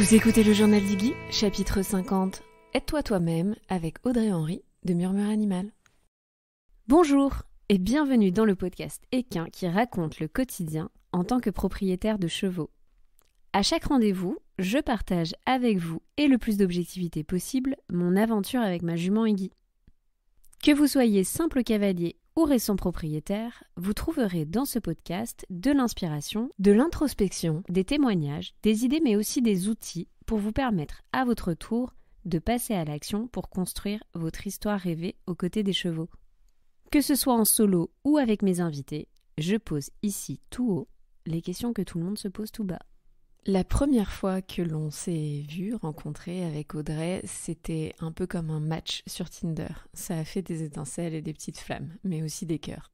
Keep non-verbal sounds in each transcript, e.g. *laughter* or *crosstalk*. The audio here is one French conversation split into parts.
Vous écoutez le journal d'Iggy, chapitre 50. Aide-toi toi-même avec Audrey Henry de Murmure Animal. Bonjour et bienvenue dans le podcast Équin qui raconte le quotidien en tant que propriétaire de chevaux. À chaque rendez-vous, je partage avec vous et le plus d'objectivité possible mon aventure avec ma jument Iggy. Que vous soyez simple cavalier ou récent propriétaire, vous trouverez dans ce podcast de l'inspiration, de l'introspection, des témoignages, des idées mais aussi des outils pour vous permettre à votre tour de passer à l'action pour construire votre histoire rêvée aux côtés des chevaux. Que ce soit en solo ou avec mes invités, je pose ici tout haut les questions que tout le monde se pose tout bas. La première fois que l'on s'est vu, rencontrer avec Audrey, c'était un peu comme un match sur Tinder. Ça a fait des étincelles et des petites flammes, mais aussi des cœurs.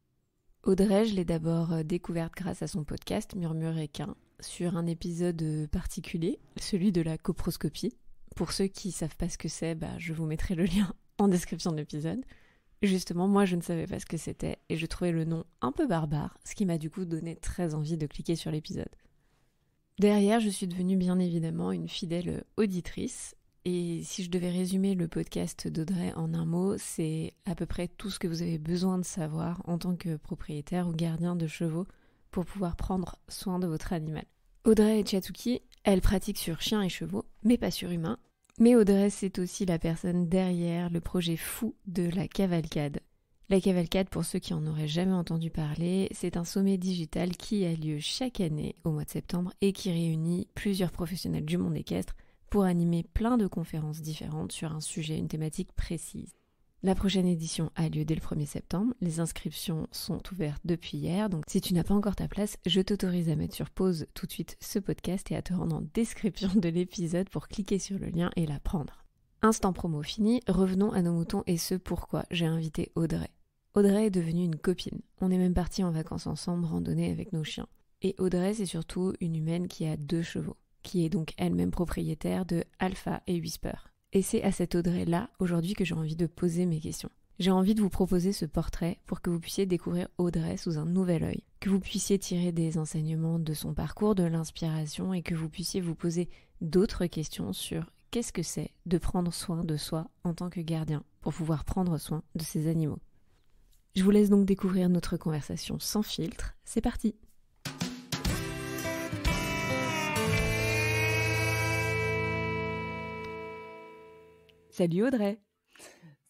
Audrey, je l'ai d'abord euh, découverte grâce à son podcast Murmure qu'un sur un épisode euh, particulier, celui de la coproscopie. Pour ceux qui savent pas ce que c'est, bah, je vous mettrai le *laughs* lien en description de l'épisode. Justement, moi je ne savais pas ce que c'était et je trouvais le nom un peu barbare, ce qui m'a du coup donné très envie de cliquer sur l'épisode. Derrière, je suis devenue bien évidemment une fidèle auditrice. Et si je devais résumer le podcast d'Audrey en un mot, c'est à peu près tout ce que vous avez besoin de savoir en tant que propriétaire ou gardien de chevaux pour pouvoir prendre soin de votre animal. Audrey est Chatouki, elle pratique sur chiens et chevaux, mais pas sur humains. Mais Audrey, c'est aussi la personne derrière le projet fou de la cavalcade. La cavalcade, pour ceux qui en auraient jamais entendu parler, c'est un sommet digital qui a lieu chaque année au mois de septembre et qui réunit plusieurs professionnels du monde équestre pour animer plein de conférences différentes sur un sujet, une thématique précise. La prochaine édition a lieu dès le 1er septembre. Les inscriptions sont ouvertes depuis hier, donc si tu n'as pas encore ta place, je t'autorise à mettre sur pause tout de suite ce podcast et à te rendre en description de l'épisode pour cliquer sur le lien et la prendre. Instant promo fini, revenons à nos moutons et ce pourquoi j'ai invité Audrey. Audrey est devenue une copine. On est même parti en vacances ensemble, randonnée avec nos chiens. Et Audrey, c'est surtout une humaine qui a deux chevaux, qui est donc elle-même propriétaire de Alpha et Whisper. Et c'est à cette Audrey-là, aujourd'hui, que j'ai envie de poser mes questions. J'ai envie de vous proposer ce portrait pour que vous puissiez découvrir Audrey sous un nouvel œil, que vous puissiez tirer des enseignements de son parcours, de l'inspiration et que vous puissiez vous poser d'autres questions sur qu'est-ce que c'est de prendre soin de soi en tant que gardien pour pouvoir prendre soin de ses animaux. Je vous laisse donc découvrir notre conversation sans filtre. C'est parti Salut Audrey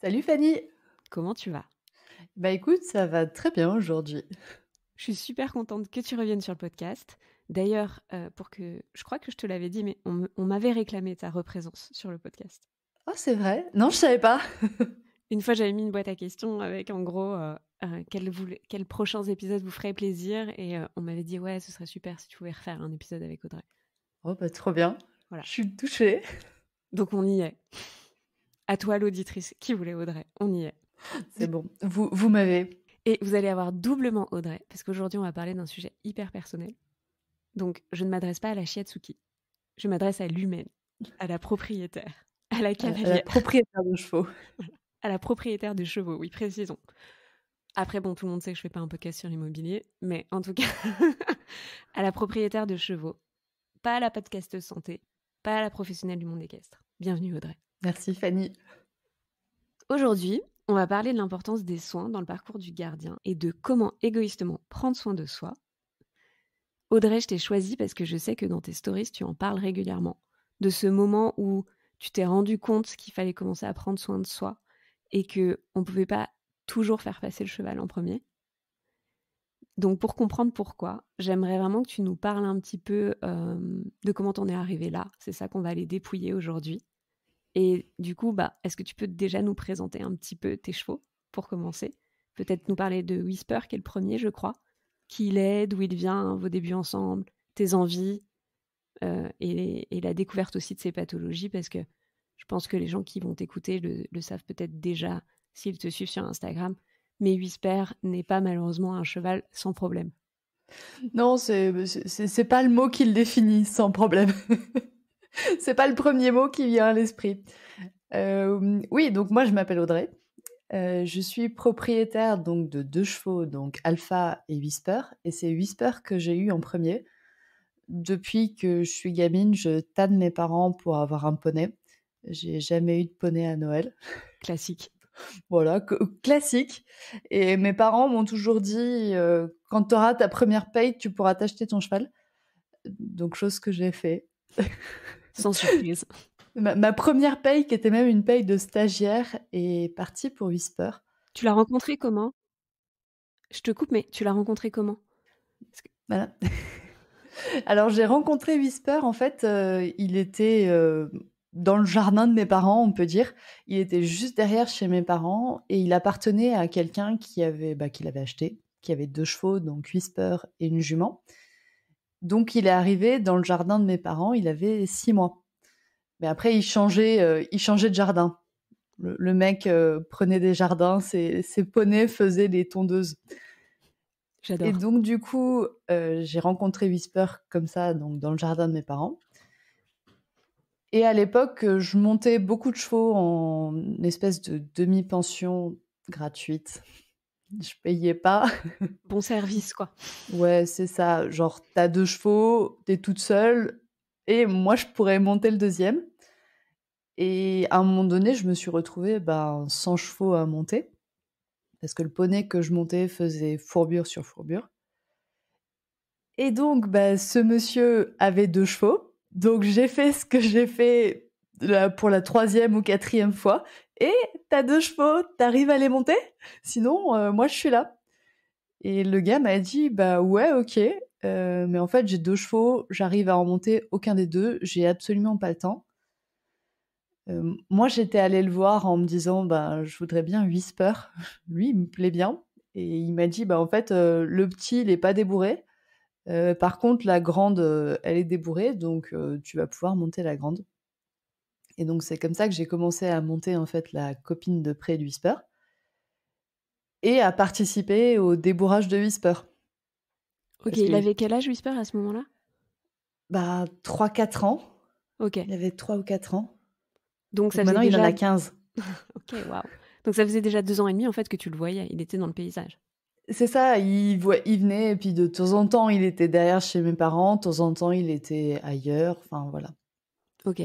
Salut Fanny Comment tu vas Bah écoute, ça va très bien aujourd'hui. Je suis super contente que tu reviennes sur le podcast. D'ailleurs, euh, pour que je crois que je te l'avais dit, mais on m'avait réclamé ta représence sur le podcast. Oh, c'est vrai Non, je savais pas *laughs* Une fois, j'avais mis une boîte à questions avec, en gros, euh, euh, quels prochains épisodes vous feraient plaisir. Et euh, on m'avait dit, ouais, ce serait super si tu pouvais refaire un épisode avec Audrey. Oh, bah, trop bien. Voilà. Je suis touchée. Donc, on y est. À toi, l'auditrice qui voulait Audrey. On y est. C'est bon. Vous, vous m'avez. Et vous allez avoir doublement Audrey, parce qu'aujourd'hui, on va parler d'un sujet hyper personnel. Donc, je ne m'adresse pas à la Shiatsuki. Je m'adresse à l'humaine, à la propriétaire, à la cavalière. À la propriétaire de chevaux à la propriétaire de chevaux, oui, précisons. Après, bon, tout le monde sait que je fais pas un podcast sur l'immobilier, mais en tout cas, *laughs* à la propriétaire de chevaux, pas à la podcast santé, pas à la professionnelle du monde équestre. Bienvenue Audrey. Merci Fanny. Aujourd'hui, on va parler de l'importance des soins dans le parcours du gardien et de comment égoïstement prendre soin de soi. Audrey, je t'ai choisi parce que je sais que dans tes stories, tu en parles régulièrement, de ce moment où tu t'es rendu compte qu'il fallait commencer à prendre soin de soi, et que on pouvait pas toujours faire passer le cheval en premier. Donc pour comprendre pourquoi, j'aimerais vraiment que tu nous parles un petit peu euh, de comment on est arrivé là. C'est ça qu'on va aller dépouiller aujourd'hui. Et du coup, bah, est-ce que tu peux déjà nous présenter un petit peu tes chevaux pour commencer Peut-être nous parler de Whisper, qui est le premier, je crois. Qui il est, d'où il vient, vos débuts ensemble, tes envies euh, et, et, la découverte aussi de ses pathologies, parce que je pense que les gens qui vont t'écouter le, savent peut-être déjà s'ils te suivent sur Instagram. Mais Whisper n'est pas malheureusement un cheval sans problème. Non, c'est pas le mot qui le définit, sans problème. *laughs* c'est pas le premier mot qui vient à l'esprit. Euh, oui, donc moi je m'appelle Audrey. Euh, je suis propriétaire donc de deux chevaux, donc Alpha et Whisper, et c'est Whisper que j'ai eu en premier. Depuis que je suis gamine, je tanne mes parents pour avoir un poney. J'ai jamais eu de poney à Noël. Classique. *laughs* voilà, classique. Et mes parents m'ont toujours dit euh, quand tu auras ta première paye, tu pourras t'acheter ton cheval. Donc, chose que j'ai fait. *laughs* Sans surprise. *laughs* Ma, première paye, qui était même une paye de stagiaire, est partie pour Whisper. Tu l'as rencontré comment Je te coupe, mais tu l'as rencontré comment Voilà. Alors j'ai rencontré Whisper, en fait, euh, il était euh, dans le jardin de mes parents, on peut dire. Il était juste derrière chez mes parents et il appartenait à quelqu'un qui avait, bah, qui l'avait acheté, qui avait deux chevaux, donc Whisper et une jument. Donc il est arrivé dans le jardin de mes parents, il avait six mois. Mais après, il changeait, euh, il changeait de jardin. Le, mec euh, prenait des jardins, ses, poneys faisaient des tondeuses. J'adore. Et donc du coup, euh, j'ai rencontré Whisper comme ça, donc dans le jardin de mes parents. Et à l'époque, euh, je montais beaucoup de chevaux en espèce de demi-pension gratuite. Je payais pas. *laughs* Bon service, quoi. Ouais, c'est ça. Genre, t'as deux chevaux, t'es toute seule, et moi, je pourrais monter le deuxième. Et à un moment donné, je me suis retrouvée ben, sans chevaux à monter, parce que le poney que je montais faisait fourbure sur fourbure. Et donc, ben, ce monsieur avait deux chevaux, donc j'ai fait ce que j'ai fait pour la troisième ou quatrième fois. Et t'as deux chevaux, t'arrives à les monter Sinon, euh, moi je suis là. Et le gars m'a dit, bah ouais, ok, euh, mais en fait j'ai deux chevaux, j'arrive à en monter aucun des deux, j'ai absolument pas le temps. Euh, moi j'étais allée le voir en me disant, bah je voudrais bien Whisper, lui il me plaît bien. Et il m'a dit, bah en fait le petit il est pas débourré, euh, par contre, la grande, euh, elle est débourrée, donc euh, tu vas pouvoir monter la grande. Et donc c'est comme ça que j'ai commencé à monter en fait la copine de près du Whisper et à participer au débourrage de Whisper. Ok, il avait quel âge Whisper à ce moment-là Bah 3-4 ans. Ok. Il avait 3 ou 4 ans. Donc, ça maintenant il en a 15. *laughs* ok, waouh. Donc ça faisait déjà deux ans et demi en fait que tu le voyais, il était dans le paysage. C'est ça, il, il venait, et puis de temps en temps, il était derrière chez mes parents, de temps en temps, il était ailleurs, enfin voilà. Ok.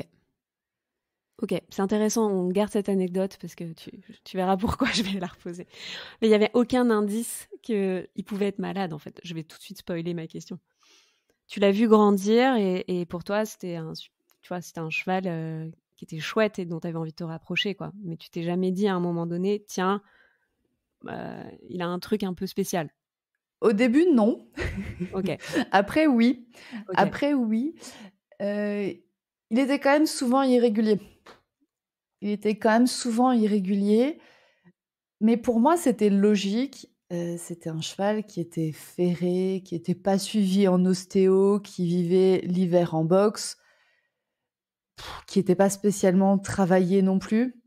Ok, c'est intéressant, on garde cette anecdote parce que tu, verras pourquoi *laughs* je vais la reposer. Mais il n'y avait aucun indice qu'il pouvait être malade, en fait. Je vais tout de suite spoiler ma question. Tu l'as vu grandir et, pour toi, c'était un, tu vois, c'était un cheval euh, qui était chouette et dont tu avais envie de te rapprocher, quoi. Mais tu t'es jamais dit à un moment donné, tiens, bah, il a un truc un peu spécial Au début, non. *laughs* Après, oui. Après, oui. Euh, il était quand même souvent irrégulier. Il était quand même souvent irrégulier. Mais pour moi, c'était logique. Euh, c'était un cheval qui était ferré, qui n'était pas suivi en ostéo, qui vivait l'hiver en boxe, qui n'était pas spécialement travaillé non plus.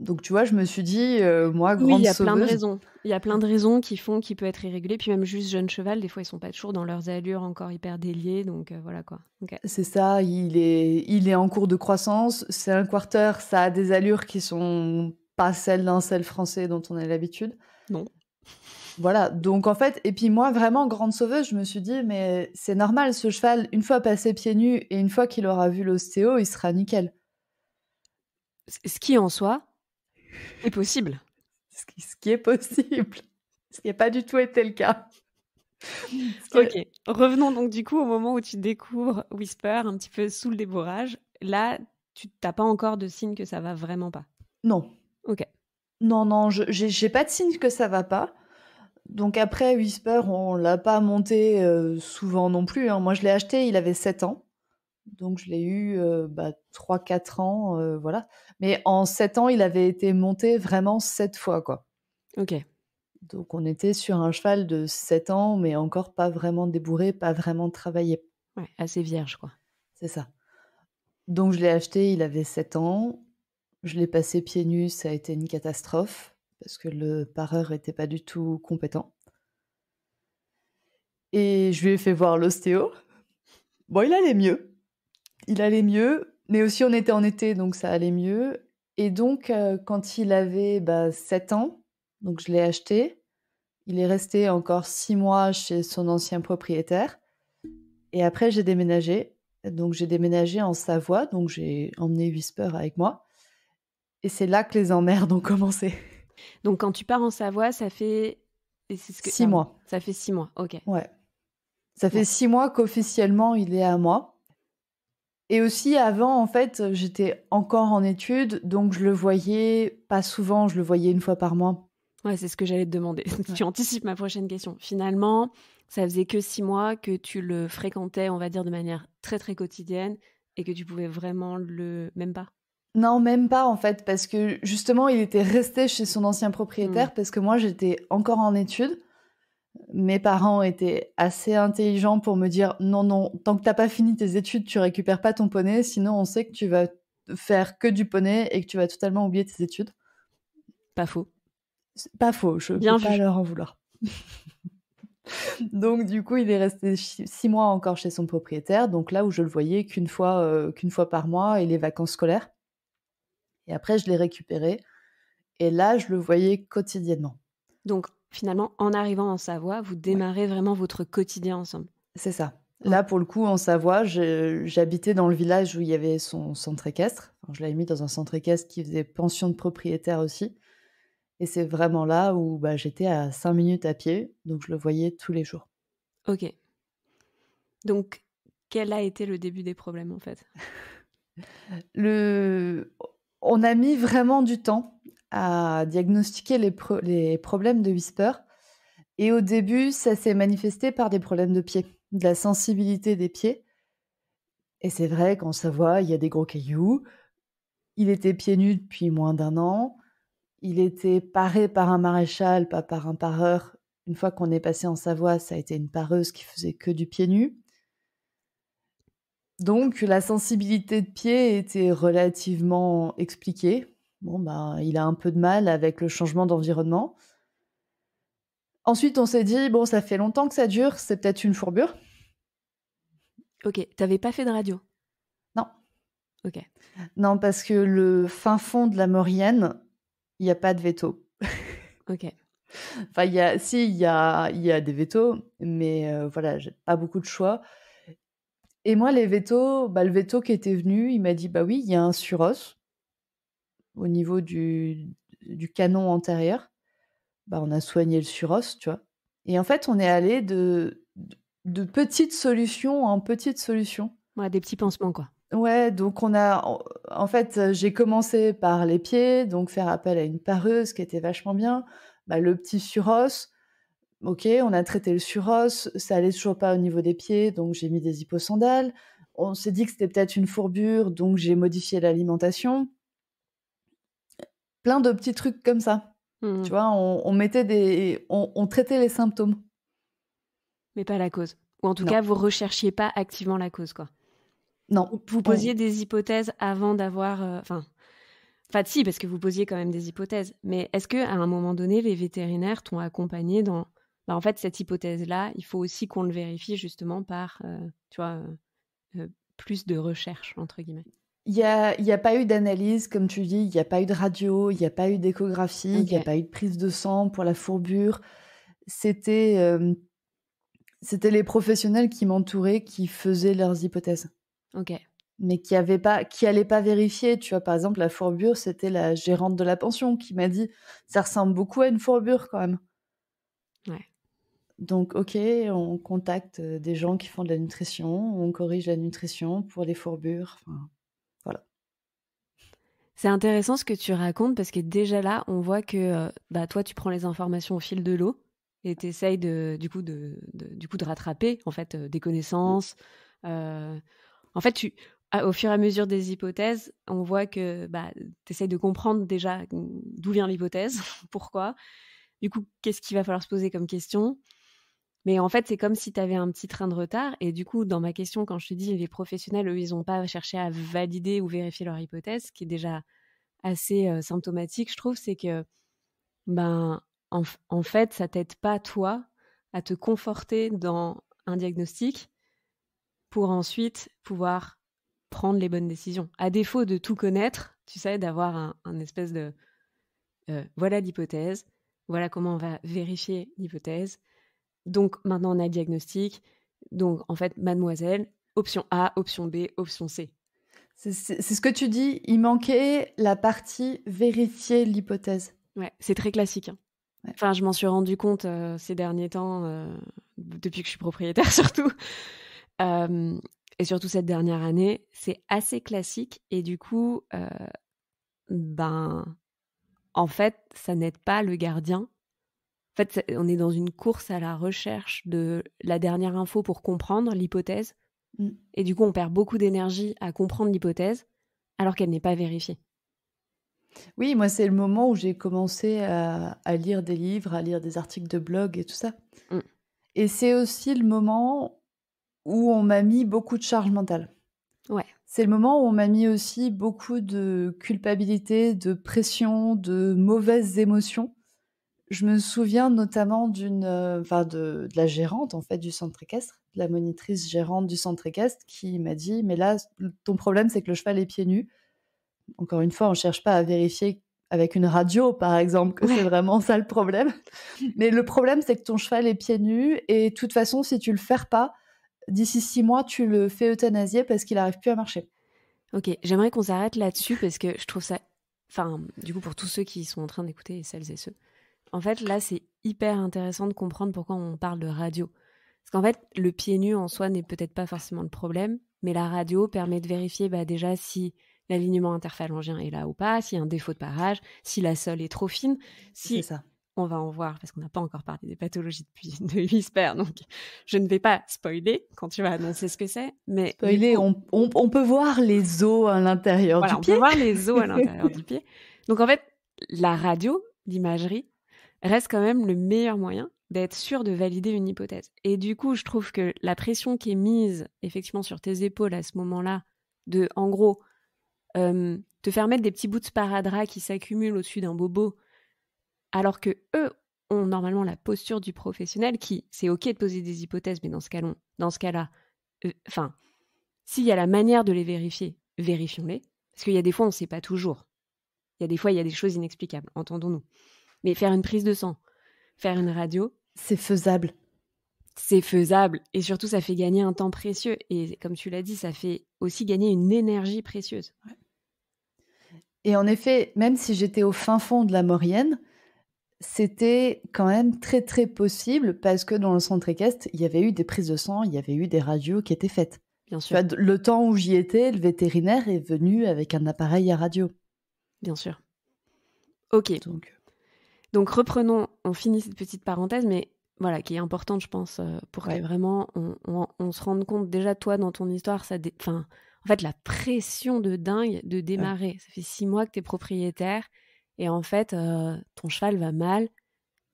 Donc tu vois, je me suis dit, euh, moi, grande oui, il y a plein de raisons. Il y a plein de raisons qui font qu'il peut être irrégulier. Puis même juste jeune cheval, des fois, ils sont pas toujours dans leurs allures encore hyper déliées. Donc euh, voilà quoi. C'est ça, il est, il est en cours de croissance. C'est un quarter, ça a des allures qui sont pas celles d'un sel français dont on a l'habitude. Non. Voilà, donc en fait, et puis moi, vraiment, grande sauveuse, je me suis dit, mais c'est normal, ce cheval, une fois passé pieds nus et une fois qu'il aura vu l'ostéo, il sera nickel. Ce qui en soi, est possible. Ce qui, est possible. *laughs* Ce qui n'a pas du tout été le cas. ok. Revenons donc du coup au moment où tu découvres Whisper un petit peu sous le débourrage. Là, tu n'as pas encore de signe que ça va vraiment pas. Non. Ok. Non, non, j'ai pas de signe que ça va pas. Donc après, Whisper, on l'a pas monté euh, souvent non plus. Hein. Moi, je l'ai acheté, il avait 7 ans. Donc je l'ai eu bah, 3-4 ans, voilà. Mais en 7 ans, il avait été monté vraiment 7 fois, quoi. Ok. Donc on était sur un cheval de 7 ans, mais encore pas vraiment débourré, pas vraiment travaillé. assez vierge, quoi. C'est ça. Donc je l'ai acheté, il avait 7 ans. Je l'ai passé pieds nus, ça a été une catastrophe, parce que le pareur n'était pas du tout compétent. Et je lui ai fait voir l'ostéo. Bon, il allait mieux il allait mieux, mais aussi on était en été, donc ça allait mieux. Et donc, euh, quand il avait 7 bah, ans, donc je l'ai acheté, il est resté encore 6 mois chez son ancien propriétaire. Et après, j'ai déménagé. Donc, j'ai déménagé en Savoie, donc j'ai emmené Whisper avec moi. Et c'est là que les emmerdes ont commencé. Donc, quand tu pars en Savoie, ça fait. Et Six mois. Ça fait 6 mois, ok. Ouais. Ça fait 6 mois qu'officiellement il est à moi. Et aussi, avant, en fait, j'étais encore en études, donc je le voyais pas souvent, je le voyais une fois par mois. Ouais, c'est ce que j'allais te demander. *laughs* tu anticipes ma prochaine question. Finalement, ça faisait que six mois que tu le fréquentais, on va dire, de manière très très quotidienne et que tu pouvais vraiment le. Même pas Non, même pas en fait, parce que justement, il était resté chez son ancien propriétaire hmm. parce que moi, j'étais encore en études mes parents étaient assez intelligents pour me dire non, non, tant que t'as pas fini tes études, tu récupères pas ton poney, sinon on sait que tu vas faire que du poney et que tu vas totalement oublier tes études. Pas faux. Pas faux, je ne peux pas leur en vouloir. *laughs* donc du coup, il est resté six mois encore chez son propriétaire, donc là où je le voyais qu'une fois, euh, qu'une fois par mois et les vacances scolaires. Et après, je l'ai récupéré et là, je le voyais quotidiennement. Donc finalement, en arrivant en Savoie, vous démarrez vraiment votre quotidien ensemble. C'est ça. Là, pour le coup, en Savoie, j'habitais dans le village où il y avait son centre équestre. je l'avais mis dans un centre équestre qui faisait pension de propriétaire aussi. Et c'est vraiment là où bah, j'étais à 5 minutes à pied, donc je le voyais tous les jours. Ok. Donc, quel a été le début des problèmes en fait *laughs* le... On a mis vraiment du temps à diagnostiquer les, problèmes de Whisper. Et au début, ça s'est manifesté par des problèmes de pieds, de la sensibilité des pieds. Et c'est vrai qu'en Savoie, il y a des gros cailloux. Il était pieds nus depuis moins d'un an. Il était paré par un maréchal, pas par un pareur. Une fois qu'on est passé en Savoie, ça a été une pareuse qui faisait que du pied nus. Donc la sensibilité de pied était relativement expliquée, Bon, bah, il a un peu de mal avec le changement d'environnement. Ensuite, on s'est dit, bon, ça fait longtemps que ça dure, c'est peut-être une fourbure. Ok, tu t'avais pas fait de radio Non. Ok. Non, parce que le fin fond de la Maurienne, il n'y a pas de veto. ok. Enfin, y a, si, il y a, y a des vétos, mais euh, voilà, j'ai pas beaucoup de choix. Et moi, les vétos, bah, le veto qui était venu, il m'a dit, bah oui, il y a un suros au niveau du, canon antérieur, bah, on a soigné le suros, tu vois. Et en fait, on est allé de, de, petites solutions en petites solutions. des petits pansements, quoi. Ouais, donc on a. En fait, euh, j'ai commencé par les pieds, donc faire appel à une pareuse qui était vachement bien. Bah, le petit suros, ok, on a traité le suros, ça allait toujours pas au niveau des pieds, donc j'ai mis des hyposandales. On s'est dit que c'était peut-être une fourbure, donc j'ai modifié l'alimentation plein de petits trucs comme ça. Mmh. Tu vois, on, mettait des, on, traitait les symptômes, mais pas la cause. Ou en tout cas, vous recherchiez pas activement la cause, quoi. Non. Vous posiez des hypothèses avant d'avoir, euh, enfin, enfin si, parce que vous posiez quand même des hypothèses. Mais est-ce que à un moment donné, les vétérinaires t'ont accompagné dans, bah, en fait, cette hypothèse-là, il faut aussi qu'on le vérifie justement par, euh, tu vois, euh, plus de recherche entre guillemets. Il n'y a, y a, pas eu d'analyse, comme tu dis, il n'y a pas eu de radio, il n'y a pas eu d'échographie, il n'y a pas eu de prise de sang pour la fourbure. C'était les professionnels qui m'entouraient qui faisaient leurs hypothèses. Mais qui n'allaient pas, qui pas vérifier. Tu vois, par exemple, la fourbure, c'était la gérante de la pension qui m'a dit ça ressemble beaucoup à une fourbure quand même. Donc, ok, on contacte des gens qui font de la nutrition, on corrige la nutrition pour les fourbures. C'est intéressant ce que tu racontes parce que déjà là, on voit que euh, bah, toi, tu prends les informations au fil de l'eau et tu essayes de, du, coup, de, du coup de rattraper en fait, euh, des connaissances. Euh, en fait, tu, au fur et à mesure des hypothèses, on voit que bah, tu essayes de comprendre déjà d'où vient l'hypothèse, *laughs* pourquoi. Du coup, qu'est-ce qu'il va falloir se poser comme question mais en fait, c'est comme si tu avais un petit train de retard. Et du coup, dans ma question, quand je te dis les professionnels, eux, ils n'ont pas cherché à valider ou vérifier leur hypothèse, ce qui est déjà assez euh, symptomatique, je trouve, c'est que, ben, en, fait, ça t'aide pas, toi, à te conforter dans un diagnostic pour ensuite pouvoir prendre les bonnes décisions. À défaut de tout connaître, tu sais, d'avoir un, espèce de euh, voilà l'hypothèse, voilà comment on va vérifier l'hypothèse, donc maintenant, on a le diagnostic. Donc en fait, mademoiselle, option A, option B, option C. C'est ce que tu dis, il manquait la partie vérifier l'hypothèse. Ouais, c'est très classique. Hein. Enfin, je m'en suis rendu compte euh, ces derniers temps, euh, depuis que je suis propriétaire *laughs* surtout. et surtout cette dernière année, c'est assez classique. Et du coup, euh, ben, en fait, ça n'aide pas le gardien fait, on est dans une course à la recherche de la dernière info pour comprendre l'hypothèse. Mm. Et du coup, on perd beaucoup d'énergie à comprendre l'hypothèse alors qu'elle n'est pas vérifiée. Oui, moi, c'est le moment où j'ai commencé à, lire des livres, à lire des articles de blog et tout ça. Mm. Et c'est aussi le moment où on m'a mis beaucoup de charge mentale. C'est le moment où on m'a mis aussi beaucoup de culpabilité, de pression, de mauvaises émotions je me souviens notamment d'une, euh, de, la gérante en fait du centre équestre, de la monitrice gérante du centre équestre qui m'a dit mais là ton problème c'est que le cheval est pieds nus. Encore une fois, on ne cherche pas à vérifier avec une radio par exemple que c'est vraiment ça le problème, *laughs* mais le problème c'est que ton cheval est pieds nus et de toute façon si tu le fais pas d'ici six mois tu le fais euthanasier parce qu'il n'arrive plus à marcher. Ok, j'aimerais qu'on s'arrête là-dessus parce que je trouve ça, enfin du coup pour tous ceux qui sont en train d'écouter celles et ceux en fait, là, c'est hyper intéressant de comprendre pourquoi on parle de radio. Parce qu'en fait, le pied nu en soi n'est peut-être pas forcément le problème, mais la radio permet de vérifier bah, déjà si l'alignement interphalangien est là ou pas, s'il y a un défaut de parage, si la sole est trop fine, si ça. on va en voir, parce qu'on n'a pas encore parlé des pathologies depuis de donc je ne vais pas spoiler quand tu vas annoncer ce que c'est. Mais spoiler, on, peut voir les os à l'intérieur du pied. On peut voir les os à l'intérieur *laughs* du pied. Donc en fait, la radio, l'imagerie, reste quand même le meilleur moyen d'être sûr de valider une hypothèse. Et du coup, je trouve que la pression qui est mise effectivement sur tes épaules à ce moment-là, de en gros euh, te faire mettre des petits bouts de sparadrap qui s'accumulent au-dessus d'un bobo, alors que eux ont normalement la posture du professionnel qui, c'est ok de poser des hypothèses, mais dans ce cas-là, dans ce euh, enfin, s'il y a la manière de les vérifier, vérifions-les, parce qu'il y a des fois on ne sait pas toujours. Il y a des fois il y a des choses inexplicables, entendons-nous. Mais faire une prise de sang, faire une radio. C'est faisable. C'est faisable. Et surtout, ça fait gagner un temps précieux. Et comme tu l'as dit, ça fait aussi gagner une énergie précieuse. Et en effet, même si j'étais au fin fond de la Maurienne, c'était quand même très très possible parce que dans le centre équestre, il y avait eu des prises de sang, il y avait eu des radios qui étaient faites. Bien sûr. le temps où j'y étais, le vétérinaire est venu avec un appareil à radio. Bien sûr. Ok. Donc. Euh, donc reprenons, on finit cette petite parenthèse, mais voilà, qui est importante, je pense, euh, pour que vraiment on, se rende compte. Déjà, toi, dans ton histoire, ça, en fait, la pression de dingue de démarrer. Ça fait six mois que tu es propriétaire et en fait, euh, ton cheval va mal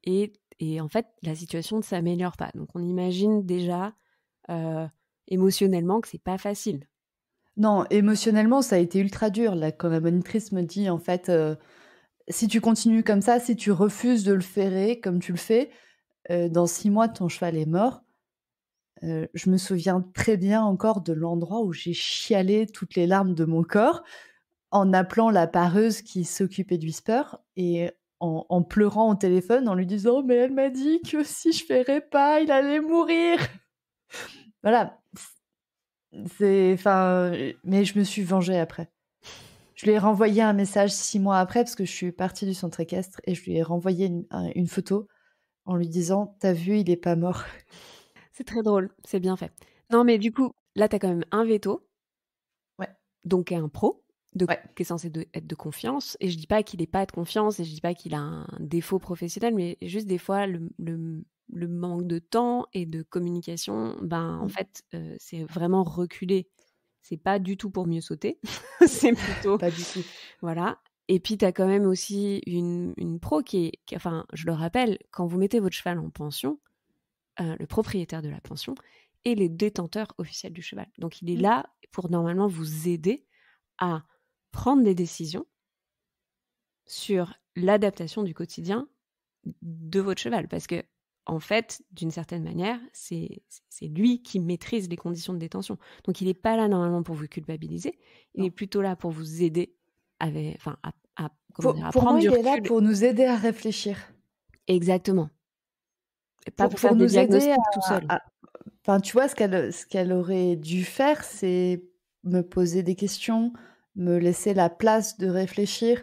et, et en fait, la situation ne s'améliore pas. Donc, on imagine déjà euh, émotionnellement que c'est pas facile. Non, émotionnellement, ça a été ultra dur. Là, quand la monitrice me dit, en fait, si tu continues comme ça, si tu refuses de le ferrer comme tu le fais, euh, dans six mois, ton cheval est mort. Euh, je me souviens très bien encore de l'endroit où j'ai chialé toutes les larmes de mon corps en appelant la pareuse qui s'occupait du whisper et en, pleurant au téléphone en lui disant mais elle m'a dit que si je ferais pas il allait mourir voilà c'est enfin mais je me suis vengée après je lui ai renvoyé un message six mois après parce que je suis partie du centre équestre et je lui ai renvoyé une, photo en lui disant T'as vu, il est pas mort. *laughs* C'est très drôle, c'est bien fait. Non, mais du coup, là, t'as quand même un veto. Ouais. Donc, un pro. qui est censé être de confiance. Et je dis pas qu'il n'est pas de confiance et je dis pas qu'il a un défaut professionnel, mais juste des fois, le, manque de temps et de communication, ben, en mmh. fait, euh, c'est vraiment reculé c'est pas du tout pour mieux sauter. *laughs* *laughs* c'est plutôt. pas du tout. Voilà. Et puis, tu as quand même aussi une, une pro qui est. enfin, je le rappelle, quand vous mettez votre cheval en pension, euh, le propriétaire de la pension est les détenteurs officiels du cheval. Donc, il est mmh. là pour normalement vous aider à prendre des décisions sur l'adaptation du quotidien de votre cheval. Parce que en fait, d'une certaine manière, c'est lui qui maîtrise les conditions de détention. Donc il n'est pas là normalement pour vous culpabiliser, il est plutôt là pour vous aider à, à, pour, pour moi, il est là pour nous aider à réfléchir. Exactement. pas pour, nous aider à, tout seul. Enfin, tu vois, ce qu'elle aurait dû faire, c'est me poser des questions, me laisser la place de réfléchir,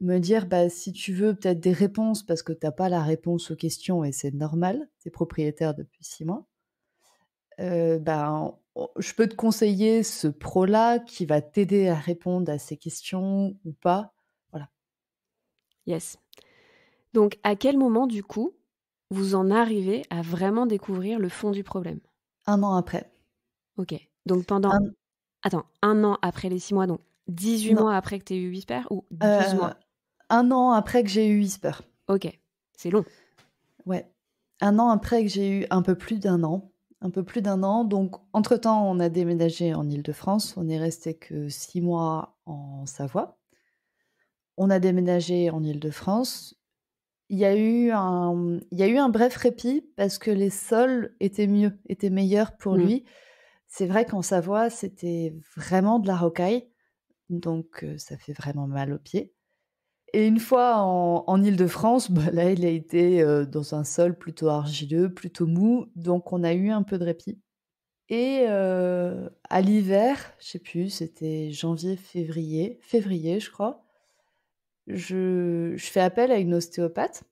me dire bah, si tu veux peut-être des réponses parce que tu n'as pas la réponse aux questions et c'est normal, tu es propriétaire depuis six mois, bah, je peux te conseiller ce pro-là qui va t'aider à répondre à ces questions ou pas. Voilà. Yes. Donc à quel moment du coup vous en arrivez à vraiment découvrir le fond du problème Un an après. Ok. Donc pendant... Attends, un an après les six mois, donc 18 mois après que tu aies eu 8 ou 12 euh, mois un an après que j'ai eu Whisper. Ok, c'est long. Ouais, un an après que j'ai eu un peu plus d'un an. Un peu plus d'un an. Donc, entre-temps, on a déménagé en Ile-de-France. On est resté que six mois en Savoie. On a déménagé en Ile-de-France. Il y, a eu un, il y a eu un bref répit parce que les sols étaient mieux, étaient meilleurs pour mmh. lui. C'est vrai qu'en Savoie, c'était vraiment de la rocaille. Donc, euh, ça fait vraiment mal aux pieds. Et une fois en, en Ile-de-France, bah, là, il a été euh, dans un sol plutôt argileux, plutôt mou, donc on a eu un peu de répit. Et euh, à l'hiver, je sais plus, c'était janvier, février, février, je crois, je, fais appel à une ostéopathe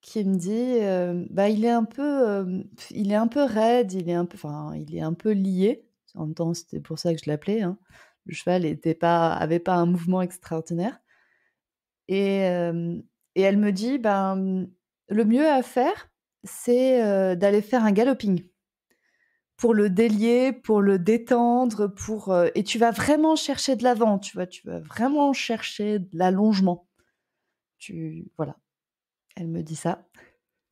qui me dit, euh, bah, il est un peu, il est un peu raide, il est un peu, enfin, il est un peu lié. En même temps, c'était pour ça que je l'appelais. Hein. Le cheval n'avait pas, pas un mouvement extraordinaire. Et, elle me dit, ben, le mieux à faire, c'est d'aller faire un galloping pour le délier, pour le détendre, pour et tu vas vraiment chercher de l'avant, tu vois, tu vas vraiment chercher de l'allongement. Tu voilà. Elle me dit ça.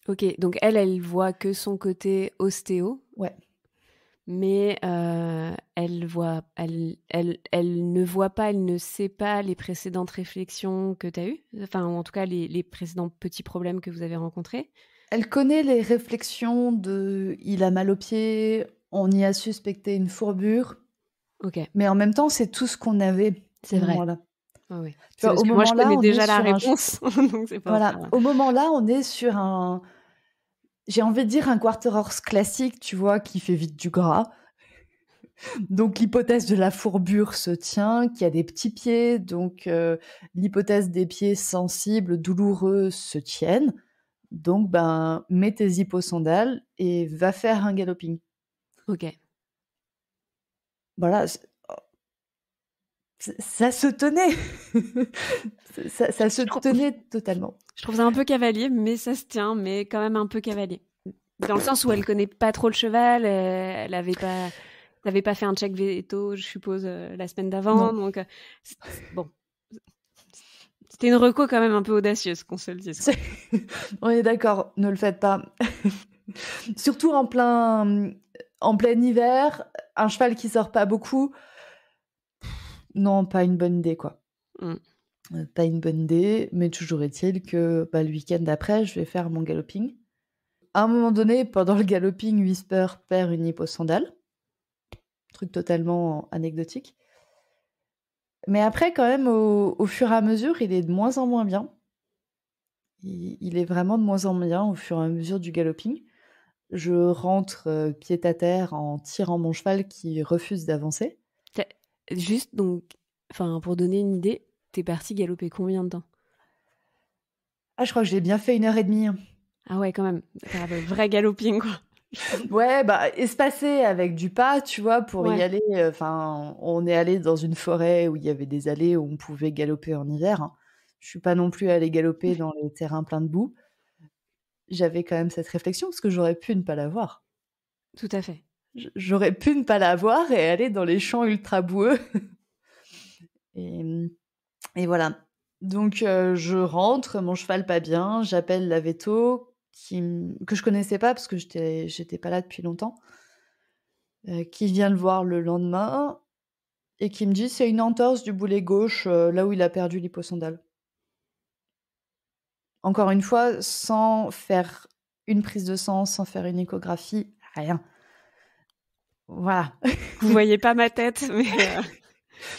OK, donc elle elle voit que son côté ostéo. Ouais mais euh, elle, voit, elle, elle, elle, ne voit pas, elle ne sait pas les précédentes réflexions que tu as eues, enfin en tout cas les, les, précédents petits problèmes que vous avez rencontrés. Elle connaît les réflexions de il a mal au pied, on y a suspecté une fourbure. Ok. Mais en même temps, c'est tout ce qu'on avait. C'est vrai. Moment -là. Ah au moi, je connais déjà la réponse. *laughs* voilà. Au moment là, on est sur un j'ai envie de dire un quarter horse classique, tu vois, qui fait vite du gras. Donc l'hypothèse de la fourbure se tient, qui a des petits pieds, donc euh, l'hypothèse des pieds sensibles, douloureux se tiennent. Donc ben mets tes hipposandales et va faire un galloping. Ok. Voilà, oh. ça se tenait. *laughs* ça se tenait totalement. Je trouve ça un peu cavalier, mais ça se tient, mais quand même un peu cavalier. Dans le sens où elle connaît pas trop le cheval, euh, elle n'avait pas, pas fait un check veto, je suppose, euh, la semaine d'avant. Donc, euh, bon. C'était une reco quand même un peu audacieuse, qu'on se le dise. *laughs* On est d'accord, ne le faites pas. *laughs* Surtout en plein, en plein hiver, un cheval qui sort pas beaucoup. Non, pas une bonne idée, quoi. Mm. Euh, pas une bonne idée, mais toujours est-il que bah, le week-end d'après, je vais faire mon galloping. À un moment donné, pendant le galloping, Whisper perd une sandale. Truc totalement anecdotique. Mais après, quand même, au, fur et à mesure, il est de moins en moins bien. Il, est vraiment de moins en moins bien au fur et à mesure du galloping. Je rentre euh, pied à terre en tirant mon cheval qui refuse d'avancer. Juste, donc, enfin, pour donner une idée, T'es parti galoper combien de temps Ah, je crois que j'ai bien fait une heure et demie. Hein. Ah ouais, quand même. vrai galoping, quoi. *laughs* ouais, bah, espacé avec du pas, tu vois, pour y aller. Euh, enfin, on est allé dans une forêt où il y avait des allées où on pouvait galoper en hiver. Hein. Je suis pas non plus allée galoper dans les terrains pleins de boue. J'avais quand même cette réflexion parce que j'aurais pu ne pas l'avoir. Tout à fait. J'aurais pu ne pas l'avoir et aller dans les champs ultra boueux. *laughs* et hum, et voilà. Donc euh, je rentre, mon cheval pas bien, j'appelle la veto qui, que je connaissais pas parce que j'étais pas là depuis longtemps, euh, qui vient le voir le lendemain et qui me dit c'est une entorse du boulet gauche euh, là où il a perdu l'hyposondale. Encore une fois, sans faire une prise de sang, sans faire une échographie, rien. Voilà. Vous voyez pas ma tête, mais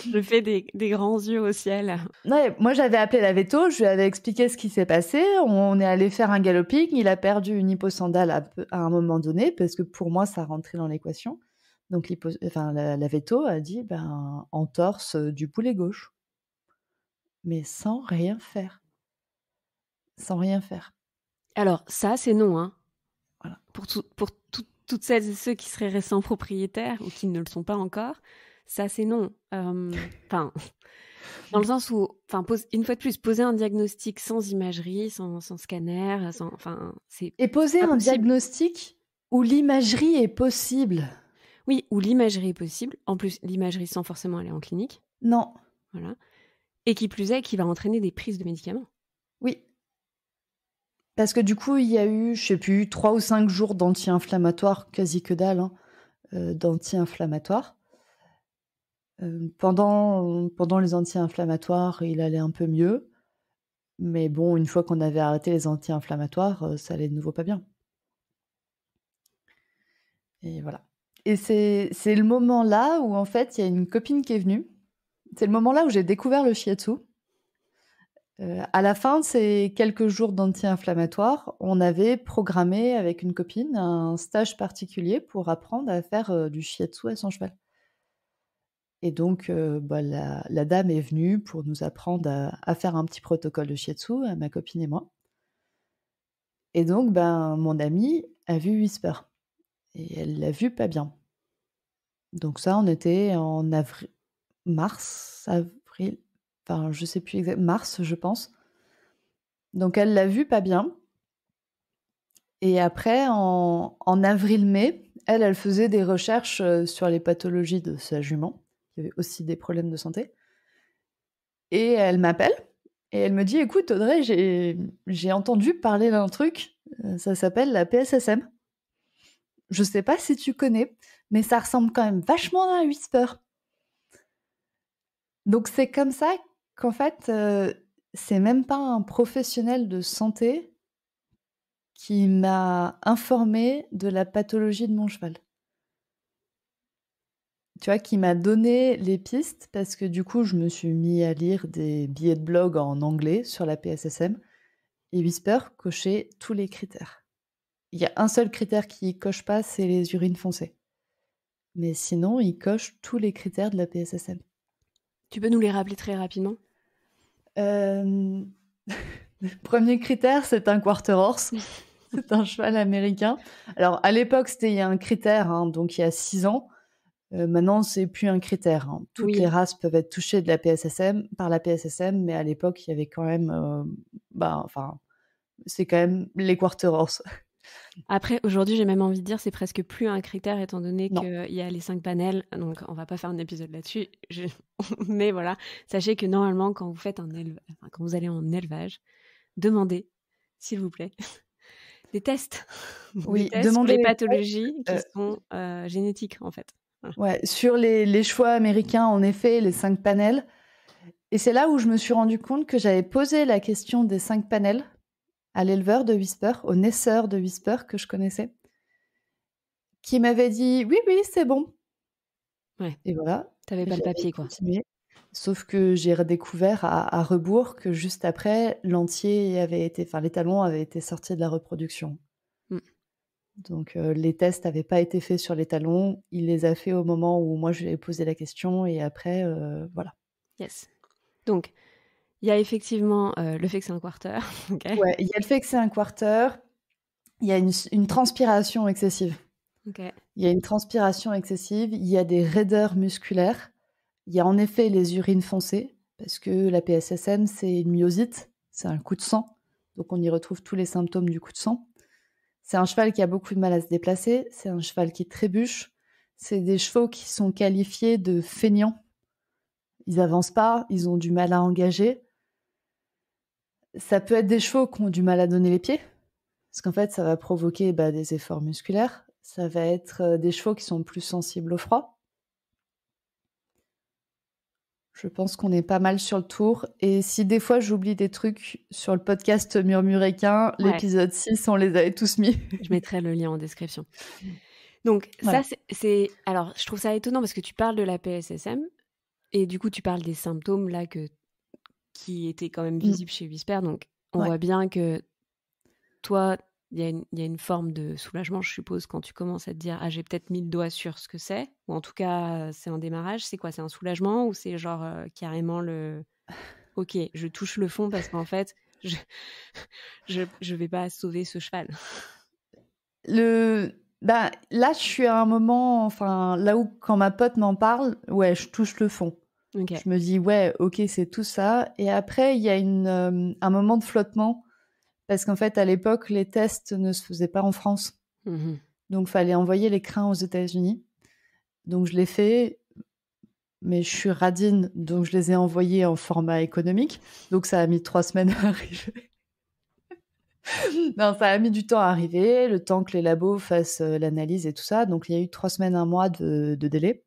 je fais des, grands yeux au ciel. moi j'avais appelé la veto, je lui avais expliqué ce qui s'est passé. On est allé faire un galoping, il a perdu une hipposandale à, un moment donné parce que pour moi ça rentrait dans l'équation. Donc enfin, la, veto a dit ben en torse euh, du poulet gauche, mais sans rien faire, sans rien faire. Alors ça c'est non hein. Voilà. Pour toutes celles et ceux qui seraient récents propriétaires ou qui ne le sont pas encore ça c'est non. Euh, *laughs* enfin, dans le sens où, enfin, une fois de plus, poser un diagnostic sans imagerie, sans, scanner, sans, enfin, c'est. Et poser un diagnostic où l'imagerie est possible. Oui, où l'imagerie est possible. En plus, l'imagerie sans forcément aller en clinique. Non. Voilà. Et qui plus est, qui va entraîner des prises de médicaments. Oui. Parce que du coup, il y a eu, je sais plus, trois ou cinq jours danti inflammatoires quasi que dalle, hein, euh, danti inflammatoires euh, pendant, pendant les anti-inflammatoires, il allait un peu mieux. Mais bon, une fois qu'on avait arrêté les anti-inflammatoires, euh, ça allait de nouveau pas bien. Et voilà. Et c'est le moment là où, en fait, il y a une copine qui est venue. C'est le moment là où j'ai découvert le shiatsu. Euh, à la fin de ces quelques jours danti inflammatoires on avait programmé avec une copine un stage particulier pour apprendre à faire du shiatsu à son cheval. Et donc, euh, bah, la, dame est venue pour nous apprendre à, faire un petit protocole de shiatsu, euh, ma copine et moi. Et donc, ben, mon amie a vu Whisper. Et elle l'a vu pas bien. Donc ça, on était en avril, mars, avril, enfin, je sais plus exactement, mars, je pense. Donc elle l'a vu pas bien. Et après, en, en avril-mai, elle, elle faisait des recherches euh, sur les pathologies de sa jument qui avait aussi des problèmes de santé. Et elle m'appelle et elle me dit Écoute, Audrey, j'ai entendu parler d'un truc, euh, ça s'appelle la PSSM. Je sais pas si tu connais, mais ça ressemble quand même vachement à un whisper. Donc c'est comme ça qu'en fait, euh, c'est même pas un professionnel de santé qui m'a informé de la pathologie de mon cheval tu vois, qui m'a donné les pistes parce que du coup, je me suis mis à lire des billets de blog en anglais sur la PSSM et Whisper cochait tous les critères. Il y a un seul critère qui coche pas, c'est les urines foncées. Mais sinon, il coche tous les critères de la PSSM. Tu peux nous les rappeler très rapidement euh, *laughs* premier critère, c'est un quarter horse. *laughs* c'est un cheval américain. Alors, à l'époque, c'était il y a un critère, hein, donc il y a six ans. Maintenant, euh, maintenant, c'est plus un critère. Hein. Toutes les races peuvent être touchées de la PSSM par la PSSM, mais à l'époque, il y avait quand même, euh, bah, enfin, c'est quand même les quarter horse. *laughs* Après, aujourd'hui, j'ai même envie de dire, c'est presque plus un critère étant donné qu'il y a les cinq panels. Donc, on va pas faire un épisode là-dessus. *laughs* mais voilà, sachez que normalement, quand vous faites un quand vous allez en élevage, demandez, s'il vous plaît, *laughs* des tests. Oui, des demandez... les pathologies qui euh, sont génétiques en fait. Ouais, sur les, choix américains, en effet, les cinq panels. Et c'est là où je me suis rendu compte que j'avais posé la question des cinq panels à l'éleveur de Whisper, au naisseur de Whisper que je connaissais, qui m'avait dit oui, oui, c'est bon. Ouais. Et voilà. tu T'avais pas le papier, quoi. Sauf que j'ai redécouvert à, à, rebours que juste après, l'entier avait été, enfin, les talons avaient été sortis de la reproduction. Donc les tests n'avaient pas été faits sur les talons, il les a faits au moment où moi je lui ai posé la question et après voilà. Yes. Donc il y a effectivement le fait que c'est un quarter. *laughs* Ouais, il y a le fait que c'est un quarter. Il y a une, transpiration excessive. Il y a une transpiration excessive. Il y a des raideurs musculaires. Il y a en effet les urines foncées parce que la PSSM c'est une myosite, c'est un coup de sang. Donc on y retrouve tous les symptômes du coup de sang. C'est un cheval qui a beaucoup de mal à se déplacer, c'est un cheval qui trébuche, c'est des chevaux qui sont qualifiés de feignants. Ils avancent pas, ils ont du mal à engager. Ça peut être des chevaux qui ont du mal à donner les pieds, parce qu'en fait, ça va provoquer bah, des efforts musculaires. Ça va être euh, des chevaux qui sont plus sensibles au froid. Je pense qu'on est pas mal sur le tour. Et si des fois j'oublie des trucs sur le podcast Murmuréquin, l'épisode 6, on les avait tous mis. Je mettrai le lien en description. *laughs* Donc, ça, c'est. Alors, je trouve ça étonnant parce que tu parles de la PSSM et du coup, tu parles des symptômes là que... qui étaient quand même mm. visibles chez Whisper. Donc, on voit bien que toi, il y, a une, forme de soulagement, je suppose, quand tu commences à te dire Ah, j'ai peut-être mis le doigt sur ce que c'est, ou en tout cas, c'est un démarrage. C'est quoi C'est un soulagement ou c'est genre euh, carrément le *laughs* Ok, je touche le fond parce qu'en fait, je... ne *laughs* vais pas sauver ce cheval. Le bah, là, je suis à un moment, enfin, là où quand ma pote m'en parle, ouais, je touche le fond. Je me dis, ouais, ok, c'est tout ça. Et après, il y a une, euh, un moment de flottement parce qu'en fait, à l'époque, les tests ne se faisaient pas en France. Donc, mhm. Donc, fallait envoyer les crins aux États-Unis. Donc, je l'ai fait, mais je suis radine, donc je les ai envoyés en format économique. Donc, ça a mis trois semaines à *laughs* arriver. non, ça a mis du temps à arriver, le temps que les labos fassent euh, l'analyse et tout ça. Donc, il y a eu trois semaines, un mois de, délai.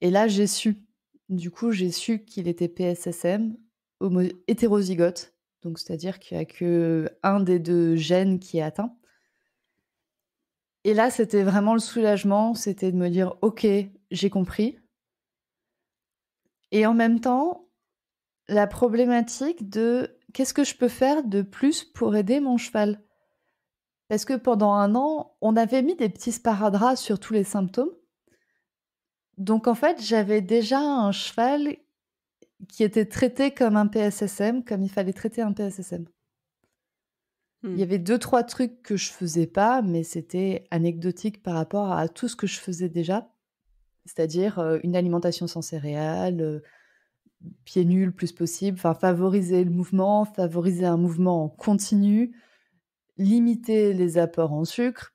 Et là, j'ai su. Du coup, j'ai su qu'il était PSSM, hétérozygote donc, c'est-à-dire qu'il n'y a que un des deux gènes qui est atteint. Et là, c'était vraiment le soulagement, c'était de me dire, OK, j'ai compris. Et en même temps, la problématique de qu'est-ce que je peux faire de plus pour aider mon cheval Parce que pendant un an, on avait mis des petits sparadraps sur tous les symptômes. Donc en fait, j'avais déjà un cheval qui était traité comme un PSSM, comme il fallait traiter un PSSM. Il y hmm. avait deux, trois trucs que je faisais pas, mais c'était anecdotique par rapport à tout ce que je faisais déjà, c'est-à-dire euh, une alimentation sans céréales, euh, pieds nus le plus possible, enfin favoriser le mouvement, favoriser un mouvement continu, limiter les apports en sucre,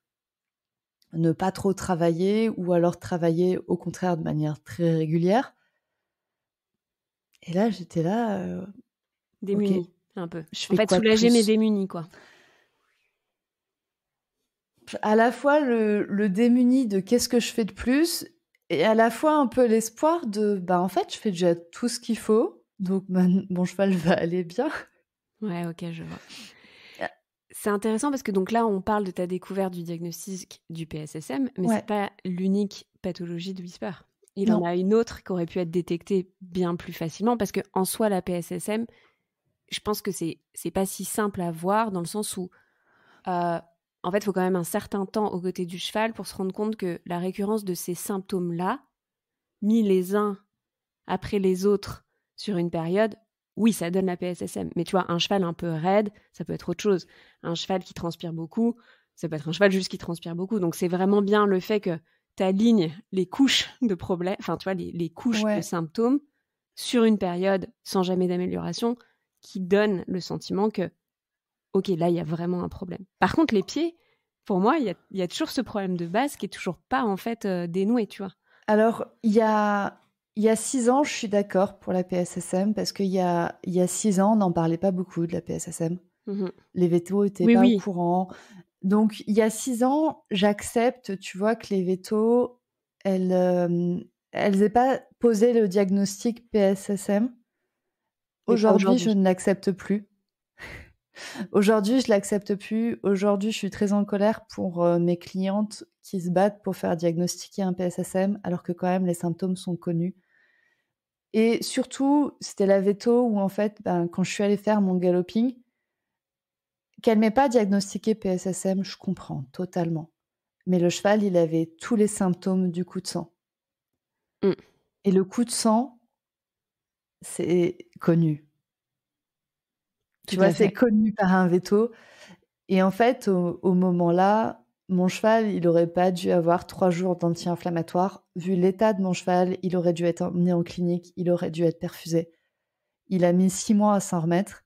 ne pas trop travailler ou alors travailler au contraire de manière très régulière. Et là, j'étais là. Euh, Démunie, un peu. Je fais en fait, soulager mais démunis, quoi. À la fois le, le démuni de qu'est-ce que je fais de plus, et à la fois un peu l'espoir de bah en fait, je fais déjà tout ce qu'il faut, donc bah, mon cheval va aller bien. Ouais, ok, je vois. Euh. C'est intéressant parce que donc là, on parle de ta découverte du diagnostic du PSSM, mais c'est pas l'unique pathologie de Whisper. Il y en a une autre qui aurait pu être détectée bien plus facilement parce que en soi la PSSM, je pense que c'est c'est pas si simple à voir dans le sens où euh, en fait, il faut quand même un certain temps aux côtés du cheval pour se rendre compte que la récurrence de ces symptômes-là, mis les uns après les autres sur une période, oui, ça donne la PSSM. Mais tu vois, un cheval un peu raide, ça peut être autre chose. Un cheval qui transpire beaucoup, ça peut être un cheval juste qui transpire beaucoup. Donc c'est vraiment bien le fait que ta alignes les couches de problèmes, enfin, tu les, couches de symptômes sur une période sans jamais d'amélioration qui donne le sentiment que, OK, là, il y a vraiment un problème. Par contre, les pieds, pour moi, il y a, toujours ce problème de base qui est toujours pas, en fait, euh, dénoué, tu vois. Alors, il y a y a six ans, je suis d'accord pour la PSSM parce qu'il y a, y a six ans, on n'en parlait pas beaucoup de la PSSM. Mmh les vétos étaient oui, pas courant. Donc, il y a six ans, j'accepte, tu vois, que les vétos, elles n'aient euh, pas posé le diagnostic PSSM. Aujourd'hui, je ne l'accepte plus. *laughs* Aujourd'hui, je l'accepte plus. Aujourd'hui, je suis très en colère pour euh, mes clientes qui se battent pour faire diagnostiquer un PSSM, alors que quand même les symptômes sont connus. Et surtout, c'était la veto où en fait, ben, quand je suis allée faire mon galloping, qu'elle m'ait pas diagnostiqué PSSM, je comprends totalement. Mais le cheval, il avait tous les symptômes du coup de sang. Mm. Et le coup de sang, c'est connu. tu vois, c'est connu par un veto. Et en fait, au, moment-là, mon cheval, il n'aurait pas dû avoir trois jours d'anti-inflammatoire. Vu l'état de mon cheval, il aurait dû être emmené en clinique, il aurait dû être perfusé. Il a mis six mois à s'en remettre.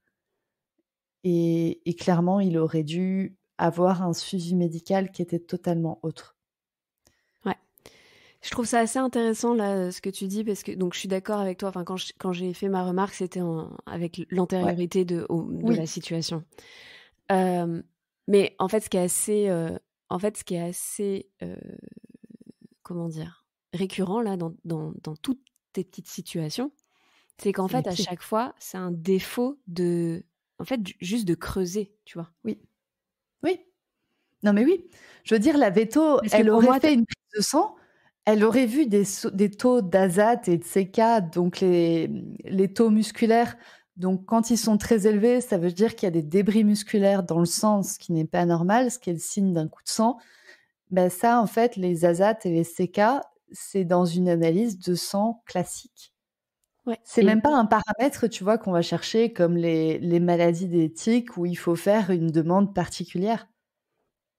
Et, clairement, il aurait dû avoir un suivi médical qui était totalement autre. Ouais. Je trouve ça assez intéressant là ce que tu dis parce que donc je suis d'accord avec toi. Enfin quand j'ai fait ma remarque, c'était avec l'antériorité de, la situation. Euh, mais en fait, ce qui est assez, euh, en fait, ce qui est assez, euh, comment dire, récurrent là dans, dans toutes tes petites situations, c'est qu'en fait, à chaque fois, c'est un défaut de en fait, juste de creuser, tu vois. Oui. Oui. Non, mais oui. Je veux dire, la veto, elle aurait fait une prise de sang, elle aurait vu des, taux d'azate et de CK, donc les, taux musculaires. Donc, quand ils sont très élevés, ça veut dire qu'il y a des débris musculaires dans le sang, ce qui n'est pas normal, ce qui est le signe d'un coup de sang. Ben ça, en fait, les azates et les CK, c'est dans une analyse de sang classique. C'est même pas un paramètre, tu vois, qu'on va chercher comme les, les maladies d'éthique où il faut faire une demande particulière.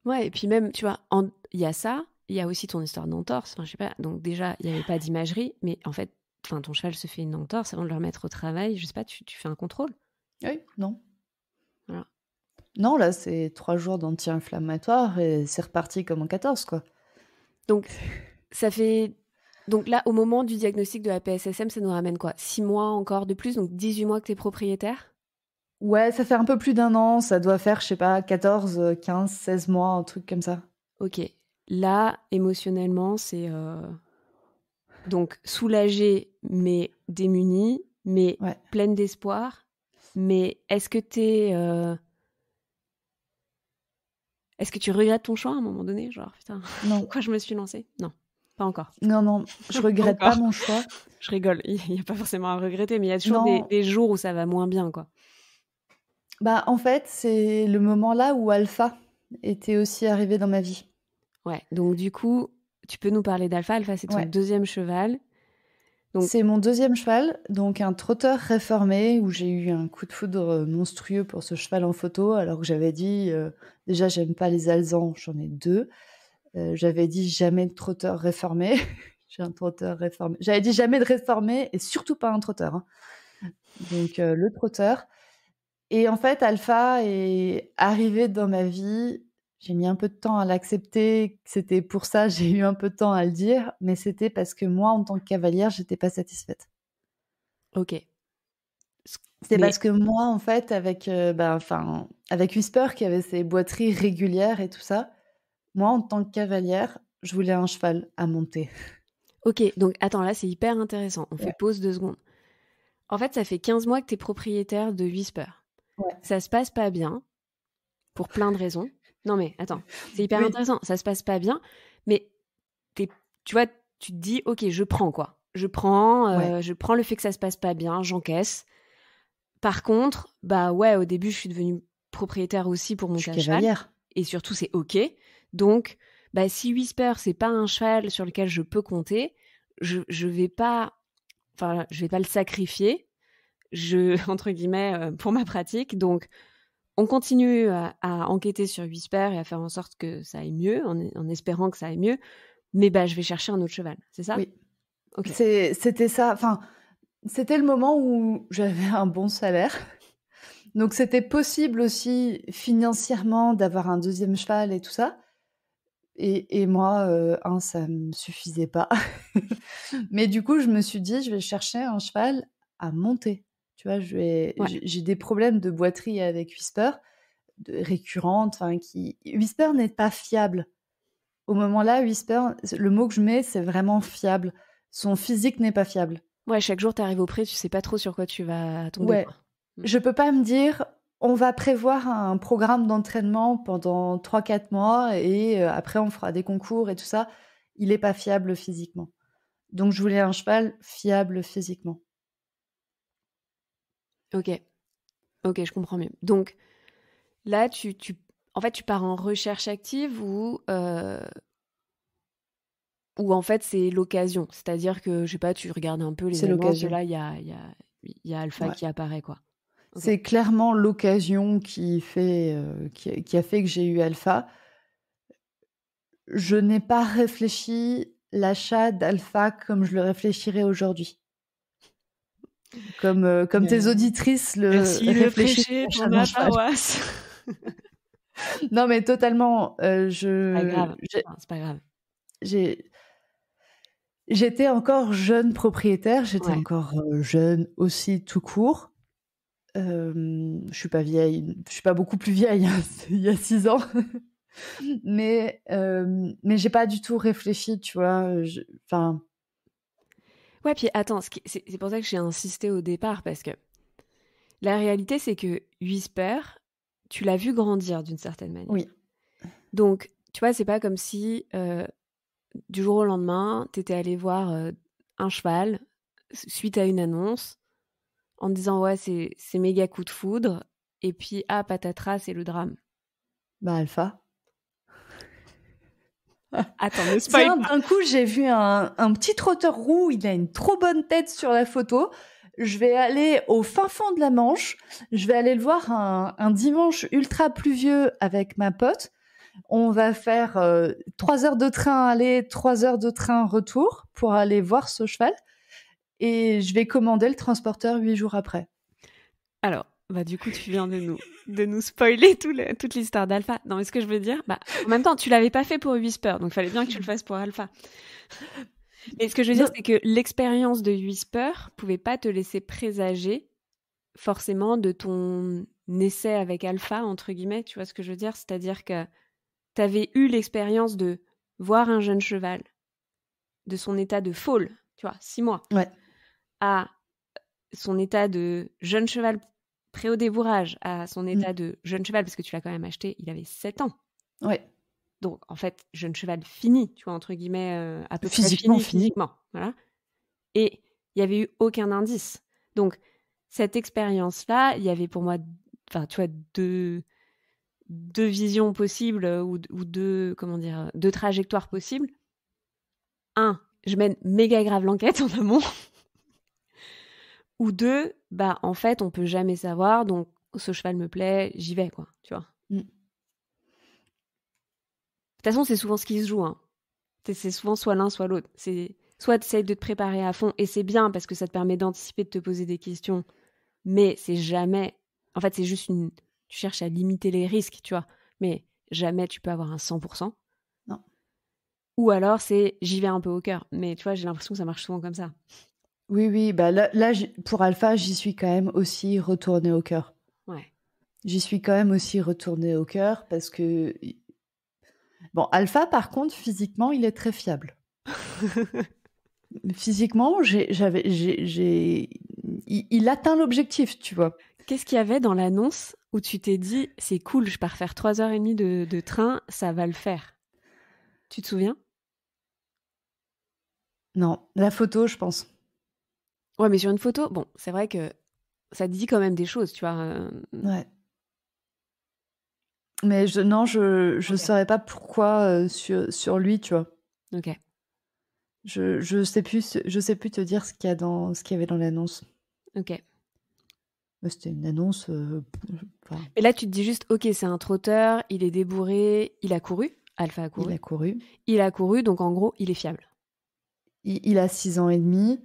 Ouais, et puis même, tu vois, il y a ça, il y a aussi ton histoire d'entorse. Enfin, je sais pas. Donc déjà, il n'y avait pas d'imagerie, mais en fait, enfin, ton cheval se fait une entorse avant de le remettre au travail. Je sais pas, tu, fais un contrôle. Oui, non. Non, là, c'est trois jours d'anti-inflammatoire et c'est reparti comme en 14, quoi. Donc, ça fait donc là, au moment du diagnostic de la PSSM, ça nous ramène quoi 6 mois encore de plus, donc 18 mois que tu es propriétaire Ouais, ça fait un peu plus d'un an, ça doit faire, je sais pas, 14, 15, 16 mois, un truc comme ça. Ok. Là, émotionnellement, c'est euh, donc soulagé, mais démunie, mais pleine d'espoir. Mais est-ce que tu es. Euh, est-ce que tu regrettes ton choix à un moment donné Genre, putain, non. *laughs* pourquoi je me suis lancée Non. Pas encore. Non, non, je *laughs* regrette pas, mon choix. Je rigole, il n'y a pas forcément à regretter, mais il y a toujours des, jours où ça va moins bien, quoi. Bah, en fait, c'est le moment là où Alpha était aussi arrivé dans ma vie. Ouais, donc du coup, tu peux nous parler d'Alpha. Alpha, c'est ton deuxième cheval. C'est mon deuxième cheval, donc un trotteur réformé où j'ai eu un coup de foudre euh, monstrueux pour ce cheval en photo, alors que j'avais dit euh, déjà j'aime pas les alzans, j'en ai deux. Euh, j'avais dit jamais de trotteur réformé. *laughs* J'ai un trotteur réformé. J'avais dit jamais de réformé et surtout pas un trotteur. Hein. Donc euh, le trotteur. Et en fait, Alpha est arrivé dans ma vie. J'ai mis un peu de temps à l'accepter. C'était pour ça, *laughs* j'ai eu un peu de temps à le dire. Mais c'était parce que moi, en tant que cavalière, j'étais pas satisfaite. Ok. C'est parce que moi, en fait, avec, euh, ben, avec Whisper qui avait ses boiteries régulières et tout ça, moi, en tant que cavalière, je voulais un cheval à monter. *laughs* Ok, donc attends, là, c'est hyper intéressant. On fait pause deux secondes. En fait, ça fait 15 mois que tu es propriétaire de Whisper. Ouais. Ça se passe pas bien, pour plein de raisons. Non, mais attends, c'est hyper intéressant. Ça se passe pas bien, mais tu vois, tu te dis, ok, je prends quoi. Je prends, euh, je prends le fait que ça se passe pas bien, j'encaisse. Par contre, bah ouais, au début, je suis devenue propriétaire aussi pour mon cheval. Et surtout, c'est ok. Donc, bah, si Whisper, c'est pas un cheval sur lequel je peux compter, je, je vais pas, enfin, je vais pas le sacrifier, je, *laughs* entre guillemets, euh, pour ma pratique. Donc, on continue à, enquêter sur Whisper et à faire en sorte que ça aille mieux, en, en espérant que ça aille mieux. Mais bah, je vais chercher un autre cheval, c'est ça Oui. C'était ça. Enfin, c'était le moment où j'avais un bon salaire. Donc, c'était possible aussi financièrement d'avoir un deuxième cheval et tout ça. Et, moi, euh, un, ça me suffisait pas. *laughs* Mais du coup, je me suis dit, je vais chercher un cheval à monter. Tu vois, j'ai des problèmes de boiterie avec Whisper, de, récurrente. Qui... Whisper n'est pas fiable. Au moment-là, Whisper, le mot que je mets, c'est vraiment fiable. Son physique n'est pas fiable. Ouais, chaque jour, tu arrives au pré, tu sais pas trop sur quoi tu vas tomber. Ouais. ne mmh. Je peux pas me dire, on va prévoir un programme d'entraînement pendant 3-4 mois et euh, après on fera des concours et tout ça. Il n'est pas fiable physiquement. Donc je voulais un cheval fiable physiquement. Ok. Ok, je comprends mieux. Donc là, tu, en fait, tu pars en recherche active ou, euh, ou en fait c'est l'occasion. C'est-à-dire que, je sais pas, tu regardes un peu les C'est l'occasion. Là, il y a, y, y a Alpha qui apparaît, quoi. C'est clairement l'occasion euh, qui, qui, a fait que j'ai eu Alpha. Je n'ai pas réfléchi l'achat d'Alpha comme je le réfléchirais aujourd'hui. Comme, euh, tes auditrices le *laughs* non, mais totalement. Euh, je... pas grave. J'étais encore jeune propriétaire, j'étais encore jeune aussi tout court. Euh, je suis pas vieille, je suis pas beaucoup plus vieille *laughs* hein, il y a six ans, mais euh, mais j'ai pas du tout réfléchi, tu vois. Enfin. Ouais, puis attends, c'est pour ça que j'ai insisté au départ parce que la réalité c'est que Whisper, tu l'as vu grandir d'une certaine manière. Oui. Donc tu vois, c'est pas comme si euh, du jour au lendemain t'étais allé voir euh, un cheval suite à une annonce en disant ouais c'est c'est méga coup de foudre et puis ah patatras c'est le drame. Bah alpha. *laughs* Attends, pas... Tiens, d'un coup, j'ai vu un, petit trotteur roux. Il a une trop bonne tête sur la photo. Je vais aller au fin fond de la Manche. Je vais aller le voir un, dimanche ultra pluvieux avec ma pote. On va faire euh, trois heures de train aller, trois heures de train retour pour aller voir ce cheval et je vais commander le transporteur huit jours après. Alors, bah du coup, tu viens de nous, de nous spoiler tout toute l'histoire d'Alpha. Non, mais ce que je veux dire, bah, en même temps, tu l'avais pas fait pour Whisper, donc il fallait bien que tu le fasses pour Alpha. Mais ce que je veux dire, c'est que l'expérience de Whisper pouvait pas te laisser présager forcément de ton essai avec Alpha, entre guillemets, tu vois ce que je veux dire C'est-à-dire que tu avais eu l'expérience de voir un jeune cheval, de son état de foal, tu vois, six mois. Ouais à son état de jeune cheval prêt au débourrage, à son mm. état de jeune cheval, parce que tu l'as quand même acheté, il avait 7 ans. Ouais. Donc, en fait, jeune cheval fini, tu vois, entre guillemets, euh, à peu près fini, physiquement. Voilà. Et il n'y avait eu aucun indice. Donc, cette expérience-là, il y avait pour moi, enfin, tu vois, deux, deux visions possibles euh, ou, ou, deux, comment dire, deux trajectoires possibles. Un, je mène méga grave l'enquête en amont. Ou deux, bah en fait, on peut jamais savoir, donc ce cheval me plaît, j'y vais, quoi, tu vois. Mm. De toute façon, c'est souvent ce qui se joue. Hein. C'est souvent soit l'un, soit l'autre. C'est soit tu essaies de te préparer à fond, et c'est bien parce que ça te permet d'anticiper, de te poser des questions, mais c'est jamais. En fait, c'est juste une. Tu cherches à limiter les risques, tu vois, mais jamais tu peux avoir un 100%. Non. Ou alors c'est j'y vais un peu au cœur, mais tu vois, j'ai l'impression que ça marche souvent comme ça. Oui, oui, bah là, pour Alpha, j'y suis quand même aussi retournée au cœur. Ouais. J'y suis quand même aussi retournée au cœur parce que. Bon, Alpha, par contre, physiquement, il est très fiable. *laughs* physiquement, j'avais, j'ai, il, atteint l'objectif, tu vois. Qu'est-ce qu'il y avait dans l'annonce où tu t'es dit, c'est cool, je pars faire 3h30 de, de train, ça va le faire Tu te souviens Non, la photo, je pense. Ouais, mais sur une photo, bon, c'est vrai que ça dit quand même des choses, tu vois. Euh, ouais. Mais je, non, je ne saurais pas pourquoi euh, sur, sur lui, tu vois. Ok. Je, je sais plus je sais plus te dire ce qu'il y a dans ce qu'il y avait dans l'annonce. Ok. C'était une annonce. Et euh, là, tu te dis juste, ok, c'est un trotteur, il est débourré, il a couru, Alpha a couru. Il a couru. Il a couru, donc en gros, il est fiable. Il, il a 6 ans et demi.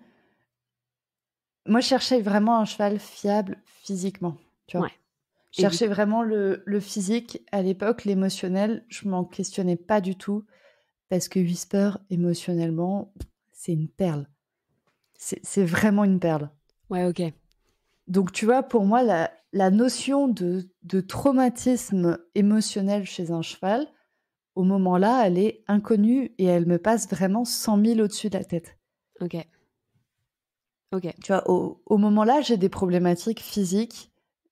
Moi, je cherchais vraiment un cheval fiable physiquement. Tu Je cherchais vraiment le, physique. À l'époque, l'émotionnel, je m'en questionnais pas du tout parce que Whisper, émotionnellement, c'est une perle. C'est vraiment une perle. Ouais, ok. Donc, tu vois, pour moi, la, notion de, traumatisme émotionnel chez un cheval, au moment-là, elle est inconnue et elle me passe vraiment 100 000 au-dessus de la tête. Ok. Ok. Tu vois, au, moment-là, j'ai des problématiques physiques.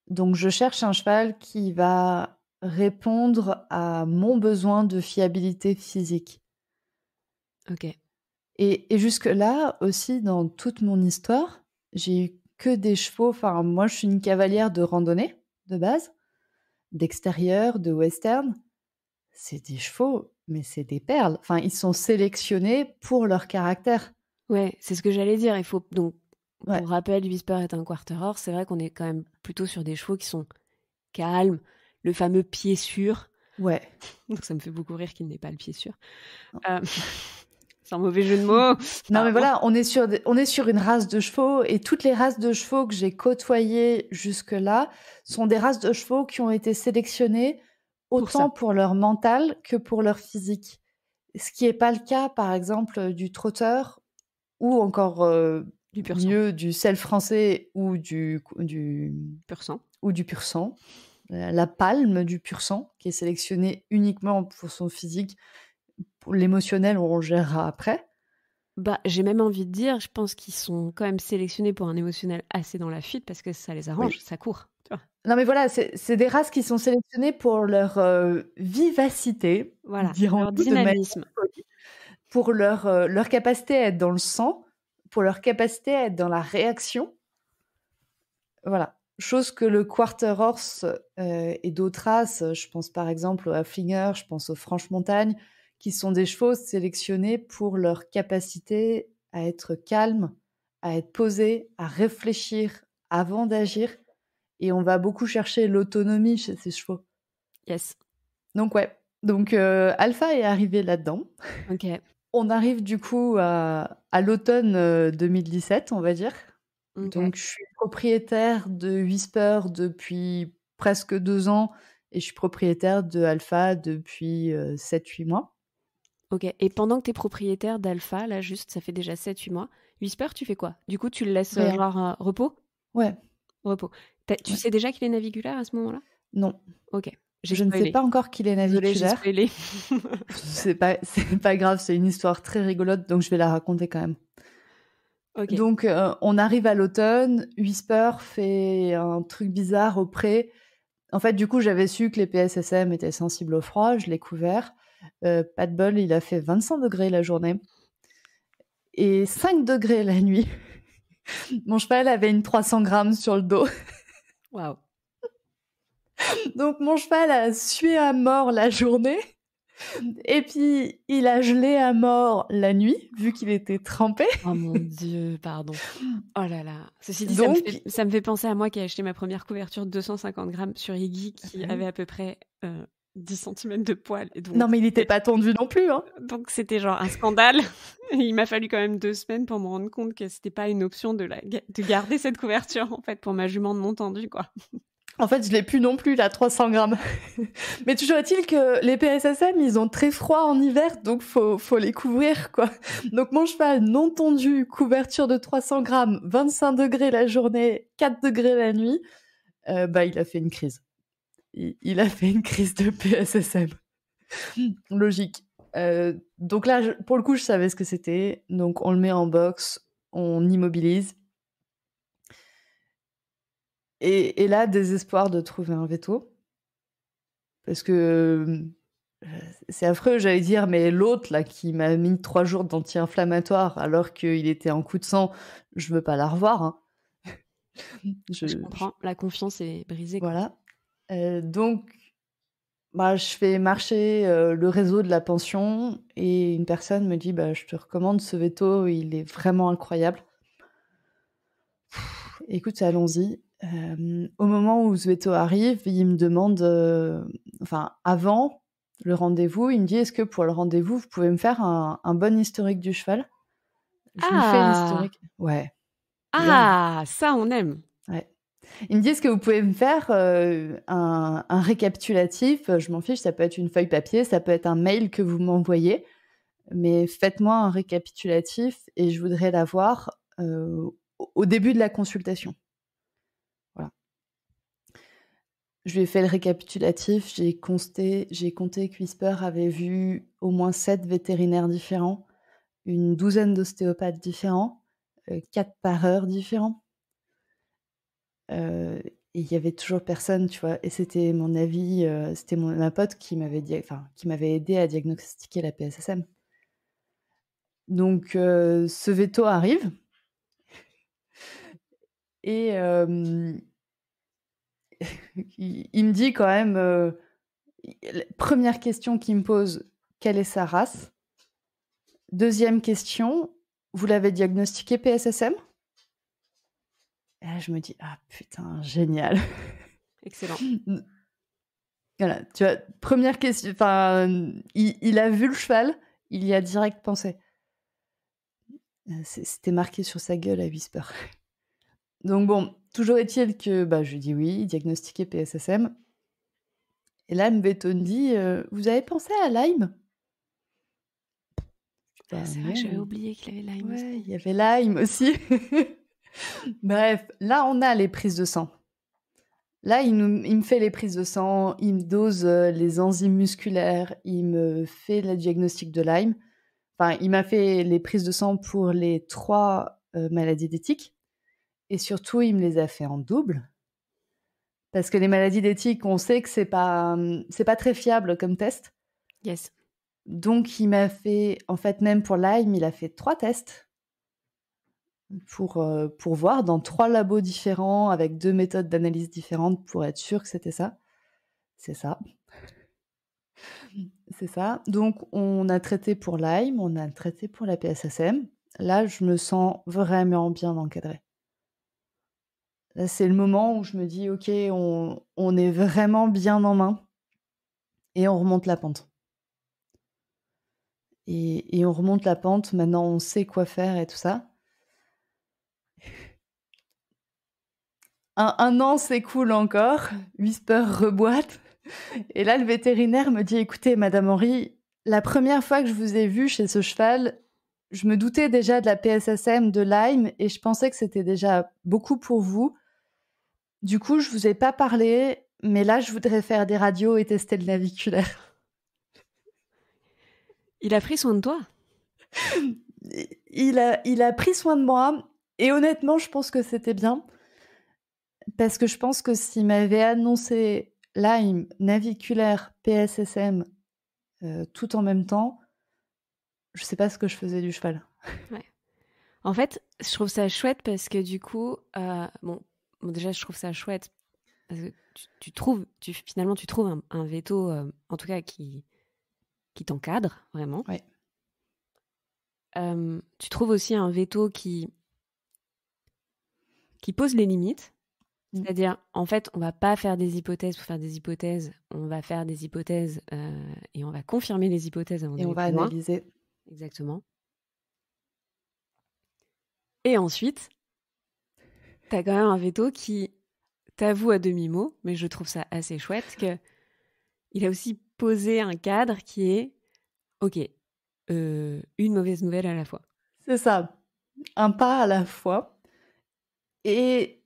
Donc, je cherche un cheval qui va répondre à mon besoin de fiabilité physique. Ok. Et, et jusque-là aussi, dans toute mon histoire, j'ai eu que des chevaux. Enfin, moi, je suis une cavalière de randonnée, de base, d'extérieur, de western. C'est des chevaux, mais c'est des perles. Enfin, ils sont sélectionnés pour leur caractère. Ouais, c'est ce que j'allais dire. Il faut donc pour rappel, Whisper est un quarter-horse. C'est vrai qu'on est quand même plutôt sur des chevaux qui sont calmes, le fameux pied sûr. Ouais. *laughs* Donc ça me fait beaucoup rire qu'il n'ait pas le pied sûr. c'est un euh, *laughs* mauvais jeu de mots. Non, mais voilà, on est, sur, on est sur une race de chevaux et toutes les races de chevaux que j'ai côtoyées jusque-là sont des races de chevaux qui ont été sélectionnées autant pour, leur mental que pour leur physique. Ce qui n'est pas le cas, par exemple, du trotteur ou encore euh, du pur sang. mieux du sel français ou du, du pur sang. Ou du pur sang. Euh, la palme du pur sang, qui est sélectionnée uniquement pour son physique. Pour l'émotionnel, on gérera après. Bah, j'ai même envie de dire, je pense qu'ils sont quand même sélectionnés pour un émotionnel assez dans la fuite parce que ça les arrange, ça court. Non, mais voilà, c'est des races qui sont sélectionnées pour leur euh, vivacité, voilà, leur dynamisme, pour leur, euh, leur capacité à être dans le sang pour leur capacité à être dans la réaction. Voilà. Chose que le quarter horse euh, et d'autres races, je pense par exemple au halflinger, je pense aux Franche-Montagne, qui sont des chevaux sélectionnés pour leur capacité à être calme, à être posé, à réfléchir avant d'agir. Et on va beaucoup chercher l'autonomie chez ces chevaux. Yes. Donc ouais. Donc euh, Alpha est arrivé là-dedans. Ok. On arrive du coup à, l'automne 2017, euh, on va dire. Donc, je suis propriétaire de Whisper depuis presque deux ans et je suis propriétaire de Alpha depuis euh, sept, 7-8 mois. Ok, et pendant que tu es propriétaire d'Alpha, là juste, ça fait déjà sept, huit mois, Whisper, tu fais quoi Du coup, tu le laisses euh, avoir un repos Ouais. Repos. tu sais déjà qu'il est navigulaire à ce moment-là Non. Ok. Je ne sais pas encore qui est Je Désolée, *laughs* c'est pas c'est pas grave, c'est une histoire très rigolote donc je vais la raconter quand même. Donc euh, on arrive à l'automne, Whisper fait un truc bizarre au En fait, du coup, j'avais su que les PSSM étaient sensibles au froid, je l'ai couvert. Euh, pas de bol, il a fait 25 degrés la journée et 5 degrés la nuit. *laughs* Mon cheval avait une 300 grammes sur le dos. Waouh. *laughs* Donc mon cheval a sué à mort la journée. Et puis il a gelé à mort la nuit, vu qu'il était trempé. Oh mon dieu, pardon. Oh là là. Ceci dit, ça, me fait, penser à moi qui ai acheté ma première couverture de 250 grammes sur Iggy, qui avait à peu près 10 euh, cm de poil. donc, non, mais il n'était pas tendu non plus. Hein. Donc c'était genre un scandale. *laughs* il m'a fallu quand même deux semaines pour me rendre compte que n'était pas une option de, la... de garder cette couverture, en fait, pour ma jument non tendue, quoi. En fait, je l'ai plus non plus, la 300 grammes. *laughs* Mais toujours est-il que les PSSM, ils ont très froid en hiver, donc faut, faut les couvrir, quoi. Donc mon cheval, non tendu, couverture de 300 grammes, 25 degrés la journée, 4 degrés la nuit, euh, bah, il a fait une crise. Il, a fait une crise de PSSM. *laughs* Logique. Euh, donc là, pour le coup, je savais ce que c'était. Donc on le met en box, on immobilise et, là, désespoir de trouver un veto. Parce que euh, c'est affreux, j'allais dire, mais l'autre, là, qui m'a mis trois jours d'anti-inflammatoire alors qu'il était en coup de sang, je veux pas la revoir. Hein. *laughs* je, comprends, la confiance est brisée. Voilà. Euh, donc, bah, je fais marcher euh, le réseau de la pension et une personne me dit bah, Je te recommande ce veto, il est vraiment incroyable. écoute, allons-y. Euh, au moment où Zueto arrive, il me demande, euh, enfin avant le rendez-vous, il me dit est-ce que pour le rendez-vous, vous pouvez me faire un, bon historique du cheval Je ah. fais historique. Ouais. Ah, ça on aime. Ouais. Il me dit est-ce que vous pouvez me faire euh, un, un, récapitulatif Je m'en fiche, ça peut être une feuille papier, ça peut être un mail que vous m'envoyez, mais faites-moi un récapitulatif et je voudrais l'avoir au début de la consultation. Je lui ai fait le récapitulatif, j'ai compté, j'ai compté que Whisper avait vu au moins sept vétérinaires différents, une douzaine d'ostéopathes différents, euh, quatre pareurs différents. Euh, et il n'y avait toujours personne, tu vois. Et c'était mon avis, euh, c'était mon ma pote qui m'avait dit, enfin, qui m'avait aidé à diagnostiquer la PSSM. Donc ce veto arrive et *laughs* il, me dit quand même, euh, première question qu'il me pose, quelle est sa race Deuxième question, vous l'avez diagnostiqué PSSM Et là, je me dis, ah putain, génial. *laughs* Excellent. voilà, tu vois, première question, enfin, il, il a vu le cheval, il y a direct pensé. Euh, c'était marqué sur sa gueule à Whisper. *laughs* Donc bon, toujours est-il que bah, je dis oui, diagnostiqué PSSM. Et là, Mbeton dit euh, Vous avez pensé à Lyme ah, bah, C'est vrai, j'avais oublié qu'il y avait Lyme ouais, Il y avait Lyme aussi. *laughs* Bref, là, on a les prises de sang. Là, il, il, me fait les prises de sang, il me dose euh, les enzymes musculaires, il me fait le diagnostic de Lyme. Enfin, il m'a fait les prises de sang pour les trois euh, maladies d'éthique. Et surtout, il me les a fait en double. Parce que les maladies d'éthique, on sait que c'est pas, mmh, c'est pas très fiable comme test. Yes. Donc, il m'a fait, en fait, même pour Lyme, il a fait trois tests pour, euh, pour voir dans trois labos différents, avec deux méthodes d'analyse différentes pour être sûr que c'était ça. C'est ça. *laughs* C'est ça. Donc, on a traité pour Lyme, on a traité pour la PSSM. Là, je me sens vraiment bien encadrée c'est le moment où je me dis, OK, on, est vraiment bien en main et on remonte la pente. Et, on remonte la pente, maintenant on sait quoi faire et tout ça. Un, an s'écoule encore, Whisper reboite. Et là, le vétérinaire me dit Écoutez, Madame Henri, la première fois que je vous ai vu chez ce cheval, je me doutais déjà de la PSSM de Lyme et je pensais que c'était déjà beaucoup pour vous. Du coup, je vous ai pas parlé, mais là, je voudrais faire des radios et tester le naviculaire. Il a pris soin de toi *laughs* il a, il a pris soin de moi, et honnêtement, je pense que c'était bien. Parce que je pense que s'il m'avait annoncé Lyme, naviculaire, PSSM, euh, tout en même temps, je ne sais pas ce que je faisais du cheval. En fait, je trouve ça chouette parce que du coup, euh, bon, déjà, je trouve ça chouette parce que tu, trouves, finalement, tu trouves un, veto, euh, en tout cas, qui, t'encadre vraiment. Euh, tu trouves aussi un veto qui, pose les limites. Mm. C'est-à-dire, en fait, on ne va pas faire des hypothèses pour faire des hypothèses. On va faire des hypothèses euh, et on va confirmer les hypothèses avant Et on va analyser. Exactement. Et ensuite, T'as quand même un veto qui t'avoue à demi-mot, mais je trouve ça assez chouette, que il a aussi posé un cadre qui est OK, euh, une mauvaise nouvelle à la fois. C'est ça, un pas à la fois. Et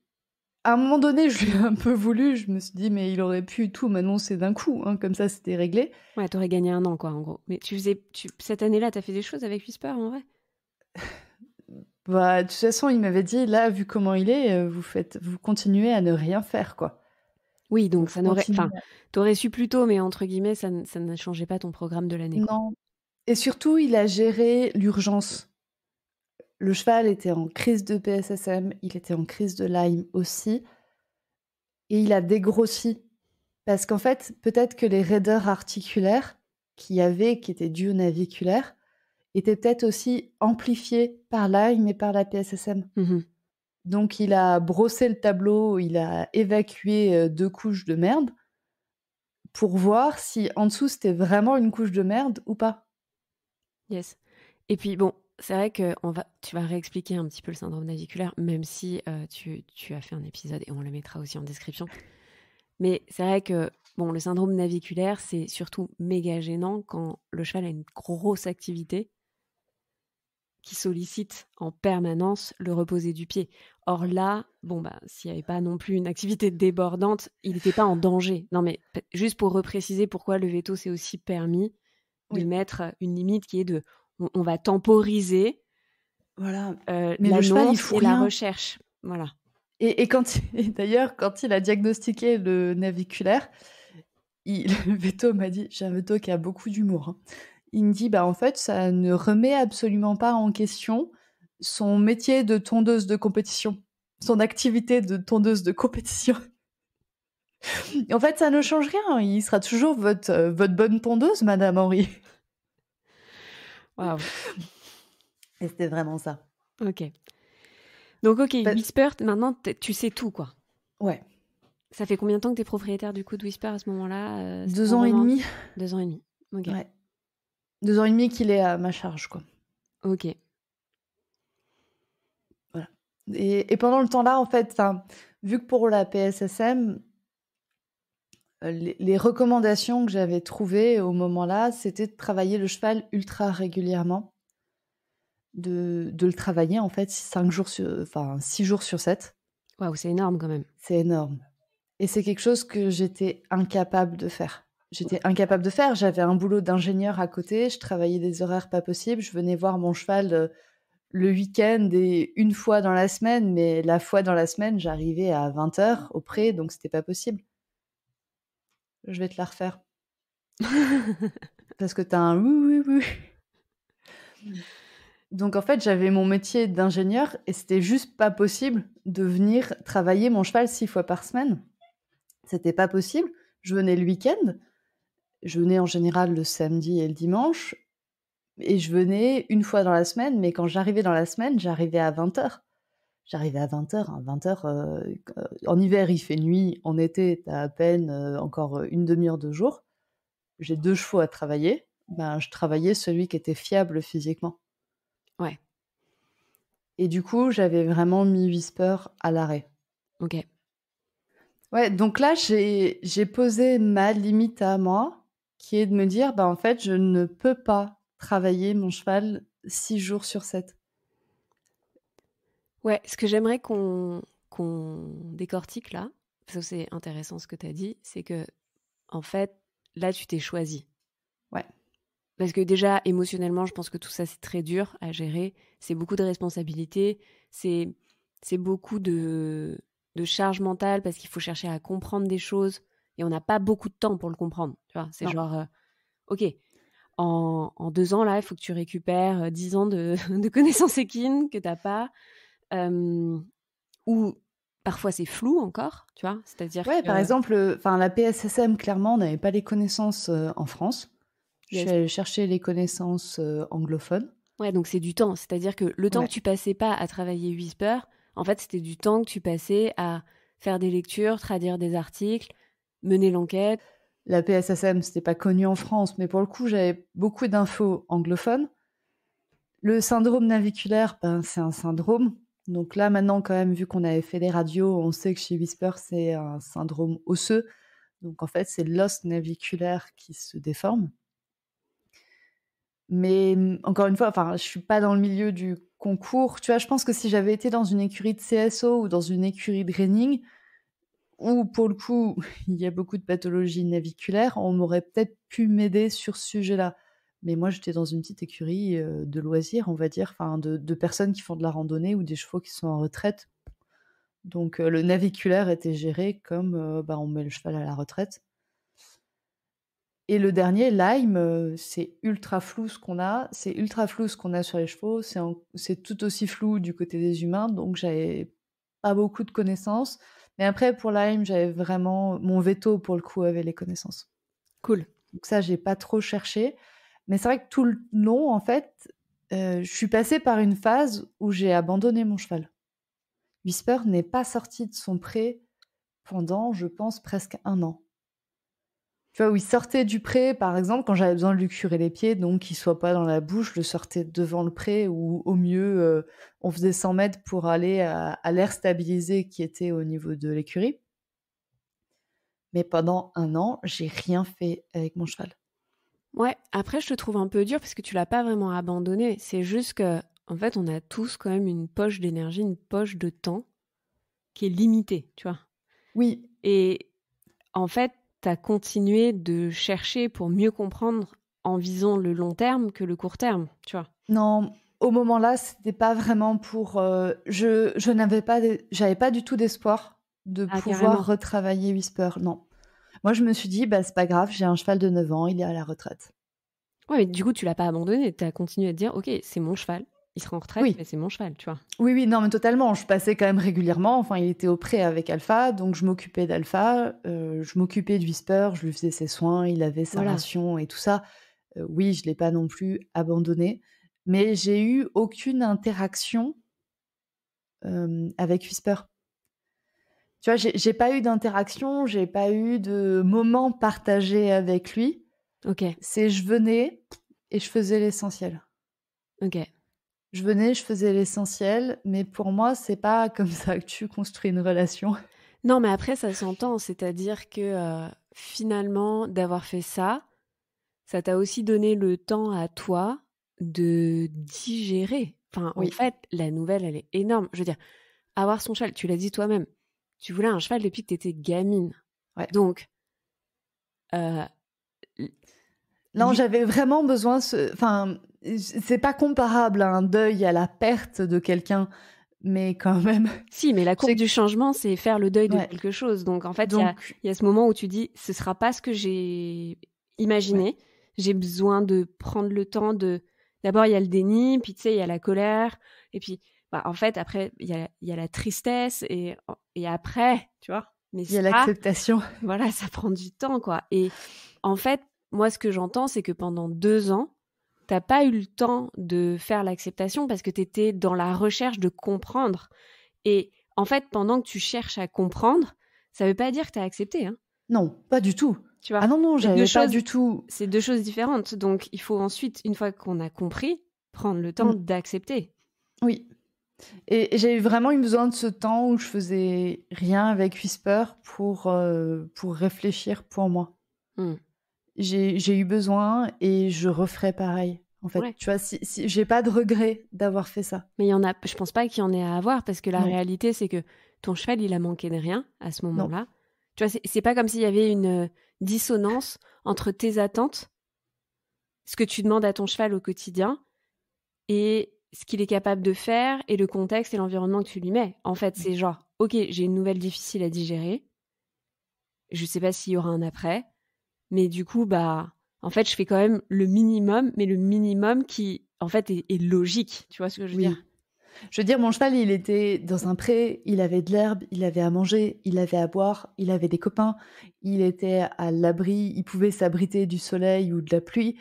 à un moment donné, je l'ai *laughs* un peu voulu, je me suis dit, mais il aurait pu tout m'annoncer d'un coup, hein, comme ça c'était réglé. Ouais, t'aurais gagné un an, quoi, en gros. Mais tu faisais, cette année-là, t'as fait des choses avec Whisper, en vrai *laughs* Bah, de toute façon, il m'avait dit, là, vu comment il est, euh, vous faites, vous continuez à ne rien faire, quoi. Oui, donc, ça n'aurait, enfin, t'aurais su plus tôt, mais entre guillemets, ça, ça n'a changé pas ton programme de l'année. Non. Et surtout, il a géré l'urgence. Le cheval était en crise de PSSM, il était en crise de Lyme aussi, et il a dégrossi. Parce qu'en fait, peut-être que les raideurs articulaires y avait, qui étaient dues aux était peut-être aussi amplifié par l'air et par la PSSM. Mmh Donc il a brossé le tableau, il a évacué euh, deux couches de merde pour voir si en dessous c'était vraiment une couche de merde ou pas. Yes. Et puis bon, c'est vrai que on va, tu vas réexpliquer un petit peu le syndrome naviculaire, même si euh, tu, tu, as fait un épisode et on le mettra aussi en description. Mais c'est vrai que bon, le syndrome naviculaire, c'est surtout méga gênant quand le cheval a une grosse activité qui sollicite en permanence le reposer du pied. Or là, bon bah s'il n'y avait pas non plus une activité débordante, il n'était pas en danger. Non mais juste pour repréciser pourquoi le veto s'est aussi permis de mettre une limite qui est de on, va temporiser voilà euh, la et la recherche voilà et, quand d'ailleurs quand il a diagnostiqué le naviculaire *laughs* le veto m'a dit j'ai un veto qui a beaucoup d'humour hein il me dit bah en fait ça ne remet absolument pas en question son métier de tondeuse de compétition, son activité de tondeuse de compétition. *laughs* en fait, ça ne change rien. Il sera toujours votre, euh, votre bonne tondeuse, Madame Henri. Waouh. Et c'était vraiment ça. Ok. Donc, ok, Whisper, maintenant, tu sais tout, quoi. Ouais. Ça fait combien de temps que tu es propriétaire du coup de Whisper à ce moment-là euh, Deux ans et demi. Deux ans et demi. Ok. Ouais. Deux ans et demi qu'il est à ma charge, quoi. Ok. Voilà. Et, pendant le temps-là, en fait, vu que pour la PSSM, euh, les, recommandations que j'avais trouvées au moment-là, c'était de travailler le cheval ultra régulièrement. De, le travailler en fait cinq jours sur, enfin 6 jours sur 7. Waouh, c'est énorme quand même. C'est énorme. Et c'est quelque chose que j'étais incapable de faire j'étais incapable de faire. J'avais un boulot d'ingénieur à côté, je travaillais des horaires pas possibles, je venais voir mon cheval euh, le, week-end et une fois dans la semaine, mais la fois dans la semaine, j'arrivais à 20h au pré, donc c'était pas possible. Je vais te la refaire. Parce que t'as un oui, oui, oui. Donc en fait, j'avais mon métier d'ingénieur et c'était juste pas possible de venir travailler mon cheval six fois par semaine. C'était pas possible. Je venais le week-end, je venais en général le samedi et le dimanche. Et je venais une fois dans la semaine, mais quand j'arrivais dans la semaine, j'arrivais à 20h. J'arrivais à 20h. Hein, euh, 20h, en hiver, il fait nuit. En été, t'as à peine euh, encore euh, une demi-heure de jour. J'ai deux chevaux à travailler. Ben, je travaillais celui qui était fiable physiquement. Ouais. Et du coup, j'avais vraiment mis Whisper à l'arrêt. Ok. Ouais, donc là, j'ai posé ma limite à moi qui est de me dire, bah, en fait, je ne peux pas travailler mon cheval six jours sur sept. » Ouais, ce que j'aimerais qu'on décortique là, parce que c'est intéressant ce que tu as dit, c'est que, en fait, là, tu t'es choisi. Ouais. Parce que déjà, émotionnellement, je pense que tout ça, c'est très dur à gérer. C'est beaucoup de responsabilités. C'est beaucoup de, de charge mentale parce qu'il faut chercher à comprendre des choses et on n'a pas beaucoup de temps pour le comprendre. Tu vois, c'est genre, euh, ok, en, deux ans, là, il faut que tu récupères euh, dix ans *laughs* de, connaissances équines que tu n'as pas. Euh, ou parfois c'est flou encore, tu vois, c'est-à-dire. par exemple, enfin la PSSM, clairement, on n'avait pas les connaissances en France. Je les connaissances anglophones. Ouais, donc c'est du temps. C'est-à-dire que le temps que tu passais pas à travailler Whisper, en fait, c'était du temps que tu passais à faire des lectures, traduire des articles, mener l'enquête. La PSSM, n'était pas connu en France, mais pour le coup, j'avais beaucoup d'infos anglophones. Le syndrome naviculaire, ben, c'est un syndrome. Donc là, maintenant, quand même, vu qu'on avait fait des radios, on sait que chez Whisper, c'est un syndrome osseux. Donc en fait, c'est l'os naviculaire qui se déforme. Mais encore une fois, enfin, je suis pas dans le milieu du concours. Tu vois, je pense que si j'avais été dans une écurie de CSO ou dans une écurie de reining, où pour le coup, *laughs* il y a beaucoup de pathologies naviculaires, on m'aurait peut-être pu m'aider sur ce sujet-là. Mais moi, j'étais dans une petite écurie euh, de loisirs, on va dire, de, personnes qui font de la randonnée ou des chevaux qui sont en retraite. Donc, euh, le naviculaire était géré comme euh, bah, on met le cheval à la retraite. Et le dernier, Lyme, c'est ultra flou ce qu'on a, c'est ultra flou ce qu'on a sur les chevaux, c'est tout aussi flou du côté des humains, donc j'avais pas beaucoup de connaissances. Mais après, pour Lime, j'avais vraiment mon veto pour le coup avait les connaissances. Cool. Donc ça, j'ai pas trop cherché. Mais c'est vrai que tout le long, en fait, euh, je suis passée par une phase où j'ai abandonné mon cheval. Whisper n'est pas sorti de son pré pendant, je pense, presque un an. Tu vois, où il sortait du pré, par exemple, quand j'avais besoin de lui curer les pieds, donc qu'il soit pas dans la bouche, le sortait devant le pré, ou au mieux, euh, on faisait 100 mètres pour aller à, l'air stabilisé qui était au niveau de l'écurie. Mais pendant un an, j'ai rien fait avec mon cheval. Ouais, après, je te trouve un peu dur parce que tu l'as pas vraiment abandonné. C'est juste que, en fait, on a tous quand même une poche d'énergie, une poche de temps qui est limitée, tu vois. Oui. Et en fait, tu as continué de chercher pour mieux comprendre en visant le long terme que le court terme, tu vois Non, au moment-là, c'était pas vraiment pour. Euh, je, je n'avais pas, j'avais pas du tout d'espoir de ah, pouvoir retravailler Whisper. Non. Moi, je me suis dit, bah, c'est pas grave, j'ai un cheval de 9 ans, il est à la retraite. Ouais, mais du coup, tu l'as pas abandonné. Tu as continué à dire, ok, c'est mon cheval, il sera en retraite, oui. mais c'est mon cheval, tu vois. Oui, oui, non, mais totalement. Je passais quand même régulièrement. Enfin, il était au pré avec Alpha, donc je m'occupais d'Alpha, euh, je m'occupais de Whisper, je lui faisais ses soins, il avait sa ration et tout ça. Euh, oui, je ne l'ai pas non plus abandonné, mais j'ai eu aucune interaction euh, avec Whisper. Tu vois, j'ai pas eu d'interaction, j'ai pas eu de moment partagé avec lui. Ok. C'est je venais et je faisais l'essentiel. Ok. Je venais, je faisais l'essentiel, mais pour moi, c'est pas *laughs* comme ça que tu construis une relation. Non, mais après, ça s'entend, c'est-à-dire que euh, finalement, d'avoir fait ça, ça t'a aussi donné le temps à toi de digérer. Enfin, oui. en fait, la nouvelle, elle est énorme. Je veux dire, avoir son cheval, tu l'as dit toi-même, tu voulais un cheval depuis que tu étais gamine. Ouais. Donc, euh, non, j'avais vraiment besoin. Ce... Enfin, c'est pas comparable à un deuil à la perte de quelqu'un mais quand même. Si, mais la courbe du changement, c'est faire le deuil de quelque chose. Donc en fait, il y, a ce moment où tu dis, ce sera pas ce que j'ai imaginé. J'ai besoin de prendre le temps de. D'abord, il y a le déni, puis tu sais, il y a la colère, et puis, bah, en fait, après, il y a, la tristesse, et, et après, tu vois. Mais il y a l'acceptation. Voilà, ça prend du temps, quoi. Et en fait, moi, ce que j'entends, c'est que pendant deux ans, t'as pas eu le temps de faire l'acceptation parce que tu étais dans la recherche de comprendre. Et en fait, pendant que tu cherches à comprendre, ça veut pas dire que tu as accepté. Hein. Non, pas du tout. Tu vois ah non, non, j'avais pas du tout. C'est deux choses différentes. Donc, il faut ensuite, une fois qu'on a compris, prendre le temps mm. d'accepter. Oui. Et, j'ai vraiment eu besoin de ce temps où je faisais rien avec Whisper pour, euh, pour réfléchir pour moi. Mm j'ai eu besoin et je referai pareil. En fait, tu vois, si, j'ai pas de regret d'avoir fait ça. Mais il y en a, je pense pas qu'il y en ait à avoir parce que la réalité, c'est que ton cheval, il a manqué de rien à ce moment-là. Tu vois, c'est pas comme s'il y avait une euh, dissonance entre tes attentes, ce que tu demandes à ton cheval au quotidien et ce qu'il est capable de faire et le contexte et l'environnement que tu lui mets. En fait, mm. c'est genre, ok, j'ai une nouvelle difficile à digérer. Je sais pas s'il y aura un après. Mais du coup, bah, en fait, je fais quand même le minimum, mais le minimum qui, en fait, est, logique. Tu vois ce que je veux dire Je veux dire, mon cheval, il était dans un pré, il avait de l'herbe, il avait à manger, il avait à boire, il avait des copains, il était à l'abri, il pouvait s'abriter du soleil ou de la pluie.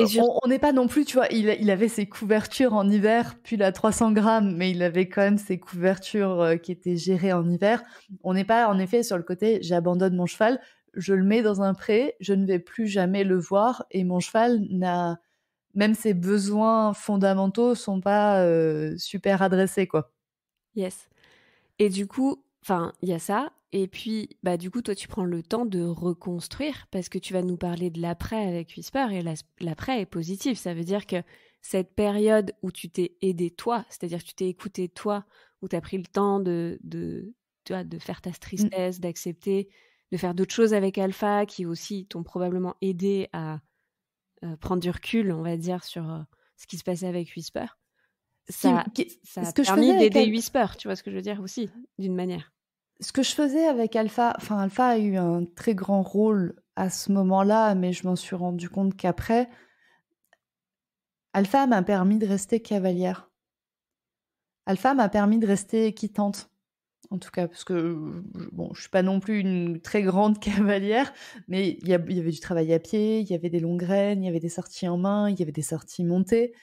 Euh, on n'est pas non plus, tu vois, il, avait ses couvertures en hiver, puis la 300 grammes, mais il avait quand même ses couvertures euh, qui étaient gérées en hiver. On n'est pas, en effet, sur le côté, j'abandonne mon cheval, je le mets dans un pré, je ne vais plus jamais le voir, et mon cheval n'a, même ses besoins fondamentaux sont pas euh, super adressés, quoi. Yes. Et du coup, enfin, il y a ça, et puis, bah, du coup, toi, tu prends le temps de reconstruire parce que tu vas nous parler de l'après avec Whisper et l'après est positif. Ça veut dire que cette période où tu t'es aidé toi, c'est-à-dire que tu t'es écouté toi, où tu as pris le temps de, de, de, faire ta tristesse, mm. d'accepter, de faire d'autres choses avec Alpha qui aussi t'ont probablement aidé à euh, prendre du recul, on va dire, sur euh, ce qui se passait avec Whisper. Ça, ça a permis d'aider Whisper, tu vois ce que je veux dire aussi, d'une manière ce que je faisais avec Alpha, enfin Alpha a eu un très grand rôle à ce moment-là, mais je m'en suis rendu compte qu'après, Alpha m'a permis de rester cavalière. Alpha m'a permis de rester équitante. En tout cas, parce que euh, bon, je suis pas non plus une très grande *laughs* cavalière, mais il y, y, avait du travail à pied, il y avait des longues graines, il y avait des sorties en main, il y avait des sorties montées.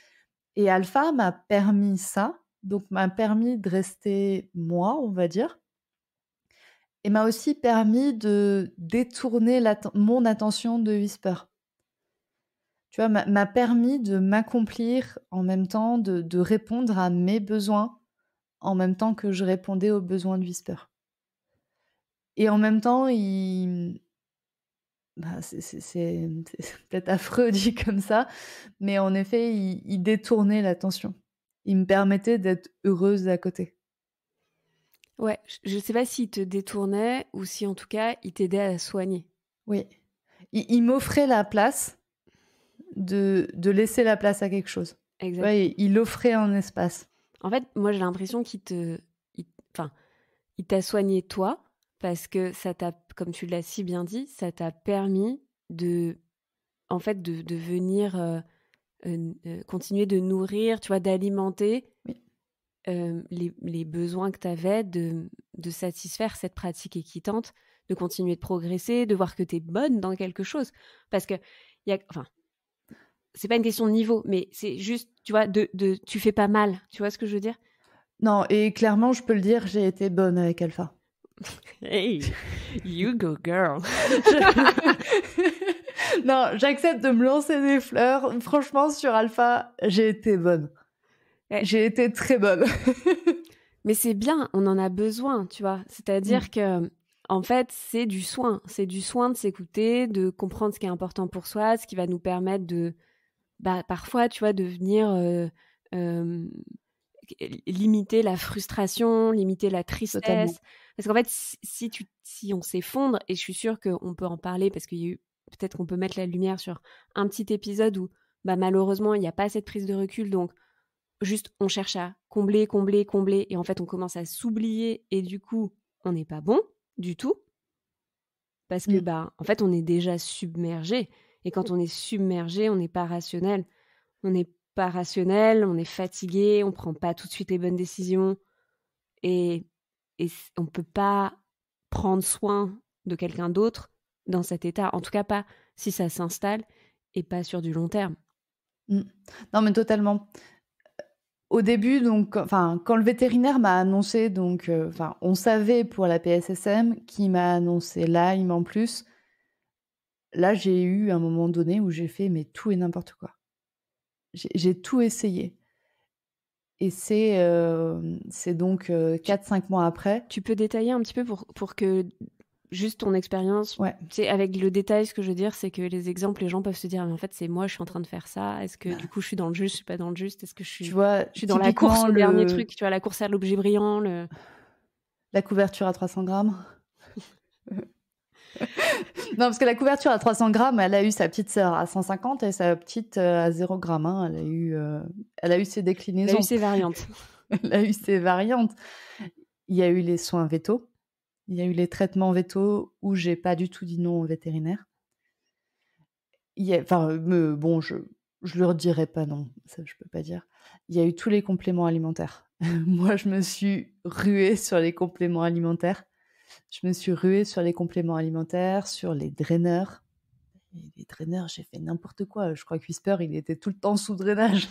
Et Alpha m'a permis ça, donc m'a permis de rester moi, on va dire, et m'a aussi permis de détourner mon attention de Whisper. Tu vois, m'a permis de m'accomplir en même temps, de, répondre à mes besoins en même temps que je répondais aux besoins de Whisper. Et en même temps, il... Bah, c'est *laughs* peut-être affreux dit comme ça, mais en effet, il, il détournait l'attention. Il me permettait d'être heureuse à côté. Ouais, je ne sais pas s'il te détournait ou si en tout cas il t'aidait à soigner. Oui, il, m'offrait la place de, de, laisser la place à quelque chose. Exactement. il, offrait un espace. En fait, moi j'ai l'impression qu'il te, il t'a soigné toi parce que ça t'a, comme tu l'as si bien dit, ça t'a permis de, en fait, de, venir euh, euh, euh, continuer de nourrir, tu vois, d'alimenter oui les, besoins que tu avais de, satisfaire cette pratique équitante, de continuer de progresser, de voir que tu es bonne dans quelque chose. Parce que, y a, enfin, c'est pas une question de niveau, mais c'est juste, tu vois, de, tu fais pas mal. Tu vois ce que je veux dire Non, et clairement, je peux le dire, j'ai été bonne avec Alpha. *laughs* Hey, you go girl. *laughs* non, j'accepte de me lancer des fleurs. Franchement, sur Alpha, j'ai été bonne. J'ai été très bonne. *laughs* Mais c'est bien, on en a besoin, tu vois. C'est-à-dire mm. que, en fait, c'est du soin. C'est du soin de s'écouter, de comprendre ce qui est important pour soi, ce qui va nous permettre de, bah, parfois, tu vois, de venir euh, euh, limiter la frustration, limiter la tristesse. Totalement. Parce qu'en fait, si, tu, si on s'effondre, et je suis sûre qu'on peut en parler parce qu'il y a eu, peut-être qu'on peut mettre la lumière sur un petit épisode où, bah, malheureusement, il n'y a pas cette prise de recul. Donc, juste on cherche à combler, combler, combler, et en fait on commence à s'oublier, et du coup on n'est pas bon du tout, parce que mm. bah en fait on est déjà submergé, et quand mm. on est submergé, on n'est pas rationnel, on n'est pas rationnel, on est fatigué, on prend pas tout de suite les bonnes décisions, et, et on peut pas prendre soin de quelqu'un d'autre dans cet état, en tout cas pas si ça s'installe et pas sur du long terme. Mm. Non mais totalement au début, donc, enfin, quand le vétérinaire m'a annoncé, donc, euh, on savait pour la PSSM qui m'a annoncé Lyme en plus. Là, j'ai eu un moment donné où j'ai fait mais tout et n'importe quoi. J'ai tout essayé. Et c'est euh, donc 4-5 euh, mois après. Tu peux détailler un petit peu pour, pour que juste ton expérience. Ouais. Tu avec le détail, ce que je veux dire, c'est que les exemples, les gens peuvent se dire, mais en fait, c'est moi, je suis en train de faire ça. Est-ce que bah. du coup, je suis dans le juste, je suis pas dans le juste Est-ce que je suis, tu vois, je suis dans la course, le... dernier truc, tu vois, la course à l'objet brillant, le... *laughs* la couverture à 300 grammes. *laughs* non, parce que la couverture à 300 grammes, elle a eu sa petite sœur à 150 et sa petite euh, à 0 grammes. Hein. Elle, a eu, euh, elle a eu ses déclinaisons. Elle a eu ses variantes. *laughs* elle a eu ses variantes. Il y a eu les soins vétos il y a eu les traitements vétos où j'ai pas du tout dit non au vétérinaire. enfin, bon, je je leur dirai pas non, ça je peux pas dire. Il y a eu tous les compléments alimentaires. *laughs* Moi, je me suis ruée sur les compléments alimentaires. Je me suis ruée sur les compléments alimentaires, sur les draineurs. les draineurs, j'ai fait n'importe quoi. Je crois que Whisper, il était tout le temps sous drainage.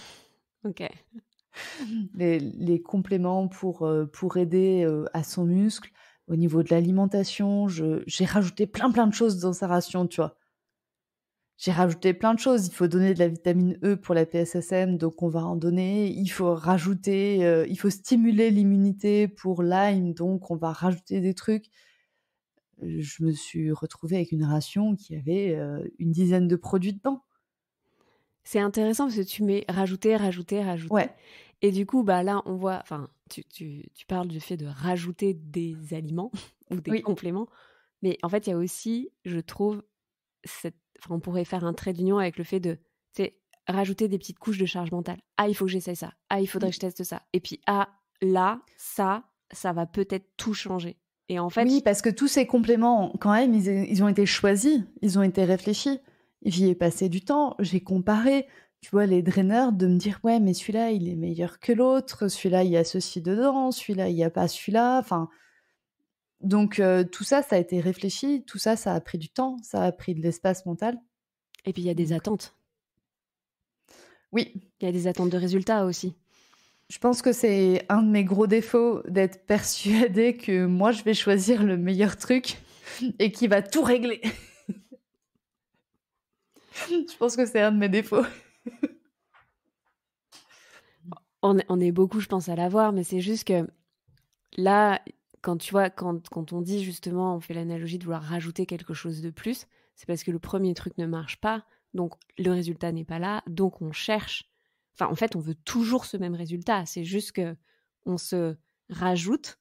Ok. Les, compléments pour, euh, pour aider euh, à son muscle, au niveau de l'alimentation, j'ai rajouté plein plein de choses dans sa ration, tu vois. J'ai rajouté plein de choses. Il faut donner de la vitamine E pour la PSSM, donc on va en donner. Il faut rajouter, euh, il faut stimuler l'immunité pour Lyme, donc on va rajouter des trucs. Je me suis retrouvée avec une ration qui avait euh, une dizaine de produits dedans. C'est intéressant parce que tu mets rajouter, rajouter, rajouter. Ouais. Et du coup, bah là, on voit, enfin, tu, parles du fait de rajouter des aliments *laughs* ou des compléments, mais en fait, il y a aussi, je trouve, cette... on pourrait faire un trait d'union avec le fait de rajouter des petites couches de charge mentale. Ah, il faut que j'essaye ça. Ah, il faudrait que je teste ça. Et puis, ah, là, ça, ça va peut-être tout changer. Et en fait. Oui, parce que tous ces compléments, quand même, ils, ils ont été choisis, ils ont été réfléchis. J'y ai passé du temps, j'ai comparé, tu vois, les draineurs, de me dire, ouais, mais celui-là, il est meilleur que l'autre, celui-là, il y a ceci dedans, celui-là, il n'y a pas celui-là. Enfin, donc, euh, tout ça, ça a été réfléchi, tout ça, ça a pris du temps, ça a pris de l'espace mental. Et puis, il y a des attentes. Oui. Il y a des attentes de résultats aussi. Je pense que c'est un de mes gros défauts d'être *laughs* persuadée que moi, je vais choisir le meilleur truc *laughs* et qui va tout régler. *laughs* je pense que c'est un de mes défauts on, est beaucoup, je pense, à l'avoir, mais c'est juste que là, quand tu vois, quand, quand on dit justement, on fait l'analogie de vouloir rajouter quelque chose de plus, c'est parce que le premier truc ne marche pas, donc le résultat n'est pas là, donc on cherche. Enfin, en fait, on veut toujours ce même résultat. C'est juste que on se rajoute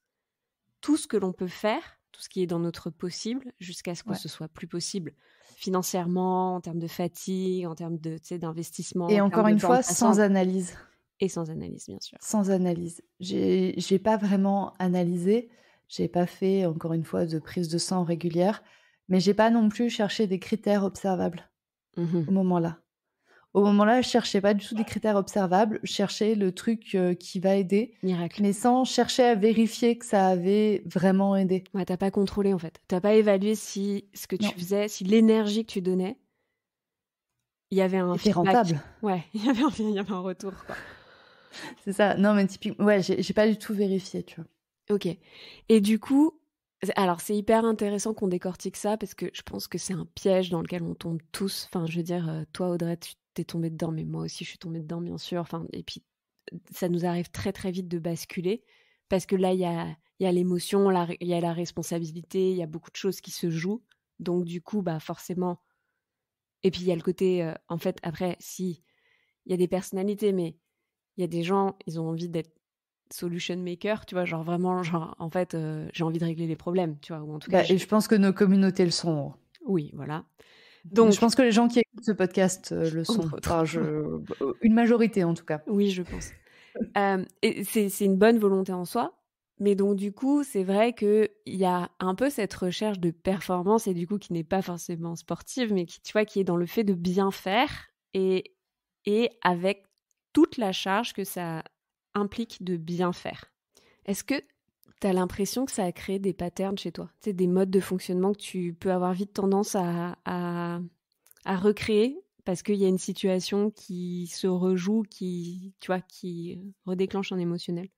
tout ce que l'on peut faire tout ce qui est dans notre possible jusqu'à ce que ce soit plus possible financièrement, en termes de fatigue, en termes d'investissement. Et encore une fois, sans analyse. Et sans analyse, bien sûr. Sans analyse. J'ai pas vraiment analysé. J'ai pas fait, encore une fois, de prise de sang régulière. Mais j'ai pas non plus cherché des critères observables mmh au moment-là. Au moment-là, je cherchais pas du tout des critères observables, je cherchais le truc euh, qui va aider, Miracle. mais sans chercher à vérifier que ça avait vraiment aidé. Ouais, t'as pas contrôlé en fait. T'as pas évalué si ce que tu faisais, si l'énergie que tu donnais, il y avait un feedback. rentable. Ouais, *laughs* il y avait un, il y avait un retour. C'est ça. Non, mais typiquement, ouais, j'ai pas du tout vérifié, tu vois. Ok. Et du coup, alors, c'est hyper intéressant qu'on décortique ça parce que je pense que c'est un piège dans lequel on tombe tous. Enfin, je veux dire, euh, toi, Audrey, tu t'es tombé dedans, mais moi aussi je suis tombée dedans, bien sûr. Enfin, et puis ça nous arrive très très vite de basculer parce que là il y a, y a l'émotion, il y a la responsabilité, il y a beaucoup de choses qui se jouent. Donc du coup, bah forcément. Et puis il y a le côté, euh, en fait, après, si il y a des personnalités, mais il y a des gens, ils ont envie d'être solution maker, tu vois, genre vraiment, genre en fait, euh, j'ai envie de régler les problèmes, tu vois, ou en tout cas. Bah, et je pense que nos communautés le sont. Oh. Oui, voilà. Donc, je pense que les gens qui écoutent ce podcast euh, le sont. Enfin, *laughs* euh, Une majorité en tout cas. Oui, je pense. Euh, c'est une bonne volonté en soi, mais donc du coup, c'est vrai que il y a un peu cette recherche de performance et du coup qui n'est pas forcément sportive, mais qui tu vois qui est dans le fait de bien faire et et avec toute la charge que ça implique de bien faire. Est-ce que tu as l'impression que ça a créé des patterns chez toi, des modes de fonctionnement que tu peux avoir vite tendance à, recréer parce qu'il y a une situation qui se rejoue, qui, tu vois, qui redéclenche un émotionnel.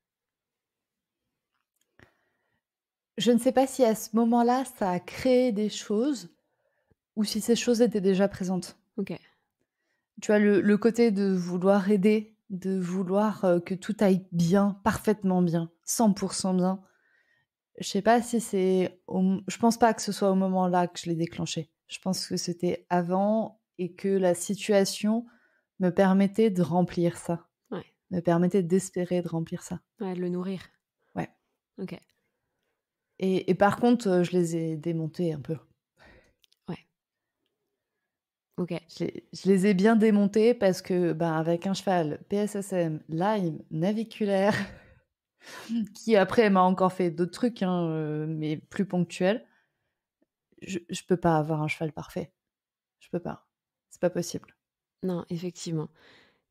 Je ne sais pas si à ce moment-là, ça a créé des choses ou si ces choses étaient déjà présentes. Ok. Tu as le, le côté de vouloir aider, de vouloir euh, que tout aille bien, parfaitement bien, 100% bien je sais pas si c'est. Je Je pense pas que ce soit au moment-là que je l'ai déclenché. Je pense que c'était avant et que la situation me permettait de remplir ça. Me permettait d'espérer de remplir ça. Ouais, de le nourrir. Ouais. Ok. Et, par contre, euh, je les ai démontés un peu. Ouais. Ok. Je les, ai bien démontés parce que, ben avec un cheval, PSSM, Lyme, naviculaire. Mmh. qui après m'a encore fait d'autres trucs, hein, euh, mais plus ponctuels. Je, je peux pas avoir un cheval parfait. Je peux pas. C'est pas possible. Non, effectivement.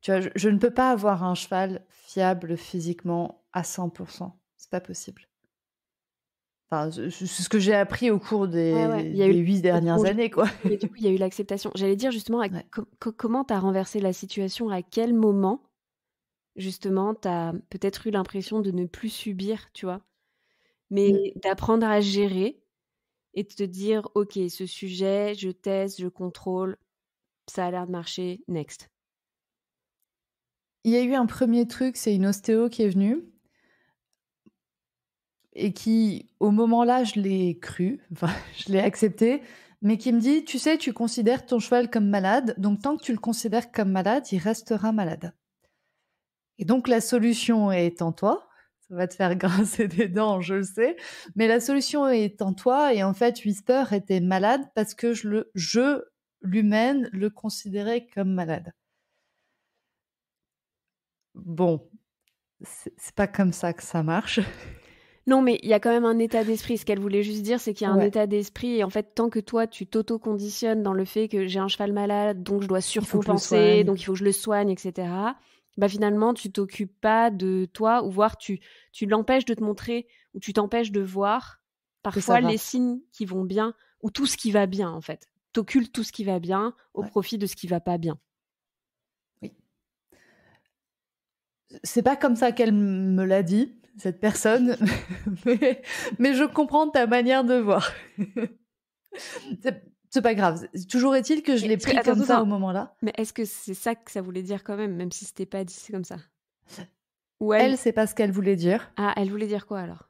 Tu vois, je, ne peux pas avoir un cheval fiable physiquement à 100%. C'est pas possible. Enfin, c'est ce que j'ai appris au cours des, dernières années. Quoi. Et du coup, il y a eu l'acceptation. J'allais dire justement, *laughs* comment tu as renversé la situation À quel moment justement, tu as peut-être eu l'impression de ne plus subir, tu vois, mais mmh. d'apprendre à gérer et de te dire, OK, ce sujet, je teste, je contrôle, ça a l'air de marcher, next. Il y a eu un premier truc, c'est une ostéo qui est venue et qui, au moment-là, je l'ai cru, *laughs* enfin, je l'ai accepté, mais qui me dit, tu sais, tu considères ton cheval comme malade, donc tant que tu le considères comme malade, il restera malade. Et donc la solution est en toi. Ça va te faire *laughs* grincer des dents, je le sais. Mais la solution est en toi. Et en fait, Whisper était malade parce que je, l'humaine, le considérais comme malade. Bon, c'est pas comme ça que ça marche. *laughs* Non, mais il y a quand même un état d'esprit. Ce qu'elle voulait juste dire, c'est qu'il y a un état d'esprit. Et en fait, tant que toi, tu t'auto-conditionnes dans le fait que j'ai un cheval malade, donc je dois penser, donc il faut que je le soigne, etc bah finalement tu t'occupes pas de toi ou voir tu, tu l'empêches de te montrer ou tu t'empêches de voir parfois les signes qui vont bien ou tout ce qui va bien en fait. occultes tout ce qui va bien au profit de ce qui va pas bien. Oui. C'est pas comme ça qu'elle me l'a dit, cette personne, *laughs* mais, mais je comprends ta manière de voir c'est pas grave. Toujours est-il que je l'ai pris comme ça au moment-là. Mais est-ce que c'est ça que ça voulait dire quand même, même si c'était pas dit comme ça Ou elle, c'est pas ce qu'elle voulait dire. Ah, elle voulait dire quoi alors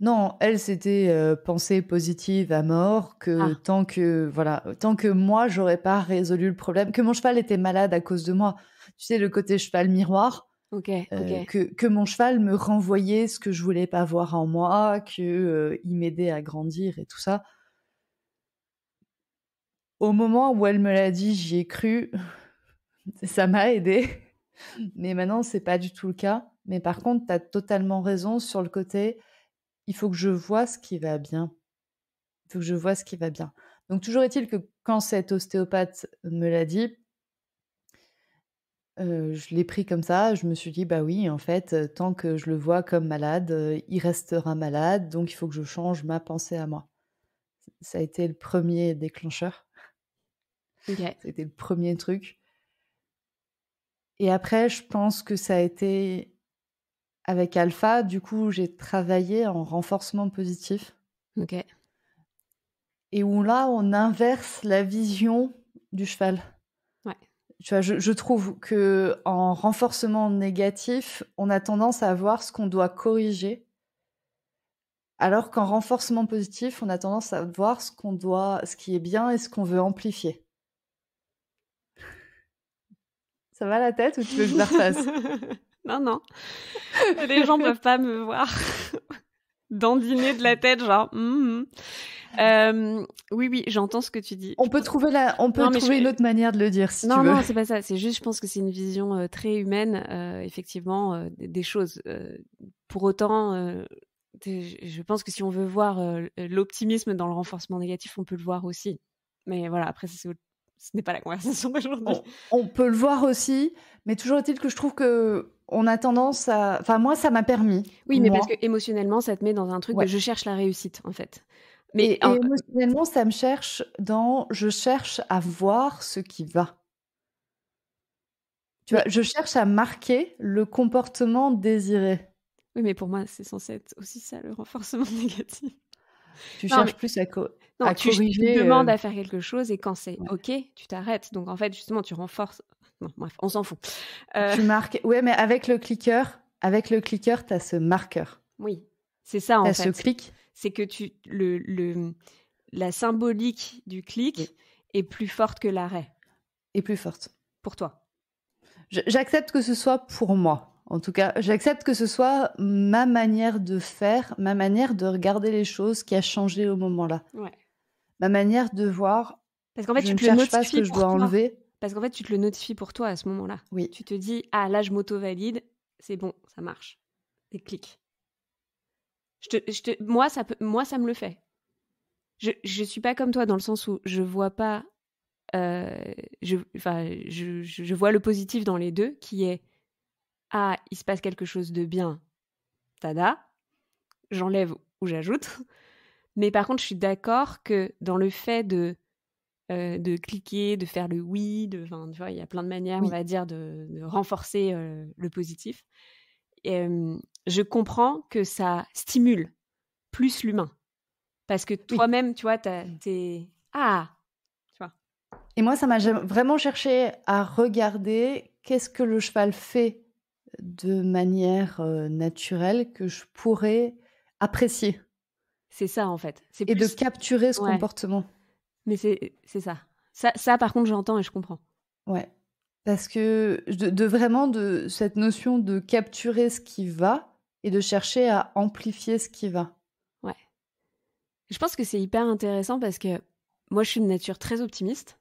non, elle c'était euh, pensée positive à mort que ah. tant que voilà, tant que moi j'aurais pas résolu le problème, que mon cheval était malade à cause de moi. Tu sais le côté cheval miroir. Ok. Euh, que, mon cheval me renvoyait ce que je voulais pas voir en moi, que euh, il m'aidait à grandir et tout ça. Au moment où elle me l'a dit, j'y ai cru. *laughs* Ça m'a aidé. Mais maintenant, c'est pas du tout le cas. Mais par contre, tu as totalement raison sur le côté il faut que je vois ce qui va bien. Il faut que je vois ce qui va bien. Donc, toujours est-il que quand cet ostéopathe me l'a dit, euh, je l'ai pris comme ça, je me suis dit, bah oui, en fait, tant que je le vois comme malade, euh, il restera malade, donc il faut que je change ma pensée à moi. Ça a été le premier déclencheur. C'était le premier truc. Et après, je pense que ça a été avec Alpha. Du coup, j'ai travaillé en renforcement positif. Ok. Et où là, on inverse la vision du cheval. Tu je, je trouve que en renforcement négatif, on a tendance à voir ce qu'on doit corriger, alors qu'en renforcement positif, on a tendance à voir ce qu'on doit, ce qui est bien et ce qu'on veut amplifier. Ça va la tête ou tu veux que je la refasse *laughs* Non, non. Les gens peuvent pas me voir *laughs* dandiner de la tête, genre. Mm-hmm. Euh, oui, oui, j'entends ce que tu dis. On peut trouver la, on peut trouver une autre manière de le dire si non, tu veux. Non, non, c'est pas ça. C'est juste, je pense que c'est une vision euh, très humaine, euh, effectivement, des choses. pour autant, je pense que si on veut voir l'optimisme dans le renforcement négatif, on peut le voir aussi. Mais voilà, après, c'est autre ce n'est pas la conversation On, on, peut le voir aussi, mais toujours est-il que je trouve que on a tendance à. Enfin, moi, ça m'a permis. Oui, mais parce que émotionnellement, ça te met dans un truc je cherche la réussite, en fait. Mais émotionnellement, ça me cherche dans je cherche à voir ce qui va. Tu vois, je cherche à marquer le comportement désiré. Oui, mais pour moi, c'est censé être aussi ça, le renforcement *laughs* négatif. Tu cherches plus à, non, tu, demandes euh. à faire quelque chose et quand c'est OK, tu t'arrêtes. Donc en fait, justement, tu renforces. *laughs* bref, on s'en fout. Tu euh. marques. Ouais, mais avec le clicker, avec le clicker, tu as ce marqueur. Oui, c'est ça en fait. ce clic. C'est que tu le, le, la symbolique du clic est plus forte que l'arrêt. Est plus forte. Pour toi. J'accepte que ce soit pour moi. En tout cas, j'accepte que ce soit ma manière de faire, ma manière de regarder les choses qui a changé au moment-là. Ouais ma manière de voir. Parce qu'en fait, tu ne cherche pas ce que je dois enlever. Parce qu'en fait, tu te le notifies pour toi à ce moment-là. Oui. Tu te dis, ah là, je m'auto-valide, c'est bon, ça marche. Et clic. Je te, je te, moi, ça peut, moi, ça me le fait. Je ne suis pas comme toi dans le sens où je vois pas. Euh, je, je, je vois le positif dans les deux qui est Ah, il se passe quelque chose de bien, tada, j'enlève ou j'ajoute. Mais par contre, je suis d'accord que dans le fait de, euh, de cliquer, de faire le oui, de, tu vois, il y a plein de manières, on va dire, de, renforcer euh, le positif. je comprends que ça stimule plus l'humain. Parce que toi-même, tu vois, t'es... Ah tu vois. Et moi, ça m'a vraiment cherché à regarder qu'est-ce que le cheval fait de manière euh, naturelle que je pourrais apprécier. C'est ça, en fait. Et de capturer ce comportement. Mais c'est ça. ça. Ça, par contre, j'entends et je comprends. Ouais. Parce que de, vraiment de cette notion de capturer ce qui va et de chercher à amplifier ce qui va. Ouais. Je pense que c'est hyper intéressant parce que moi, je suis de nature très optimiste.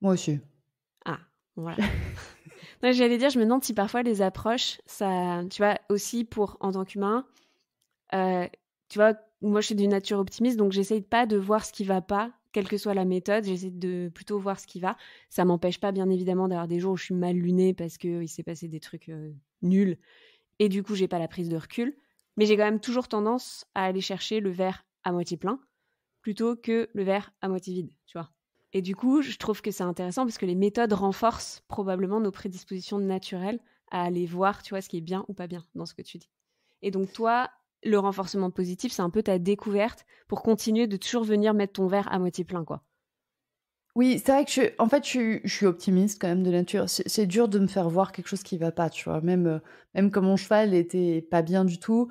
Moi aussi. Ah, voilà. *laughs* J'allais dire, je me demande si parfois les approches, ça, tu vois, aussi pour en tant qu'humain, euh, tu vois, moi je suis d'une nature optimiste, donc j'essaye pas de voir ce qui va pas, quelle que soit la méthode, j'essaie de plutôt voir ce qui va. Ça m'empêche pas, bien évidemment, d'avoir des jours où je suis mal lunée parce qu'il s'est passé des trucs euh, nuls et du coup j'ai pas la prise de recul. Mais j'ai quand même toujours tendance à aller chercher le verre à moitié plein plutôt que le verre à moitié vide, tu vois. Et du coup, je trouve que c'est intéressant parce que les méthodes renforcent probablement nos prédispositions naturelles à aller voir, tu vois, ce qui est bien ou pas bien dans ce que tu dis. Et donc toi, le renforcement positif, c'est un peu ta découverte pour continuer de toujours venir mettre ton verre à moitié plein, quoi. Oui, c'est vrai que je, en fait, je, suis optimiste quand même de nature. C'est dur de me faire voir quelque chose qui va pas, tu vois. Même, euh, même quand mon cheval était pas bien du tout,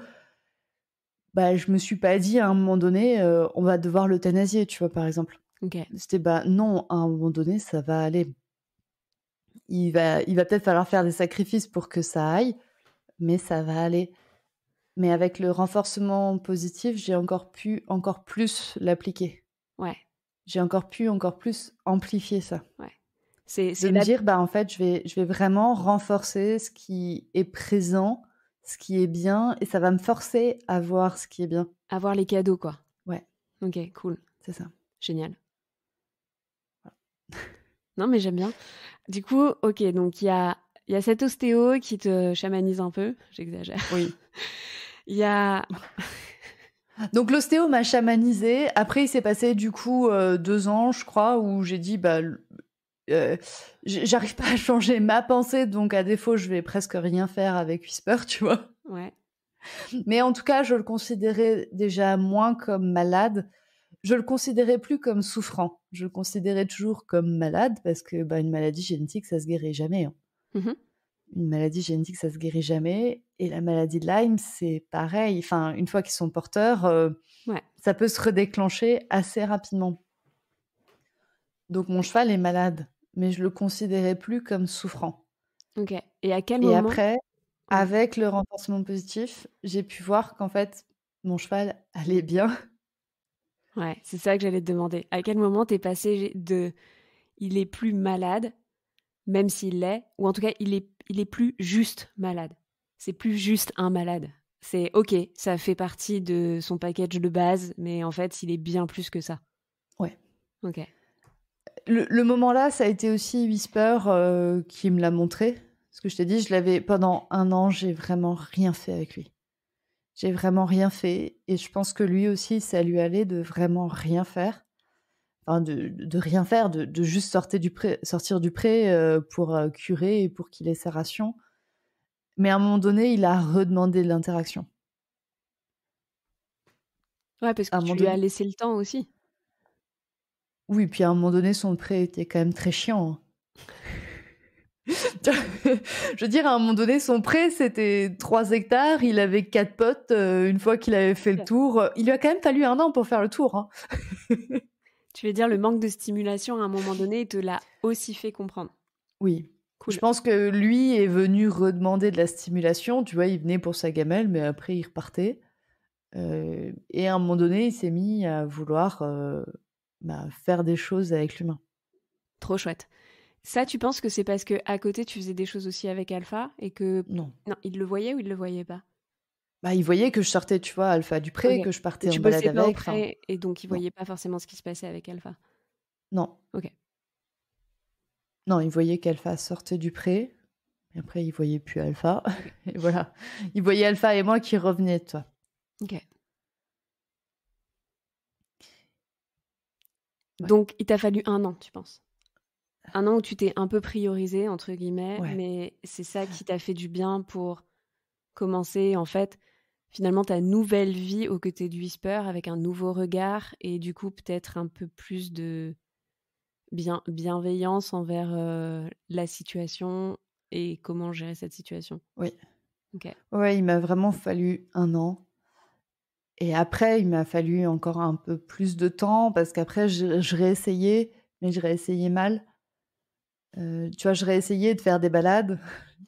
bah, je me suis pas dit à un moment donné, euh, on va devoir l'euthanasier, tu vois, par exemple. C'était, bah, non, à un moment donné, ça va aller. Il va, il va peut-être falloir faire des sacrifices pour que ça aille, mais ça va aller. Mais avec le renforcement positif, j'ai encore pu encore plus l'appliquer. Ouais. J'ai encore pu encore plus amplifier ça. Ouais. C'est de me dire bah en fait, je vais je vais vraiment renforcer ce qui est présent, ce qui est bien et ça va me forcer à voir ce qui est bien. À voir les cadeaux quoi. Ouais. OK, cool. C'est ça. Génial. *laughs* non mais j'aime bien. Du coup, OK, donc il y a il y a cet ostéo qui te chamanise un peu, j'exagère. Oui. *laughs* a. *laughs* Donc l'ostéo m'a chamanisé. Après, il s'est passé du coup euh, deux ans, je crois, où j'ai dit bah euh, j'arrive pas à changer ma pensée, donc à défaut, je vais presque rien faire avec Whisper, *laughs* tu vois. Ouais. Mais en tout cas, je le considérais déjà moins comme malade. Je le considérais plus comme souffrant. Je le considérais toujours comme malade parce que bah, une maladie génétique, ça se guérit jamais. Hein. Mmh une maladie génétique, ça se guérit jamais. Et la maladie de Lyme, c'est pareil. Enfin, une fois qu'ils sont porteurs, euh, ça peut se redéclencher assez rapidement. Donc mon cheval est malade, mais je le considérais plus comme souffrant. Ok. Et à quel moment Et après, avec le renforcement positif, j'ai pu voir qu'en fait, mon cheval allait bien. Ouais, c'est ça que j'allais te demander. À quel moment t'es passé de il est plus malade, même s'il l'est, ou en tout cas il est il est plus juste malade. C'est plus juste un malade. C'est ok, ça fait partie de son package de base, mais en fait, il est bien plus que ça. Ouais. Ok. Le, moment là, ça a été aussi Whisper euh, qui me l'a montré. Ce que je t'ai dit, je l'avais pendant un an, j'ai vraiment rien fait avec lui. J'ai vraiment rien fait, et je pense que lui aussi, ça lui allait de vraiment rien faire. Hein, de, rien faire, de, juste sortir du pré, euh, pour euh, curer et pour qu'il ait ses ration. Mais à un moment donné, il a redemandé de l'interaction. Ouais, parce que tu lui as laissé le temps aussi. Oui, puis à un moment donné, son pré était quand même très chiant. Hein. *laughs* je veux dire, à un moment donné, son pré, c'était 3 hectares. Il avait quatre potes. Euh, une fois qu'il avait fait le tour, il lui a quand même fallu un an pour faire le tour. Hein. *laughs* Tu veux dire, le manque de stimulation à un moment donné, il te l'a aussi fait comprendre. Oui. Je pense que lui est venu redemander de la stimulation. Tu vois, il venait pour sa gamelle, mais après, il repartait. Euh, et à un moment donné, il s'est mis à vouloir euh, bah, faire des choses avec l'humain. Trop chouette. Ça, tu penses que c'est parce que à côté, tu faisais des choses aussi avec Alpha et que non, non, il le voyait ou il le voyait pas bah, ils voyaient que je sortais, tu vois, Alpha du pré, que je partais en balade avec. Et donc, ils voyaient pas forcément ce qui se passait avec Alpha Non. Ok. Non, ils voyaient qu'Alpha sortait du pré. Et après, ils voyait plus Alpha. *laughs* et voilà. Ils voyaient Alpha et moi qui revenaient, toi. Ok. Donc, il t'a fallu un an, tu penses ah. Un an où tu t'es un peu priorisé, entre guillemets, mais c'est ça ah. qui t'a fait du bien pour commencer, en fait, finalement ta nouvelle vie aux côtés du Whisper avec un nouveau regard et du coup peut-être un peu plus de bien, bienveillance envers euh, la situation et comment gérer cette situation. Oui. Ok. il m'a vraiment fallu un an. Et après, il m'a fallu encore un peu plus de temps parce qu'après, j'aurais essayé, mais j'aurais essayé mal. Euh, tu vois, je essayé de faire des balades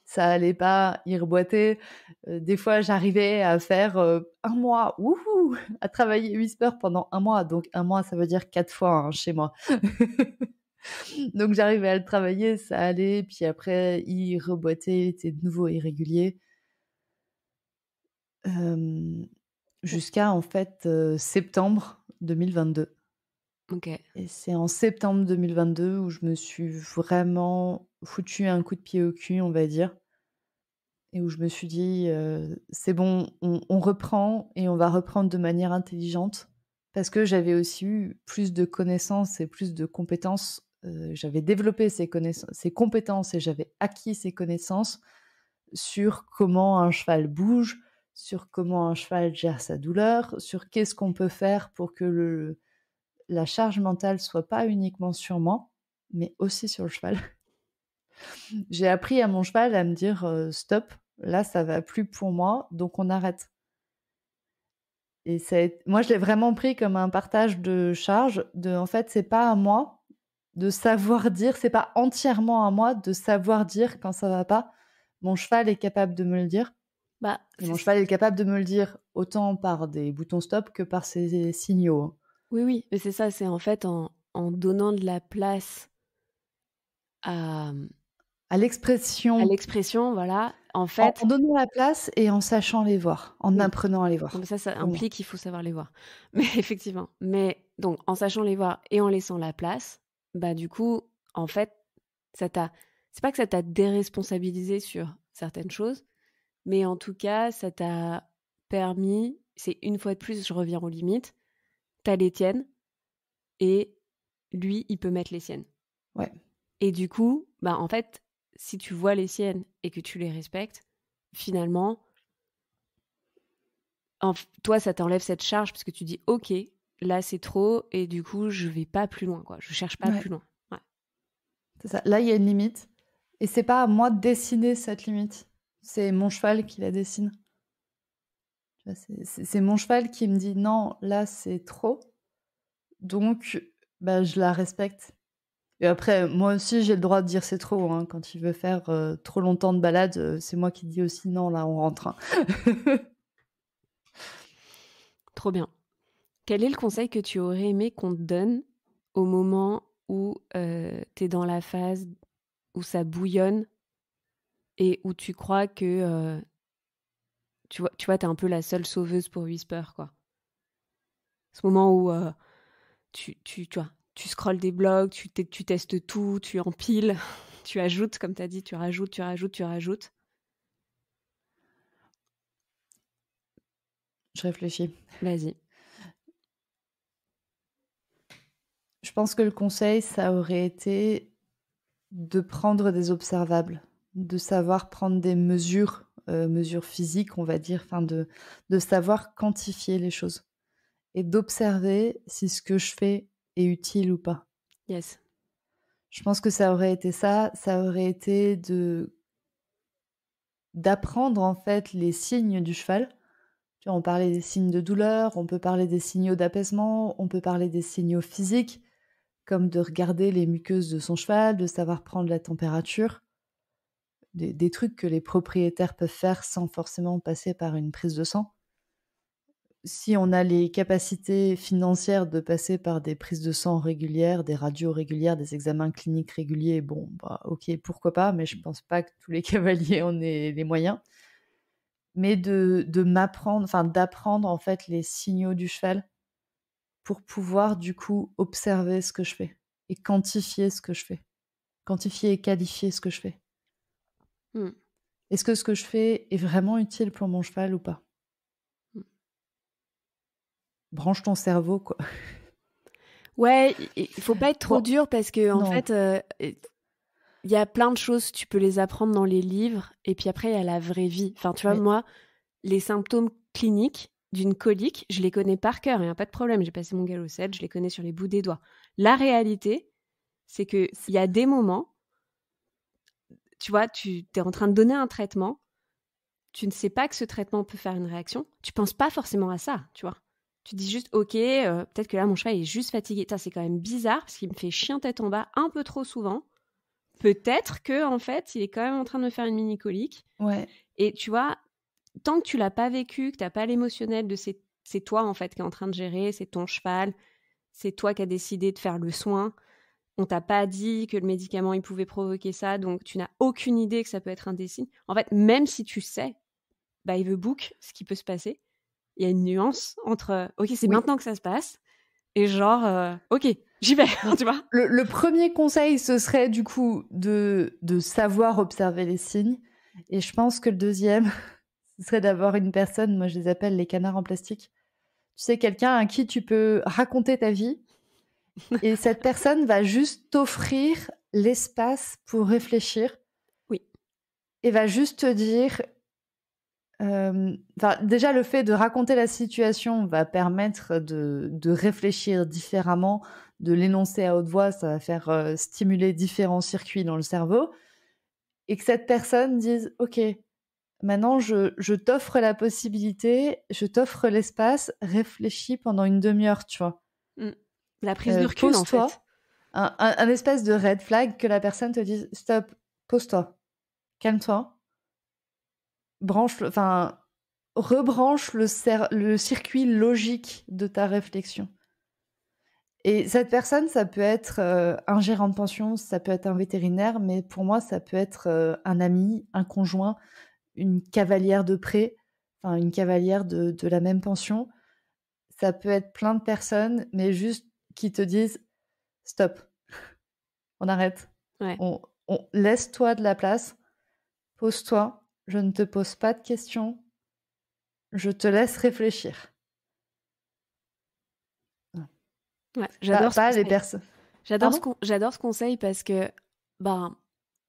ça allait pas y Euh, des fois, j'arrivais à faire euh, un mois, à travailler Whisper pendant un mois. Donc, un mois, ça veut dire quatre fois hein, chez moi. *laughs* Donc, j'arrivais à le travailler, ça allait. Puis après, il reboitait, il était de nouveau irrégulier. Jusqu'à, en fait, euh, septembre 2022. Okay. Et c'est en septembre 2022 où je me suis vraiment foutu un coup de pied au cul, on va dire, et où je me suis dit, c'est bon, on, reprend et on va reprendre de manière intelligente, parce que j'avais aussi eu plus de connaissances et plus de compétences, j'avais développé ces, ces compétences et j'avais acquis ces connaissances sur comment un cheval bouge, sur comment un cheval gère sa douleur, sur qu'est-ce qu'on peut faire pour que la charge mentale soit pas uniquement sur moi, mais aussi sur le cheval. Mmh. J'ai appris à mon cheval à me dire stop, là ça va plus pour moi, donc on arrête. Et ça moi je l'ai vraiment pris comme un partage de charge. De, en fait, c'est pas à moi de savoir dire, c'est pas entièrement à moi de savoir dire quand ça va pas. Mon cheval est capable de me le dire. Bah, mon cheval est capable de me le dire autant par des boutons stop que par ses signaux. Hein. Oui, oui, mais c'est ça, c'est en fait en donnant de la place à, mmh, à l'expression. À l'expression, voilà. En fait. En, donnant la place et en sachant les voir, en apprenant à les voir. ça, ça implique qu'il faut savoir les voir. *laughs* Mais effectivement. Mais donc, en sachant les voir et en laissant la place, bah, du coup, en fait, ça t'a. C'est pas que ça t'a déresponsabilisé sur certaines choses, mais en tout cas, ça t'a permis. C'est une fois de plus, je reviens aux limites. T'as les tiennes et lui, il peut mettre les siennes. Ouais. Et du coup, bah en fait, si tu vois les siennes et que tu les respectes, finalement, toi, ça t'enlève cette charge parce que tu dis, ok, là c'est trop et du coup, je vais pas plus loin, quoi. Je cherche pas plus loin. C'est Là, il y a une limite et c'est pas à moi de dessiner cette limite. C'est mon cheval qui la dessine. C'est mon cheval qui me dit non, là c'est trop. Donc, bah, je la respecte et après, moi aussi, j'ai le droit de dire c'est trop. Hein. Quand il veut faire euh, trop longtemps de balade, euh, c'est moi qui dis aussi non, là, on rentre. Hein. *laughs* trop bien. Quel est le conseil que tu aurais aimé qu'on te donne au moment où euh, tu es dans la phase où ça bouillonne et où tu crois que tu vois, tu vois, es un peu la seule sauveuse pour Whisper, quoi. Ce moment où tu, tu, tu vois, tu scrolles des blogs, tu, tu testes tout, tu empiles, *laughs* tu ajoutes, comme tu as dit, tu rajoutes, tu rajoutes, tu rajoutes. Je réfléchis. Vas-y. Je pense que le conseil, ça aurait été de prendre des observables, de savoir prendre des mesures, euh, mesures physiques, on va dire, enfin de, de savoir quantifier les choses et d'observer si ce que je fais est utile ou pas. Yes. Je pense que ça aurait été ça, ça aurait été de d'apprendre en fait les signes du cheval. Tu en on parlait des signes de douleur, on peut parler des signaux d'apaisement, on peut parler des signaux physiques, comme de regarder les muqueuses de son cheval, de savoir prendre la température, des trucs que les propriétaires peuvent faire sans forcément passer par une prise de sang si on a les capacités financières de passer par des prises de sang régulières, des radios régulières, des examens cliniques réguliers, bon, bah, ok, pourquoi pas, mais je mmh. pense pas que tous les *laughs* cavaliers en aient les moyens. Mais de, m'apprendre, enfin d'apprendre en fait les signaux du cheval pour pouvoir du coup observer ce que je fais et quantifier ce que je fais, quantifier et qualifier ce que je fais. Mmh. Est-ce que ce que je fais est vraiment utile pour mon cheval ou pas branche ton cerveau, quoi. Ouais, il faut pas être trop dur parce que en fait, euh, il y a plein de choses, tu peux les apprendre dans les livres, et puis après il y a la vraie vie. Enfin, tu vois, moi, les symptômes cliniques d'une colique, je les connais par cœur, il n'y a pas de problème, j'ai passé mon galop je les connais sur les bouts des doigts. La réalité, c'est que il y a des moments, tu vois, tu es en train de donner un traitement, tu ne sais pas que ce traitement peut faire une réaction, tu penses pas forcément à ça, tu vois. Tu dis juste, ok, euh, peut-être que là, mon cheval est juste fatigué. C'est quand même bizarre parce qu'il me fait chien tête en bas un peu trop souvent. Peut-être que en fait, il est quand même en train de me faire une mini colique. Ouais. Et tu vois, tant que tu l'as pas vécu, que tu n'as pas l'émotionnel de c'est, toi en fait qui est en train de gérer, c'est ton cheval, c'est toi qui as décidé de faire le soin. On t'a pas dit que le médicament il pouvait provoquer ça, donc tu n'as aucune idée que ça peut être un signes En fait, même si tu sais, bah, il veut book, ce qui peut se passer, il y a une nuance entre euh, OK, c'est maintenant que ça se passe et genre euh, OK, j'y vais, *laughs* tu vois. Le, premier conseil, ce serait du coup de, de savoir observer les signes. Et je pense que le deuxième, *laughs* ce serait d'avoir une personne, moi je les appelle les canards en plastique. Tu sais, quelqu'un à qui tu peux raconter ta vie. *laughs* Et cette personne va juste t'offrir l'espace pour réfléchir. Oui. Et va juste te dire euh, déjà, le fait de raconter la situation va permettre de, réfléchir différemment, de l'énoncer à haute voix, ça va faire euh, stimuler différents circuits dans le cerveau, et que cette personne dise, OK, maintenant je, t'offre la possibilité, je t'offre l'espace, réfléchis pendant une demi-heure, tu vois. Mmh. La prise de euh, recul, en fait. Un, un espèce de red flag que la personne te dise, stop, pose-toi, calme-toi branche, enfin, rebranche le, le circuit logique de ta réflexion. Et cette personne, ça peut être euh, un gérant de pension, ça peut être un vétérinaire, mais pour moi, ça peut être euh, un ami, un conjoint, une cavalière de près, enfin, une cavalière de, la même pension. Ça peut être plein de personnes, mais juste qui te disent stop, on arrête. on laisse-toi de la place, pose-toi, je ne te pose pas de questions, je te laisse réfléchir. j'adore ce J'adore ce, conseil parce que, ben,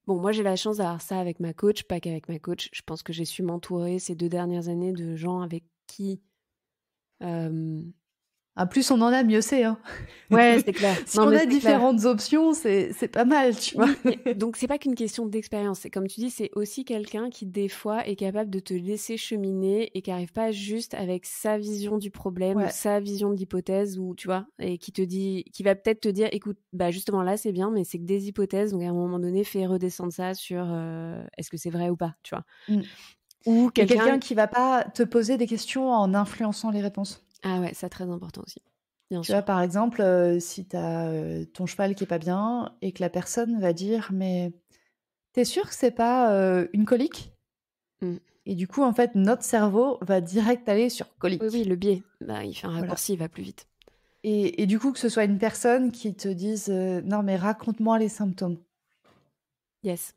bon, moi j'ai la chance d'avoir ça avec ma coach, pas qu'avec ma coach. Je pense que j'ai su m'entourer ces deux dernières années de gens avec qui euh, ah, plus on en a, mieux c'est. Hein. Ouais, *laughs* c'est clair. si on a différentes options, c'est pas mal, tu vois. donc, c'est pas qu'une question d'expérience. Comme tu dis, c'est aussi quelqu'un qui, des fois, est capable de te laisser cheminer et qui n'arrive pas juste avec sa vision du problème sa vision de l'hypothèse ou, tu vois, et qui te dit, qui va peut-être te dire, écoute, bah, justement là, c'est bien, mais c'est que des hypothèses. Donc, à un moment donné, fais redescendre ça sur euh, est-ce que c'est vrai ou pas, tu vois. Mmh. Ou quelqu'un qui va pas te poser des questions en influençant les réponses. Ah ouais, c'est très important aussi. tu vois, par exemple, euh, si tu as euh, ton cheval qui est pas bien et que la personne va dire Mais t'es sûr que c'est pas euh, une colique mmh. Et du coup, en fait, notre cerveau va direct aller sur colique. Oui, oui, le biais. Bah, il fait un raccourci, il va plus vite. Et, et, du coup, que ce soit une personne qui te dise Non, mais raconte-moi les symptômes. Yes.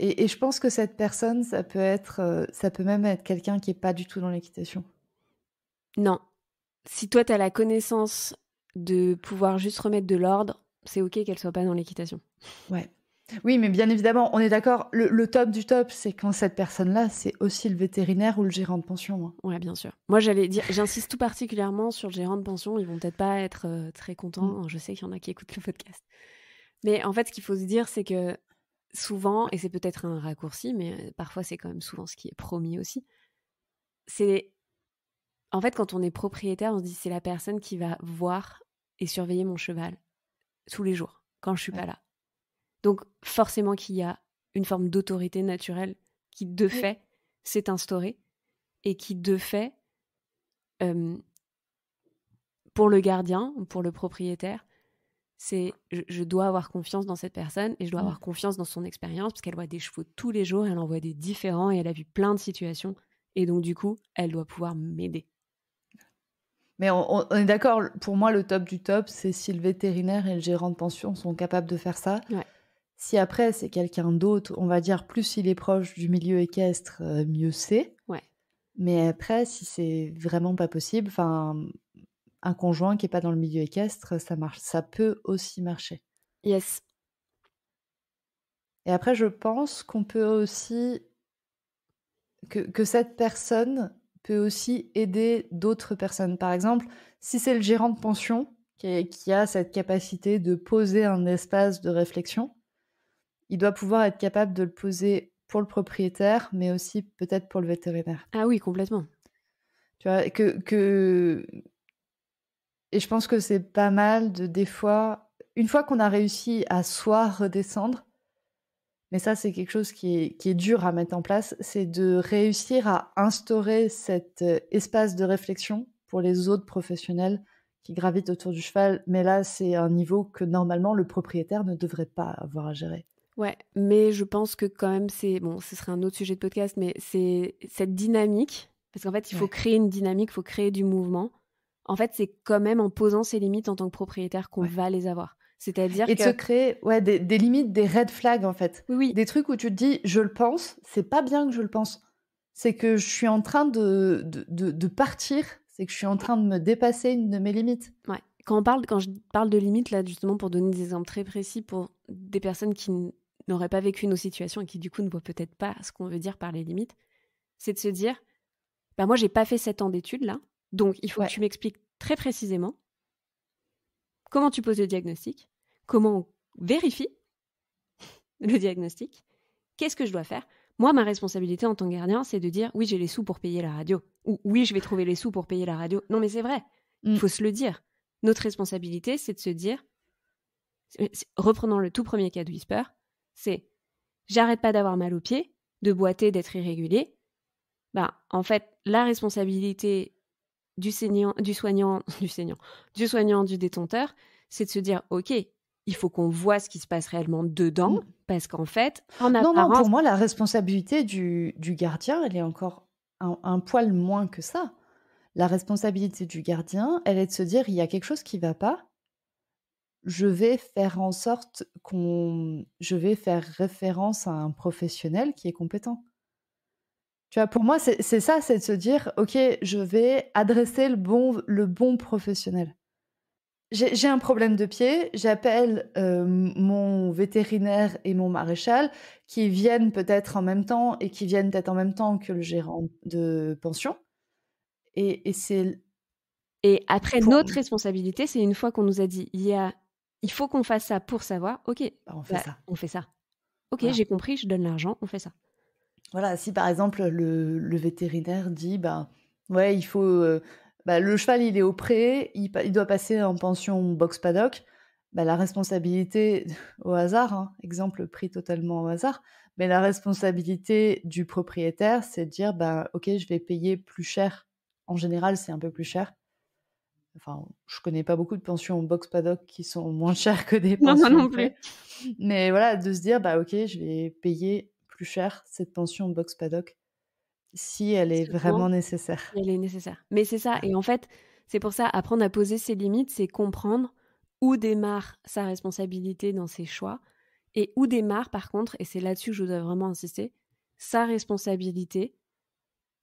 et, et, je pense que cette personne, ça peut, être, ça peut même être quelqu'un qui est pas du tout dans l'équitation. Non. Si toi, tu as la connaissance de pouvoir juste remettre de l'ordre, c'est OK qu'elle soit pas dans l'équitation. Ouais. Oui, mais bien évidemment, on est d'accord. Le, top du top, c'est quand cette personne-là, c'est aussi le vétérinaire ou le gérant de pension. Hein. Ouais, bien sûr. Moi, j'allais dire, j'insiste tout particulièrement sur le gérant de pension. Ils vont peut-être pas être euh, très contents. Mm. Je sais qu'il y en a qui écoutent le podcast. Mais en fait, ce qu'il faut se dire, c'est que souvent, et c'est peut-être un raccourci, mais euh, parfois c'est quand même souvent ce qui est promis aussi, c'est en fait, quand on est propriétaire, on se dit c'est la personne qui va voir et surveiller mon cheval tous les jours quand je suis pas là. Donc forcément qu'il y a une forme d'autorité naturelle qui de fait s'est instaurée et qui de fait pour le gardien pour le propriétaire c'est je, dois avoir confiance dans cette personne et je dois mmh. avoir confiance dans son expérience parce qu'elle voit des chevaux tous les jours, elle en voit des différents et elle a vu plein de situations et donc du coup elle doit pouvoir m'aider. Mais on, est d'accord, pour moi, le top du top, c'est si le vétérinaire et le gérant de pension sont capables de faire ça. Si après, c'est quelqu'un d'autre, on va dire plus il est proche du milieu équestre, euh, mieux c'est. Ouais. Mais après, si c'est vraiment pas possible, enfin, un conjoint qui est pas dans le milieu équestre, ça marche, ça peut aussi marcher. Yes. Et après, je pense qu'on peut aussi que cette personne peut aussi aider d'autres personnes. Par exemple, si c'est le gérant de pension qui, a cette capacité de poser un espace de réflexion, il doit pouvoir être capable de le poser pour le propriétaire, mais aussi peut-être pour le vétérinaire. Ah oui, complètement. Tu vois, que, que... Et je pense que c'est pas mal de, des fois, une fois qu'on a réussi à soi redescendre, mais ça, c'est quelque chose qui est, dur à mettre en place, c'est de réussir à instaurer cet euh, espace de réflexion pour les autres professionnels qui gravitent autour du cheval. Mais là, c'est un niveau que normalement le propriétaire ne devrait pas avoir à gérer. Ouais, mais je pense que quand même, c'est bon, ce serait un autre sujet de podcast, mais c'est cette dynamique, parce qu'en fait, il faut créer une dynamique, il faut créer du mouvement. En fait, c'est quand même en posant ses limites en tant que propriétaire qu'on va les avoir à dire et de se créer des, limites, des red flags en fait. Oui, Des trucs où tu te dis, je le pense, c'est pas bien que je le pense. C'est que je suis en train de, de, partir, c'est que je suis en train de me dépasser une de mes limites. Quand, on parle, quand je parle de limites, là, justement, pour donner des exemples très précis pour des personnes qui n'auraient pas vécu nos situations et qui, du coup, ne voient peut-être pas ce qu'on veut dire par les limites, c'est de se dire, bah, moi, j'ai pas fait 7 ans d'études, là, donc il faut que tu m'expliques très précisément comment tu poses le diagnostic, comment on vérifie le diagnostic, qu'est-ce que je dois faire. Moi, ma responsabilité en tant que gardien, c'est de dire oui, j'ai les sous pour payer la radio, ou oui, je vais trouver les sous pour payer la radio. Non, mais c'est vrai, il mm. faut se le dire. Notre responsabilité, c'est de se dire, reprenons le tout premier cas de Whisper, c'est j'arrête pas d'avoir mal aux pieds, de boiter, d'être irrégulier. Bah, en fait, la responsabilité du, du soignant, *laughs* du soignant, du détenteur, c'est de se dire, OK, il faut qu'on voit ce qui se passe réellement dedans, mm. parce qu'en fait, en apparence... Non, non, pour moi, la responsabilité du, gardien, elle est encore un, un, poil moins que ça. La responsabilité du gardien, elle est de se dire, il y a quelque chose qui ne va pas, je vais faire en sorte qu'on... Je vais faire référence à un professionnel qui est compétent. Tu vois, pour moi, c'est ça, c'est de se dire, OK, je vais adresser le bon, le bon professionnel. J'ai un problème de pied, j'appelle mon vétérinaire et mon maréchal qui viennent peut-être en même temps et qui viennent peut-être en même temps que le gérant de pension. Et, c'est. Et après, notre responsabilité, c'est une fois qu'on nous a dit, il, y a... il faut qu'on fasse ça pour savoir, ok, bah, on, fait bah, ça. on fait ça. Ok, j'ai compris, je donne l'argent, on fait ça voilà, si par exemple le, vétérinaire dit, bah, ouais, il faut, euh, bah, le cheval il est au pré, il, doit passer en pension box paddock, bah, la responsabilité *laughs* au hasard, hein, exemple pris totalement au hasard, mais la responsabilité du propriétaire, c'est de dire, bah, ok, je vais payer plus cher. En général, c'est un peu plus cher. Enfin, je connais pas beaucoup de pensions box paddock qui sont *laughs* moins chères que des pensions. Non, non, plus. Mais voilà, de se dire, bah, ok, je vais payer plus cher, cette pension box paddock, si elle est vraiment nécessaire. Elle est nécessaire. Mais c'est ça. Et en fait, c'est pour ça, apprendre à poser ses limites, c'est comprendre où démarre sa responsabilité dans ses choix et où démarre, par contre, et c'est là-dessus que je dois vraiment insister, sa responsabilité,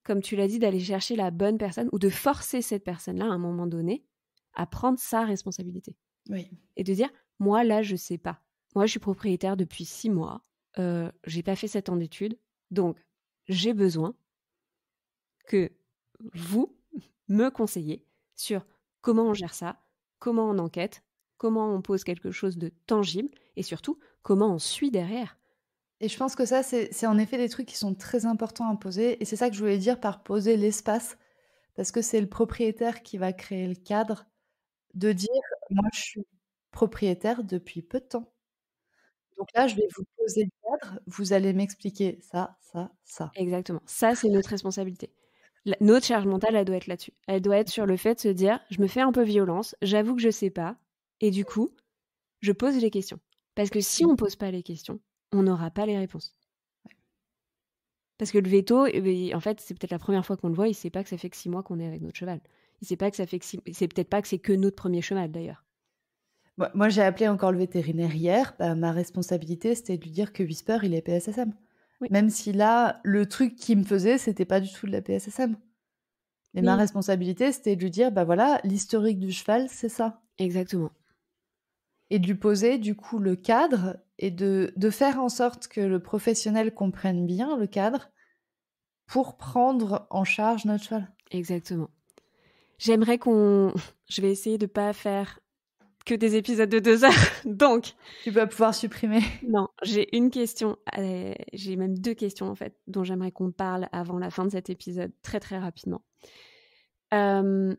comme tu l'as dit, d'aller chercher la bonne personne ou de forcer cette personne-là à un moment donné à prendre sa responsabilité. Oui. Et de dire, moi, là, je sais pas. Moi, je suis propriétaire depuis six mois. Euh, j'ai pas fait 7 ans d'études, donc j'ai besoin que vous *laughs* me conseillez sur comment on gère ça, comment on enquête, comment on pose quelque chose de tangible et surtout comment on suit derrière. Et je pense que ça, c'est en effet des trucs qui sont très importants à poser. Et c'est ça que je voulais dire par poser l'espace, parce que c'est le propriétaire qui va créer le cadre de dire, moi, je suis propriétaire depuis peu de temps. Donc là, je vais vous poser le cadre, vous allez m'expliquer ça, ça, ça. Exactement. Ça, c'est notre responsabilité. notre charge mentale, elle doit être là-dessus. Elle doit être sur le fait de se dire, je me fais un peu violence, j'avoue que je sais pas, et du coup, je pose les questions. Parce que si on pose pas les questions, on n'aura pas les réponses. Parce que le veto, eh ben, en fait, c'est peut-être la première fois qu'on le voit, il sait pas que ça fait que six mois qu'on est avec notre cheval. Il sait pas que ça fait six... c'est peut-être pas que c'est que notre premier cheval d'ailleurs. Moi, j'ai appelé encore le vétérinaire hier. Bah, ma responsabilité, c'était de lui dire que Whisper, il est PSSM. Même si là, le truc qui me faisait, c'était pas du tout de la PSSM. Mais ma mm. responsabilité, c'était de lui dire, bah voilà, l'historique du cheval, c'est ça. Exactement. Et de lui poser, du coup, le cadre et de, de faire en sorte que le professionnel comprenne bien le cadre pour prendre en charge notre cheval. Exactement. J'aimerais qu'on. *laughs* Je vais essayer de ne pas faire que des épisodes de deux heures. *laughs* Donc. Tu vas pouvoir supprimer. Non, j'ai une question. Euh, j'ai même deux questions, en fait, dont j'aimerais qu'on parle avant la fin de cet épisode, très, très rapidement. Euh,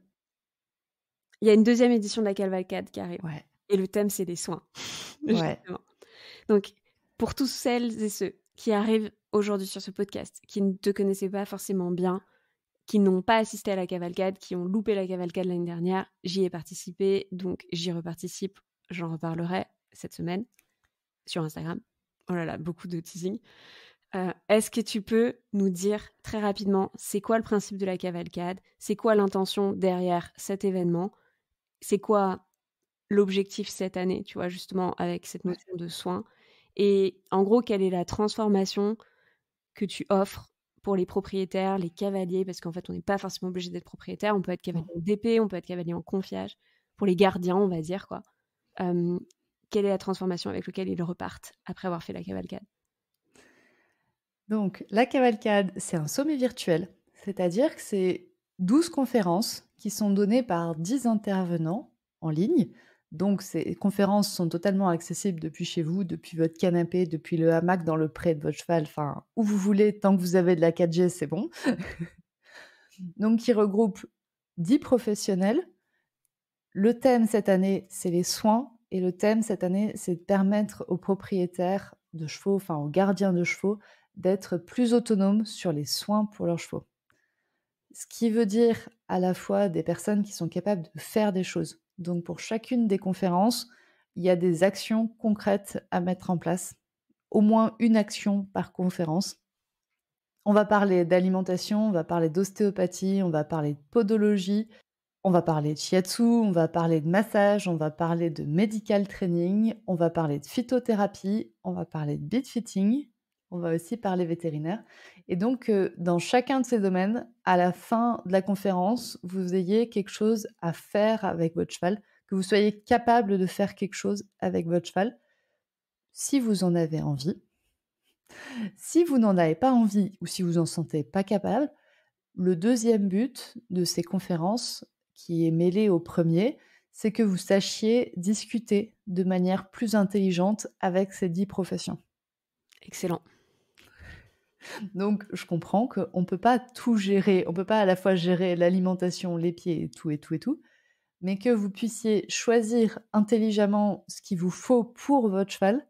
il y a une deuxième édition de la Cavalcade qui arrive. Et le thème, c'est les soins. Donc, pour tous celles et ceux qui arrivent aujourd'hui sur ce podcast, qui ne te connaissaient pas forcément bien, qui n'ont pas assisté à la cavalcade, qui ont loupé la cavalcade l'année dernière. J'y ai participé, donc j'y reparticipe. J'en reparlerai cette semaine sur Instagram. Oh là là, beaucoup de teasing. Euh, est-ce que tu peux nous dire très rapidement c'est quoi le principe de la cavalcade C'est quoi l'intention derrière cet événement C'est quoi l'objectif cette année, tu vois, justement, avec cette notion de soins Et en gros, quelle est la transformation que tu offres pour les propriétaires, les cavaliers, parce qu'en fait, on n'est pas forcément obligé d'être propriétaire. On peut être cavalier en on peut être cavalier en confiage, pour les gardiens, on va dire, quoi. quelle est la transformation avec laquelle ils repartent après avoir fait la cavalcade Donc, la cavalcade, c'est un sommet virtuel, c'est-à-dire que c'est 12 conférences qui sont données par 10 intervenants en ligne donc, ces conférences sont totalement accessibles depuis chez vous, depuis votre canapé, depuis le hamac dans le pré de votre cheval, enfin, où vous voulez, tant que vous avez de la 4G, c'est bon. *laughs* Donc, qui regroupe 10 professionnels. Le thème cette année, c'est les soins. Et le thème cette année, c'est permettre aux propriétaires de chevaux, enfin aux gardiens de chevaux, d'être plus autonomes sur les soins pour leurs chevaux. Ce qui veut dire à la fois des personnes qui sont capables de faire des choses, donc pour chacune des conférences, il y a des actions concrètes à mettre en place, au moins une action par conférence. On va parler d'alimentation, on va parler d'ostéopathie, on va parler de podologie, on va parler de shiatsu, on va parler de massage, on va parler de medical training, on va parler de phytothérapie, on va parler de beat fitting, on va aussi parler vétérinaire. Et donc, euh, dans chacun de ces domaines, à la fin de la conférence, vous ayez quelque chose à faire avec votre cheval, que vous soyez capable de faire quelque chose avec votre cheval, si vous en avez envie. Si vous n'en avez pas envie ou si vous en sentez pas capable, le deuxième but de ces conférences, qui est mêlé au premier, c'est que vous sachiez discuter de manière plus intelligente avec ces dix professions. Excellent. Donc, je comprends qu'on ne peut pas tout gérer, on ne peut pas à la fois gérer l'alimentation, les pieds, et tout et tout et tout, mais que vous puissiez choisir intelligemment ce qu'il vous faut pour votre cheval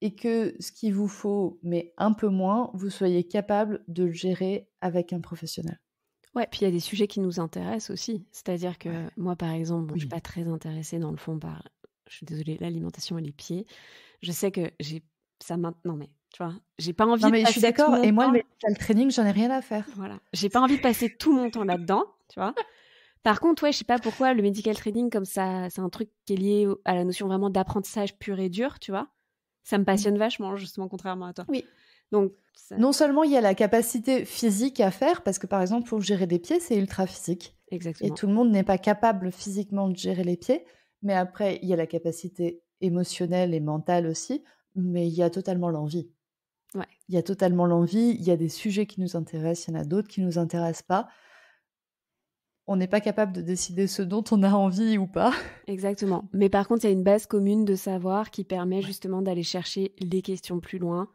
et que ce qu'il vous faut, mais un peu moins, vous soyez capable de le gérer avec un professionnel. Ouais, puis il y a des sujets qui nous intéressent aussi. C'est-à-dire que moi, par exemple, je ne suis pas très intéressée dans le fond par, je suis désolée, l'alimentation et les pieds. Je sais que j'ai ça maintenant, mais vois, j'ai pas envie. je suis d'accord. Et moi, le training, j'en ai rien à faire. j'ai pas envie de passer tout mon temps là-dedans, tu vois. Par contre, ouais, je sais pas pourquoi le medical training, comme ça, c'est un truc qui est lié à la notion vraiment d'apprentissage pur et dur, tu vois. Ça me passionne vachement, justement, contrairement à toi. Oui. Donc, non seulement il y a la capacité physique à faire, parce que par exemple, pour gérer des pieds, c'est ultra physique. Exactement. Et tout le monde n'est pas capable physiquement de gérer les pieds, mais après, il y a la capacité émotionnelle et mentale aussi, mais il y a totalement l'envie. Il y a totalement l'envie, il y a des sujets qui nous intéressent, il y en a d'autres qui nous intéressent pas. On n'est pas capable de décider ce dont on a envie ou pas. *laughs* Exactement. Mais par contre, il y a une base commune de savoir qui permet justement d'aller chercher les questions plus loin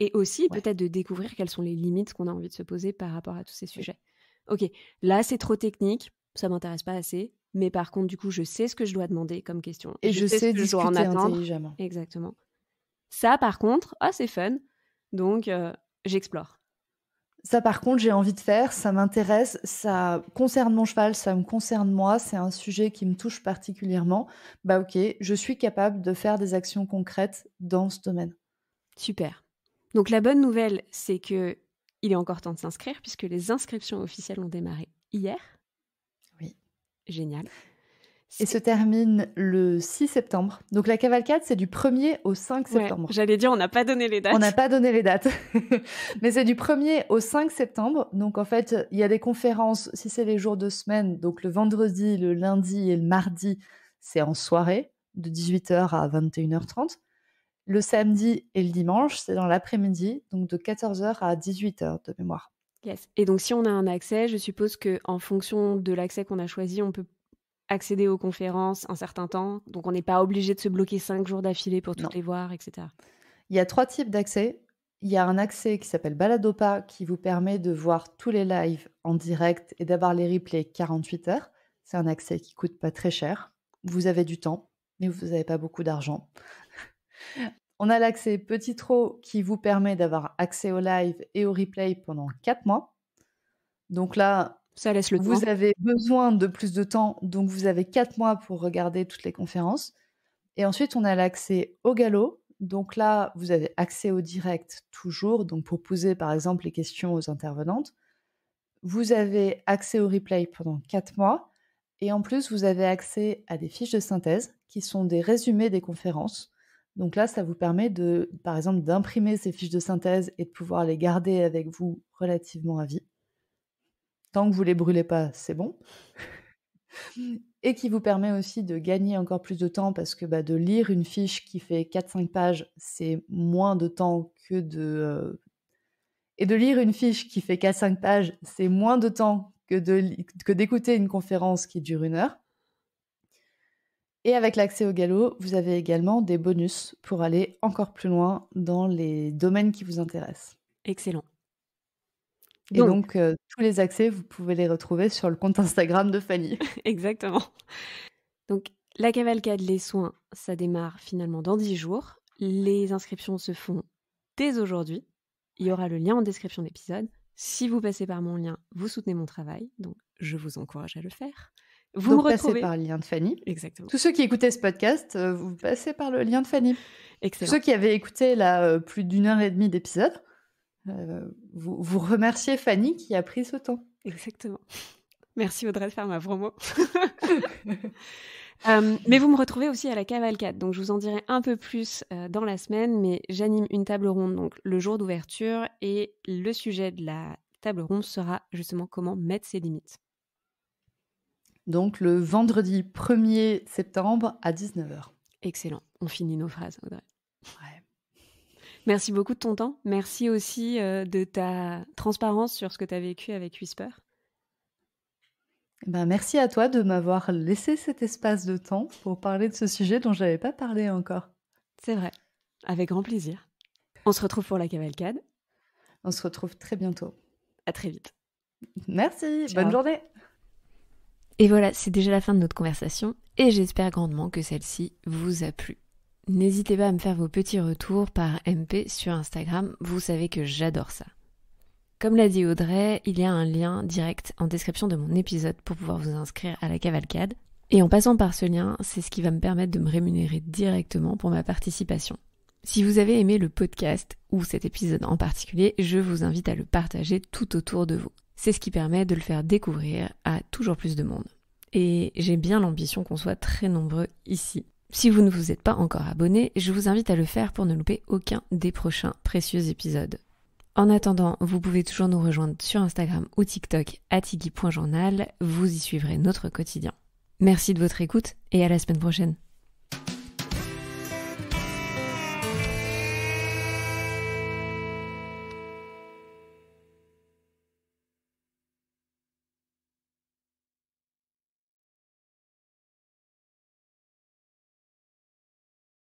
et aussi peut-être de découvrir quelles sont les limites qu'on a envie de se poser par rapport à tous ces sujets. Ok, là c'est trop technique, ça m'intéresse pas assez, mais par contre, du coup, je sais ce que je dois demander comme question. Et je, sais, ce Exactement. Ça, par contre, oh, c'est fun. Donc, euh, j'explore. Ça, par contre, j'ai envie de faire, ça m'intéresse, ça concerne mon cheval, ça me concerne moi, c'est un sujet qui me touche particulièrement. Bah, ok, je suis capable de faire des actions concrètes dans ce domaine. Super. Donc, la bonne nouvelle, c'est que il est encore temps de s'inscrire puisque les inscriptions officielles ont démarré hier. Oui. Génial et se termine le 6 septembre. Donc la cavalcade, c'est du 1er au 5 septembre. J'allais dire, on n'a pas donné les dates. On n'a pas donné les dates. *laughs* Mais c'est du 1er au 5 septembre. Donc en fait, il y a des conférences, si c'est les jours de semaine, donc le vendredi, le lundi et le mardi, c'est en soirée, de 18h à 21h30. Le samedi et le dimanche, c'est dans l'après-midi, donc de 14h à 18h de mémoire. Yes. Et donc si on a un accès, je suppose que en fonction de l'accès qu'on a choisi, on peut accéder aux conférences un certain temps. Donc, on n'est pas obligé de se bloquer cinq jours d'affilée pour toutes les voir, etc. Il y a trois types d'accès. Il y a un accès qui s'appelle Baladopa qui vous permet de voir tous les lives en direct et d'avoir les replays 48 heures. C'est un accès qui coûte pas très cher. Vous avez du temps, mais vous n'avez pas beaucoup d'argent. *laughs* On a l'accès Petit Trop qui vous permet d'avoir accès aux lives et aux replays pendant quatre mois. Donc là, ça laisse le Vous avez besoin de plus de temps, donc vous avez quatre mois pour regarder toutes les conférences. Et ensuite, on a l'accès au galop. Donc là, vous avez accès au direct toujours, donc pour poser par exemple les questions aux intervenantes. Vous avez accès au replay pendant quatre mois. Et en plus, vous avez accès à des fiches de synthèse qui sont des résumés des conférences. Donc là, ça vous permet de, par exemple, d'imprimer ces fiches de synthèse et de pouvoir les garder avec vous relativement à vie que vous les brûlez pas, c'est bon. et qui vous permet aussi de gagner encore plus de temps parce que bah, de lire une fiche qui fait 4-5 pages, c'est moins de temps que de... Euh, et de lire une fiche qui fait 4-5 pages, c'est moins de temps que, de, que d'écouter une conférence qui dure une heure. Et avec l'accès au galop, vous avez également des bonus pour aller encore plus loin dans les domaines qui vous intéressent. Excellent. Et donc, euh, tous les accès, vous pouvez les retrouver sur le compte Instagram de Fanny. *laughs* Exactement. Donc, la cavalcade Les Soins, ça démarre finalement dans 10 jours. Les inscriptions se font dès aujourd'hui. Il y aura le lien en description de Si vous passez par mon lien, vous soutenez mon travail. Donc, je vous encourage à le faire. Vous me passez par le lien de Fanny. Exactement. Tous ceux qui écoutaient ce podcast, euh, vous passez par le lien de Fanny. Excellent. ceux qui avaient écouté là, euh, plus d'une heure et demie d'épisode, euh, vous, vous remerciez Fanny qui a pris ce temps. Exactement. Merci Audrey de faire ma promo. *laughs* Euh, mais vous me retrouvez aussi à la cavalcade, donc je vous en dirai un peu plus euh, dans la semaine, mais j'anime une table ronde donc le jour d'ouverture et le sujet de la table ronde sera justement comment mettre ses limites. Donc le vendredi 1er septembre à 19h. Excellent, on finit nos phrases Audrey. Ouais. Merci beaucoup de ton temps. Merci aussi euh, de ta transparence sur ce que tu as vécu avec Whisper. Ben, merci à toi de m'avoir laissé cet espace de temps pour parler de ce sujet dont je n'avais pas parlé encore. C'est vrai, avec grand plaisir. On se retrouve pour la cavalcade. On se retrouve très bientôt. À très vite. Merci, bonne journée. Et voilà, c'est déjà la fin de notre conversation et j'espère grandement que celle-ci vous a plu. N'hésitez pas à me faire vos petits retours par MP sur Instagram, vous savez que j'adore ça. Comme l'a dit Audrey, il y a un lien direct en description de mon épisode pour pouvoir vous inscrire à la cavalcade. Et en passant par ce lien, c'est ce qui va me permettre de me rémunérer directement pour ma participation. Si vous avez aimé le podcast ou cet épisode en particulier, je vous invite à le partager tout autour de vous. C'est ce qui permet de le faire découvrir à toujours plus de monde. Et j'ai bien l'ambition qu'on soit très nombreux ici si vous ne vous êtes pas encore abonné, je vous invite à le faire pour ne louper aucun des prochains précieux épisodes. En attendant, vous pouvez toujours nous rejoindre sur Instagram ou TikTok à tigui.journal, vous y suivrez notre quotidien. Merci de votre écoute et à la semaine prochaine.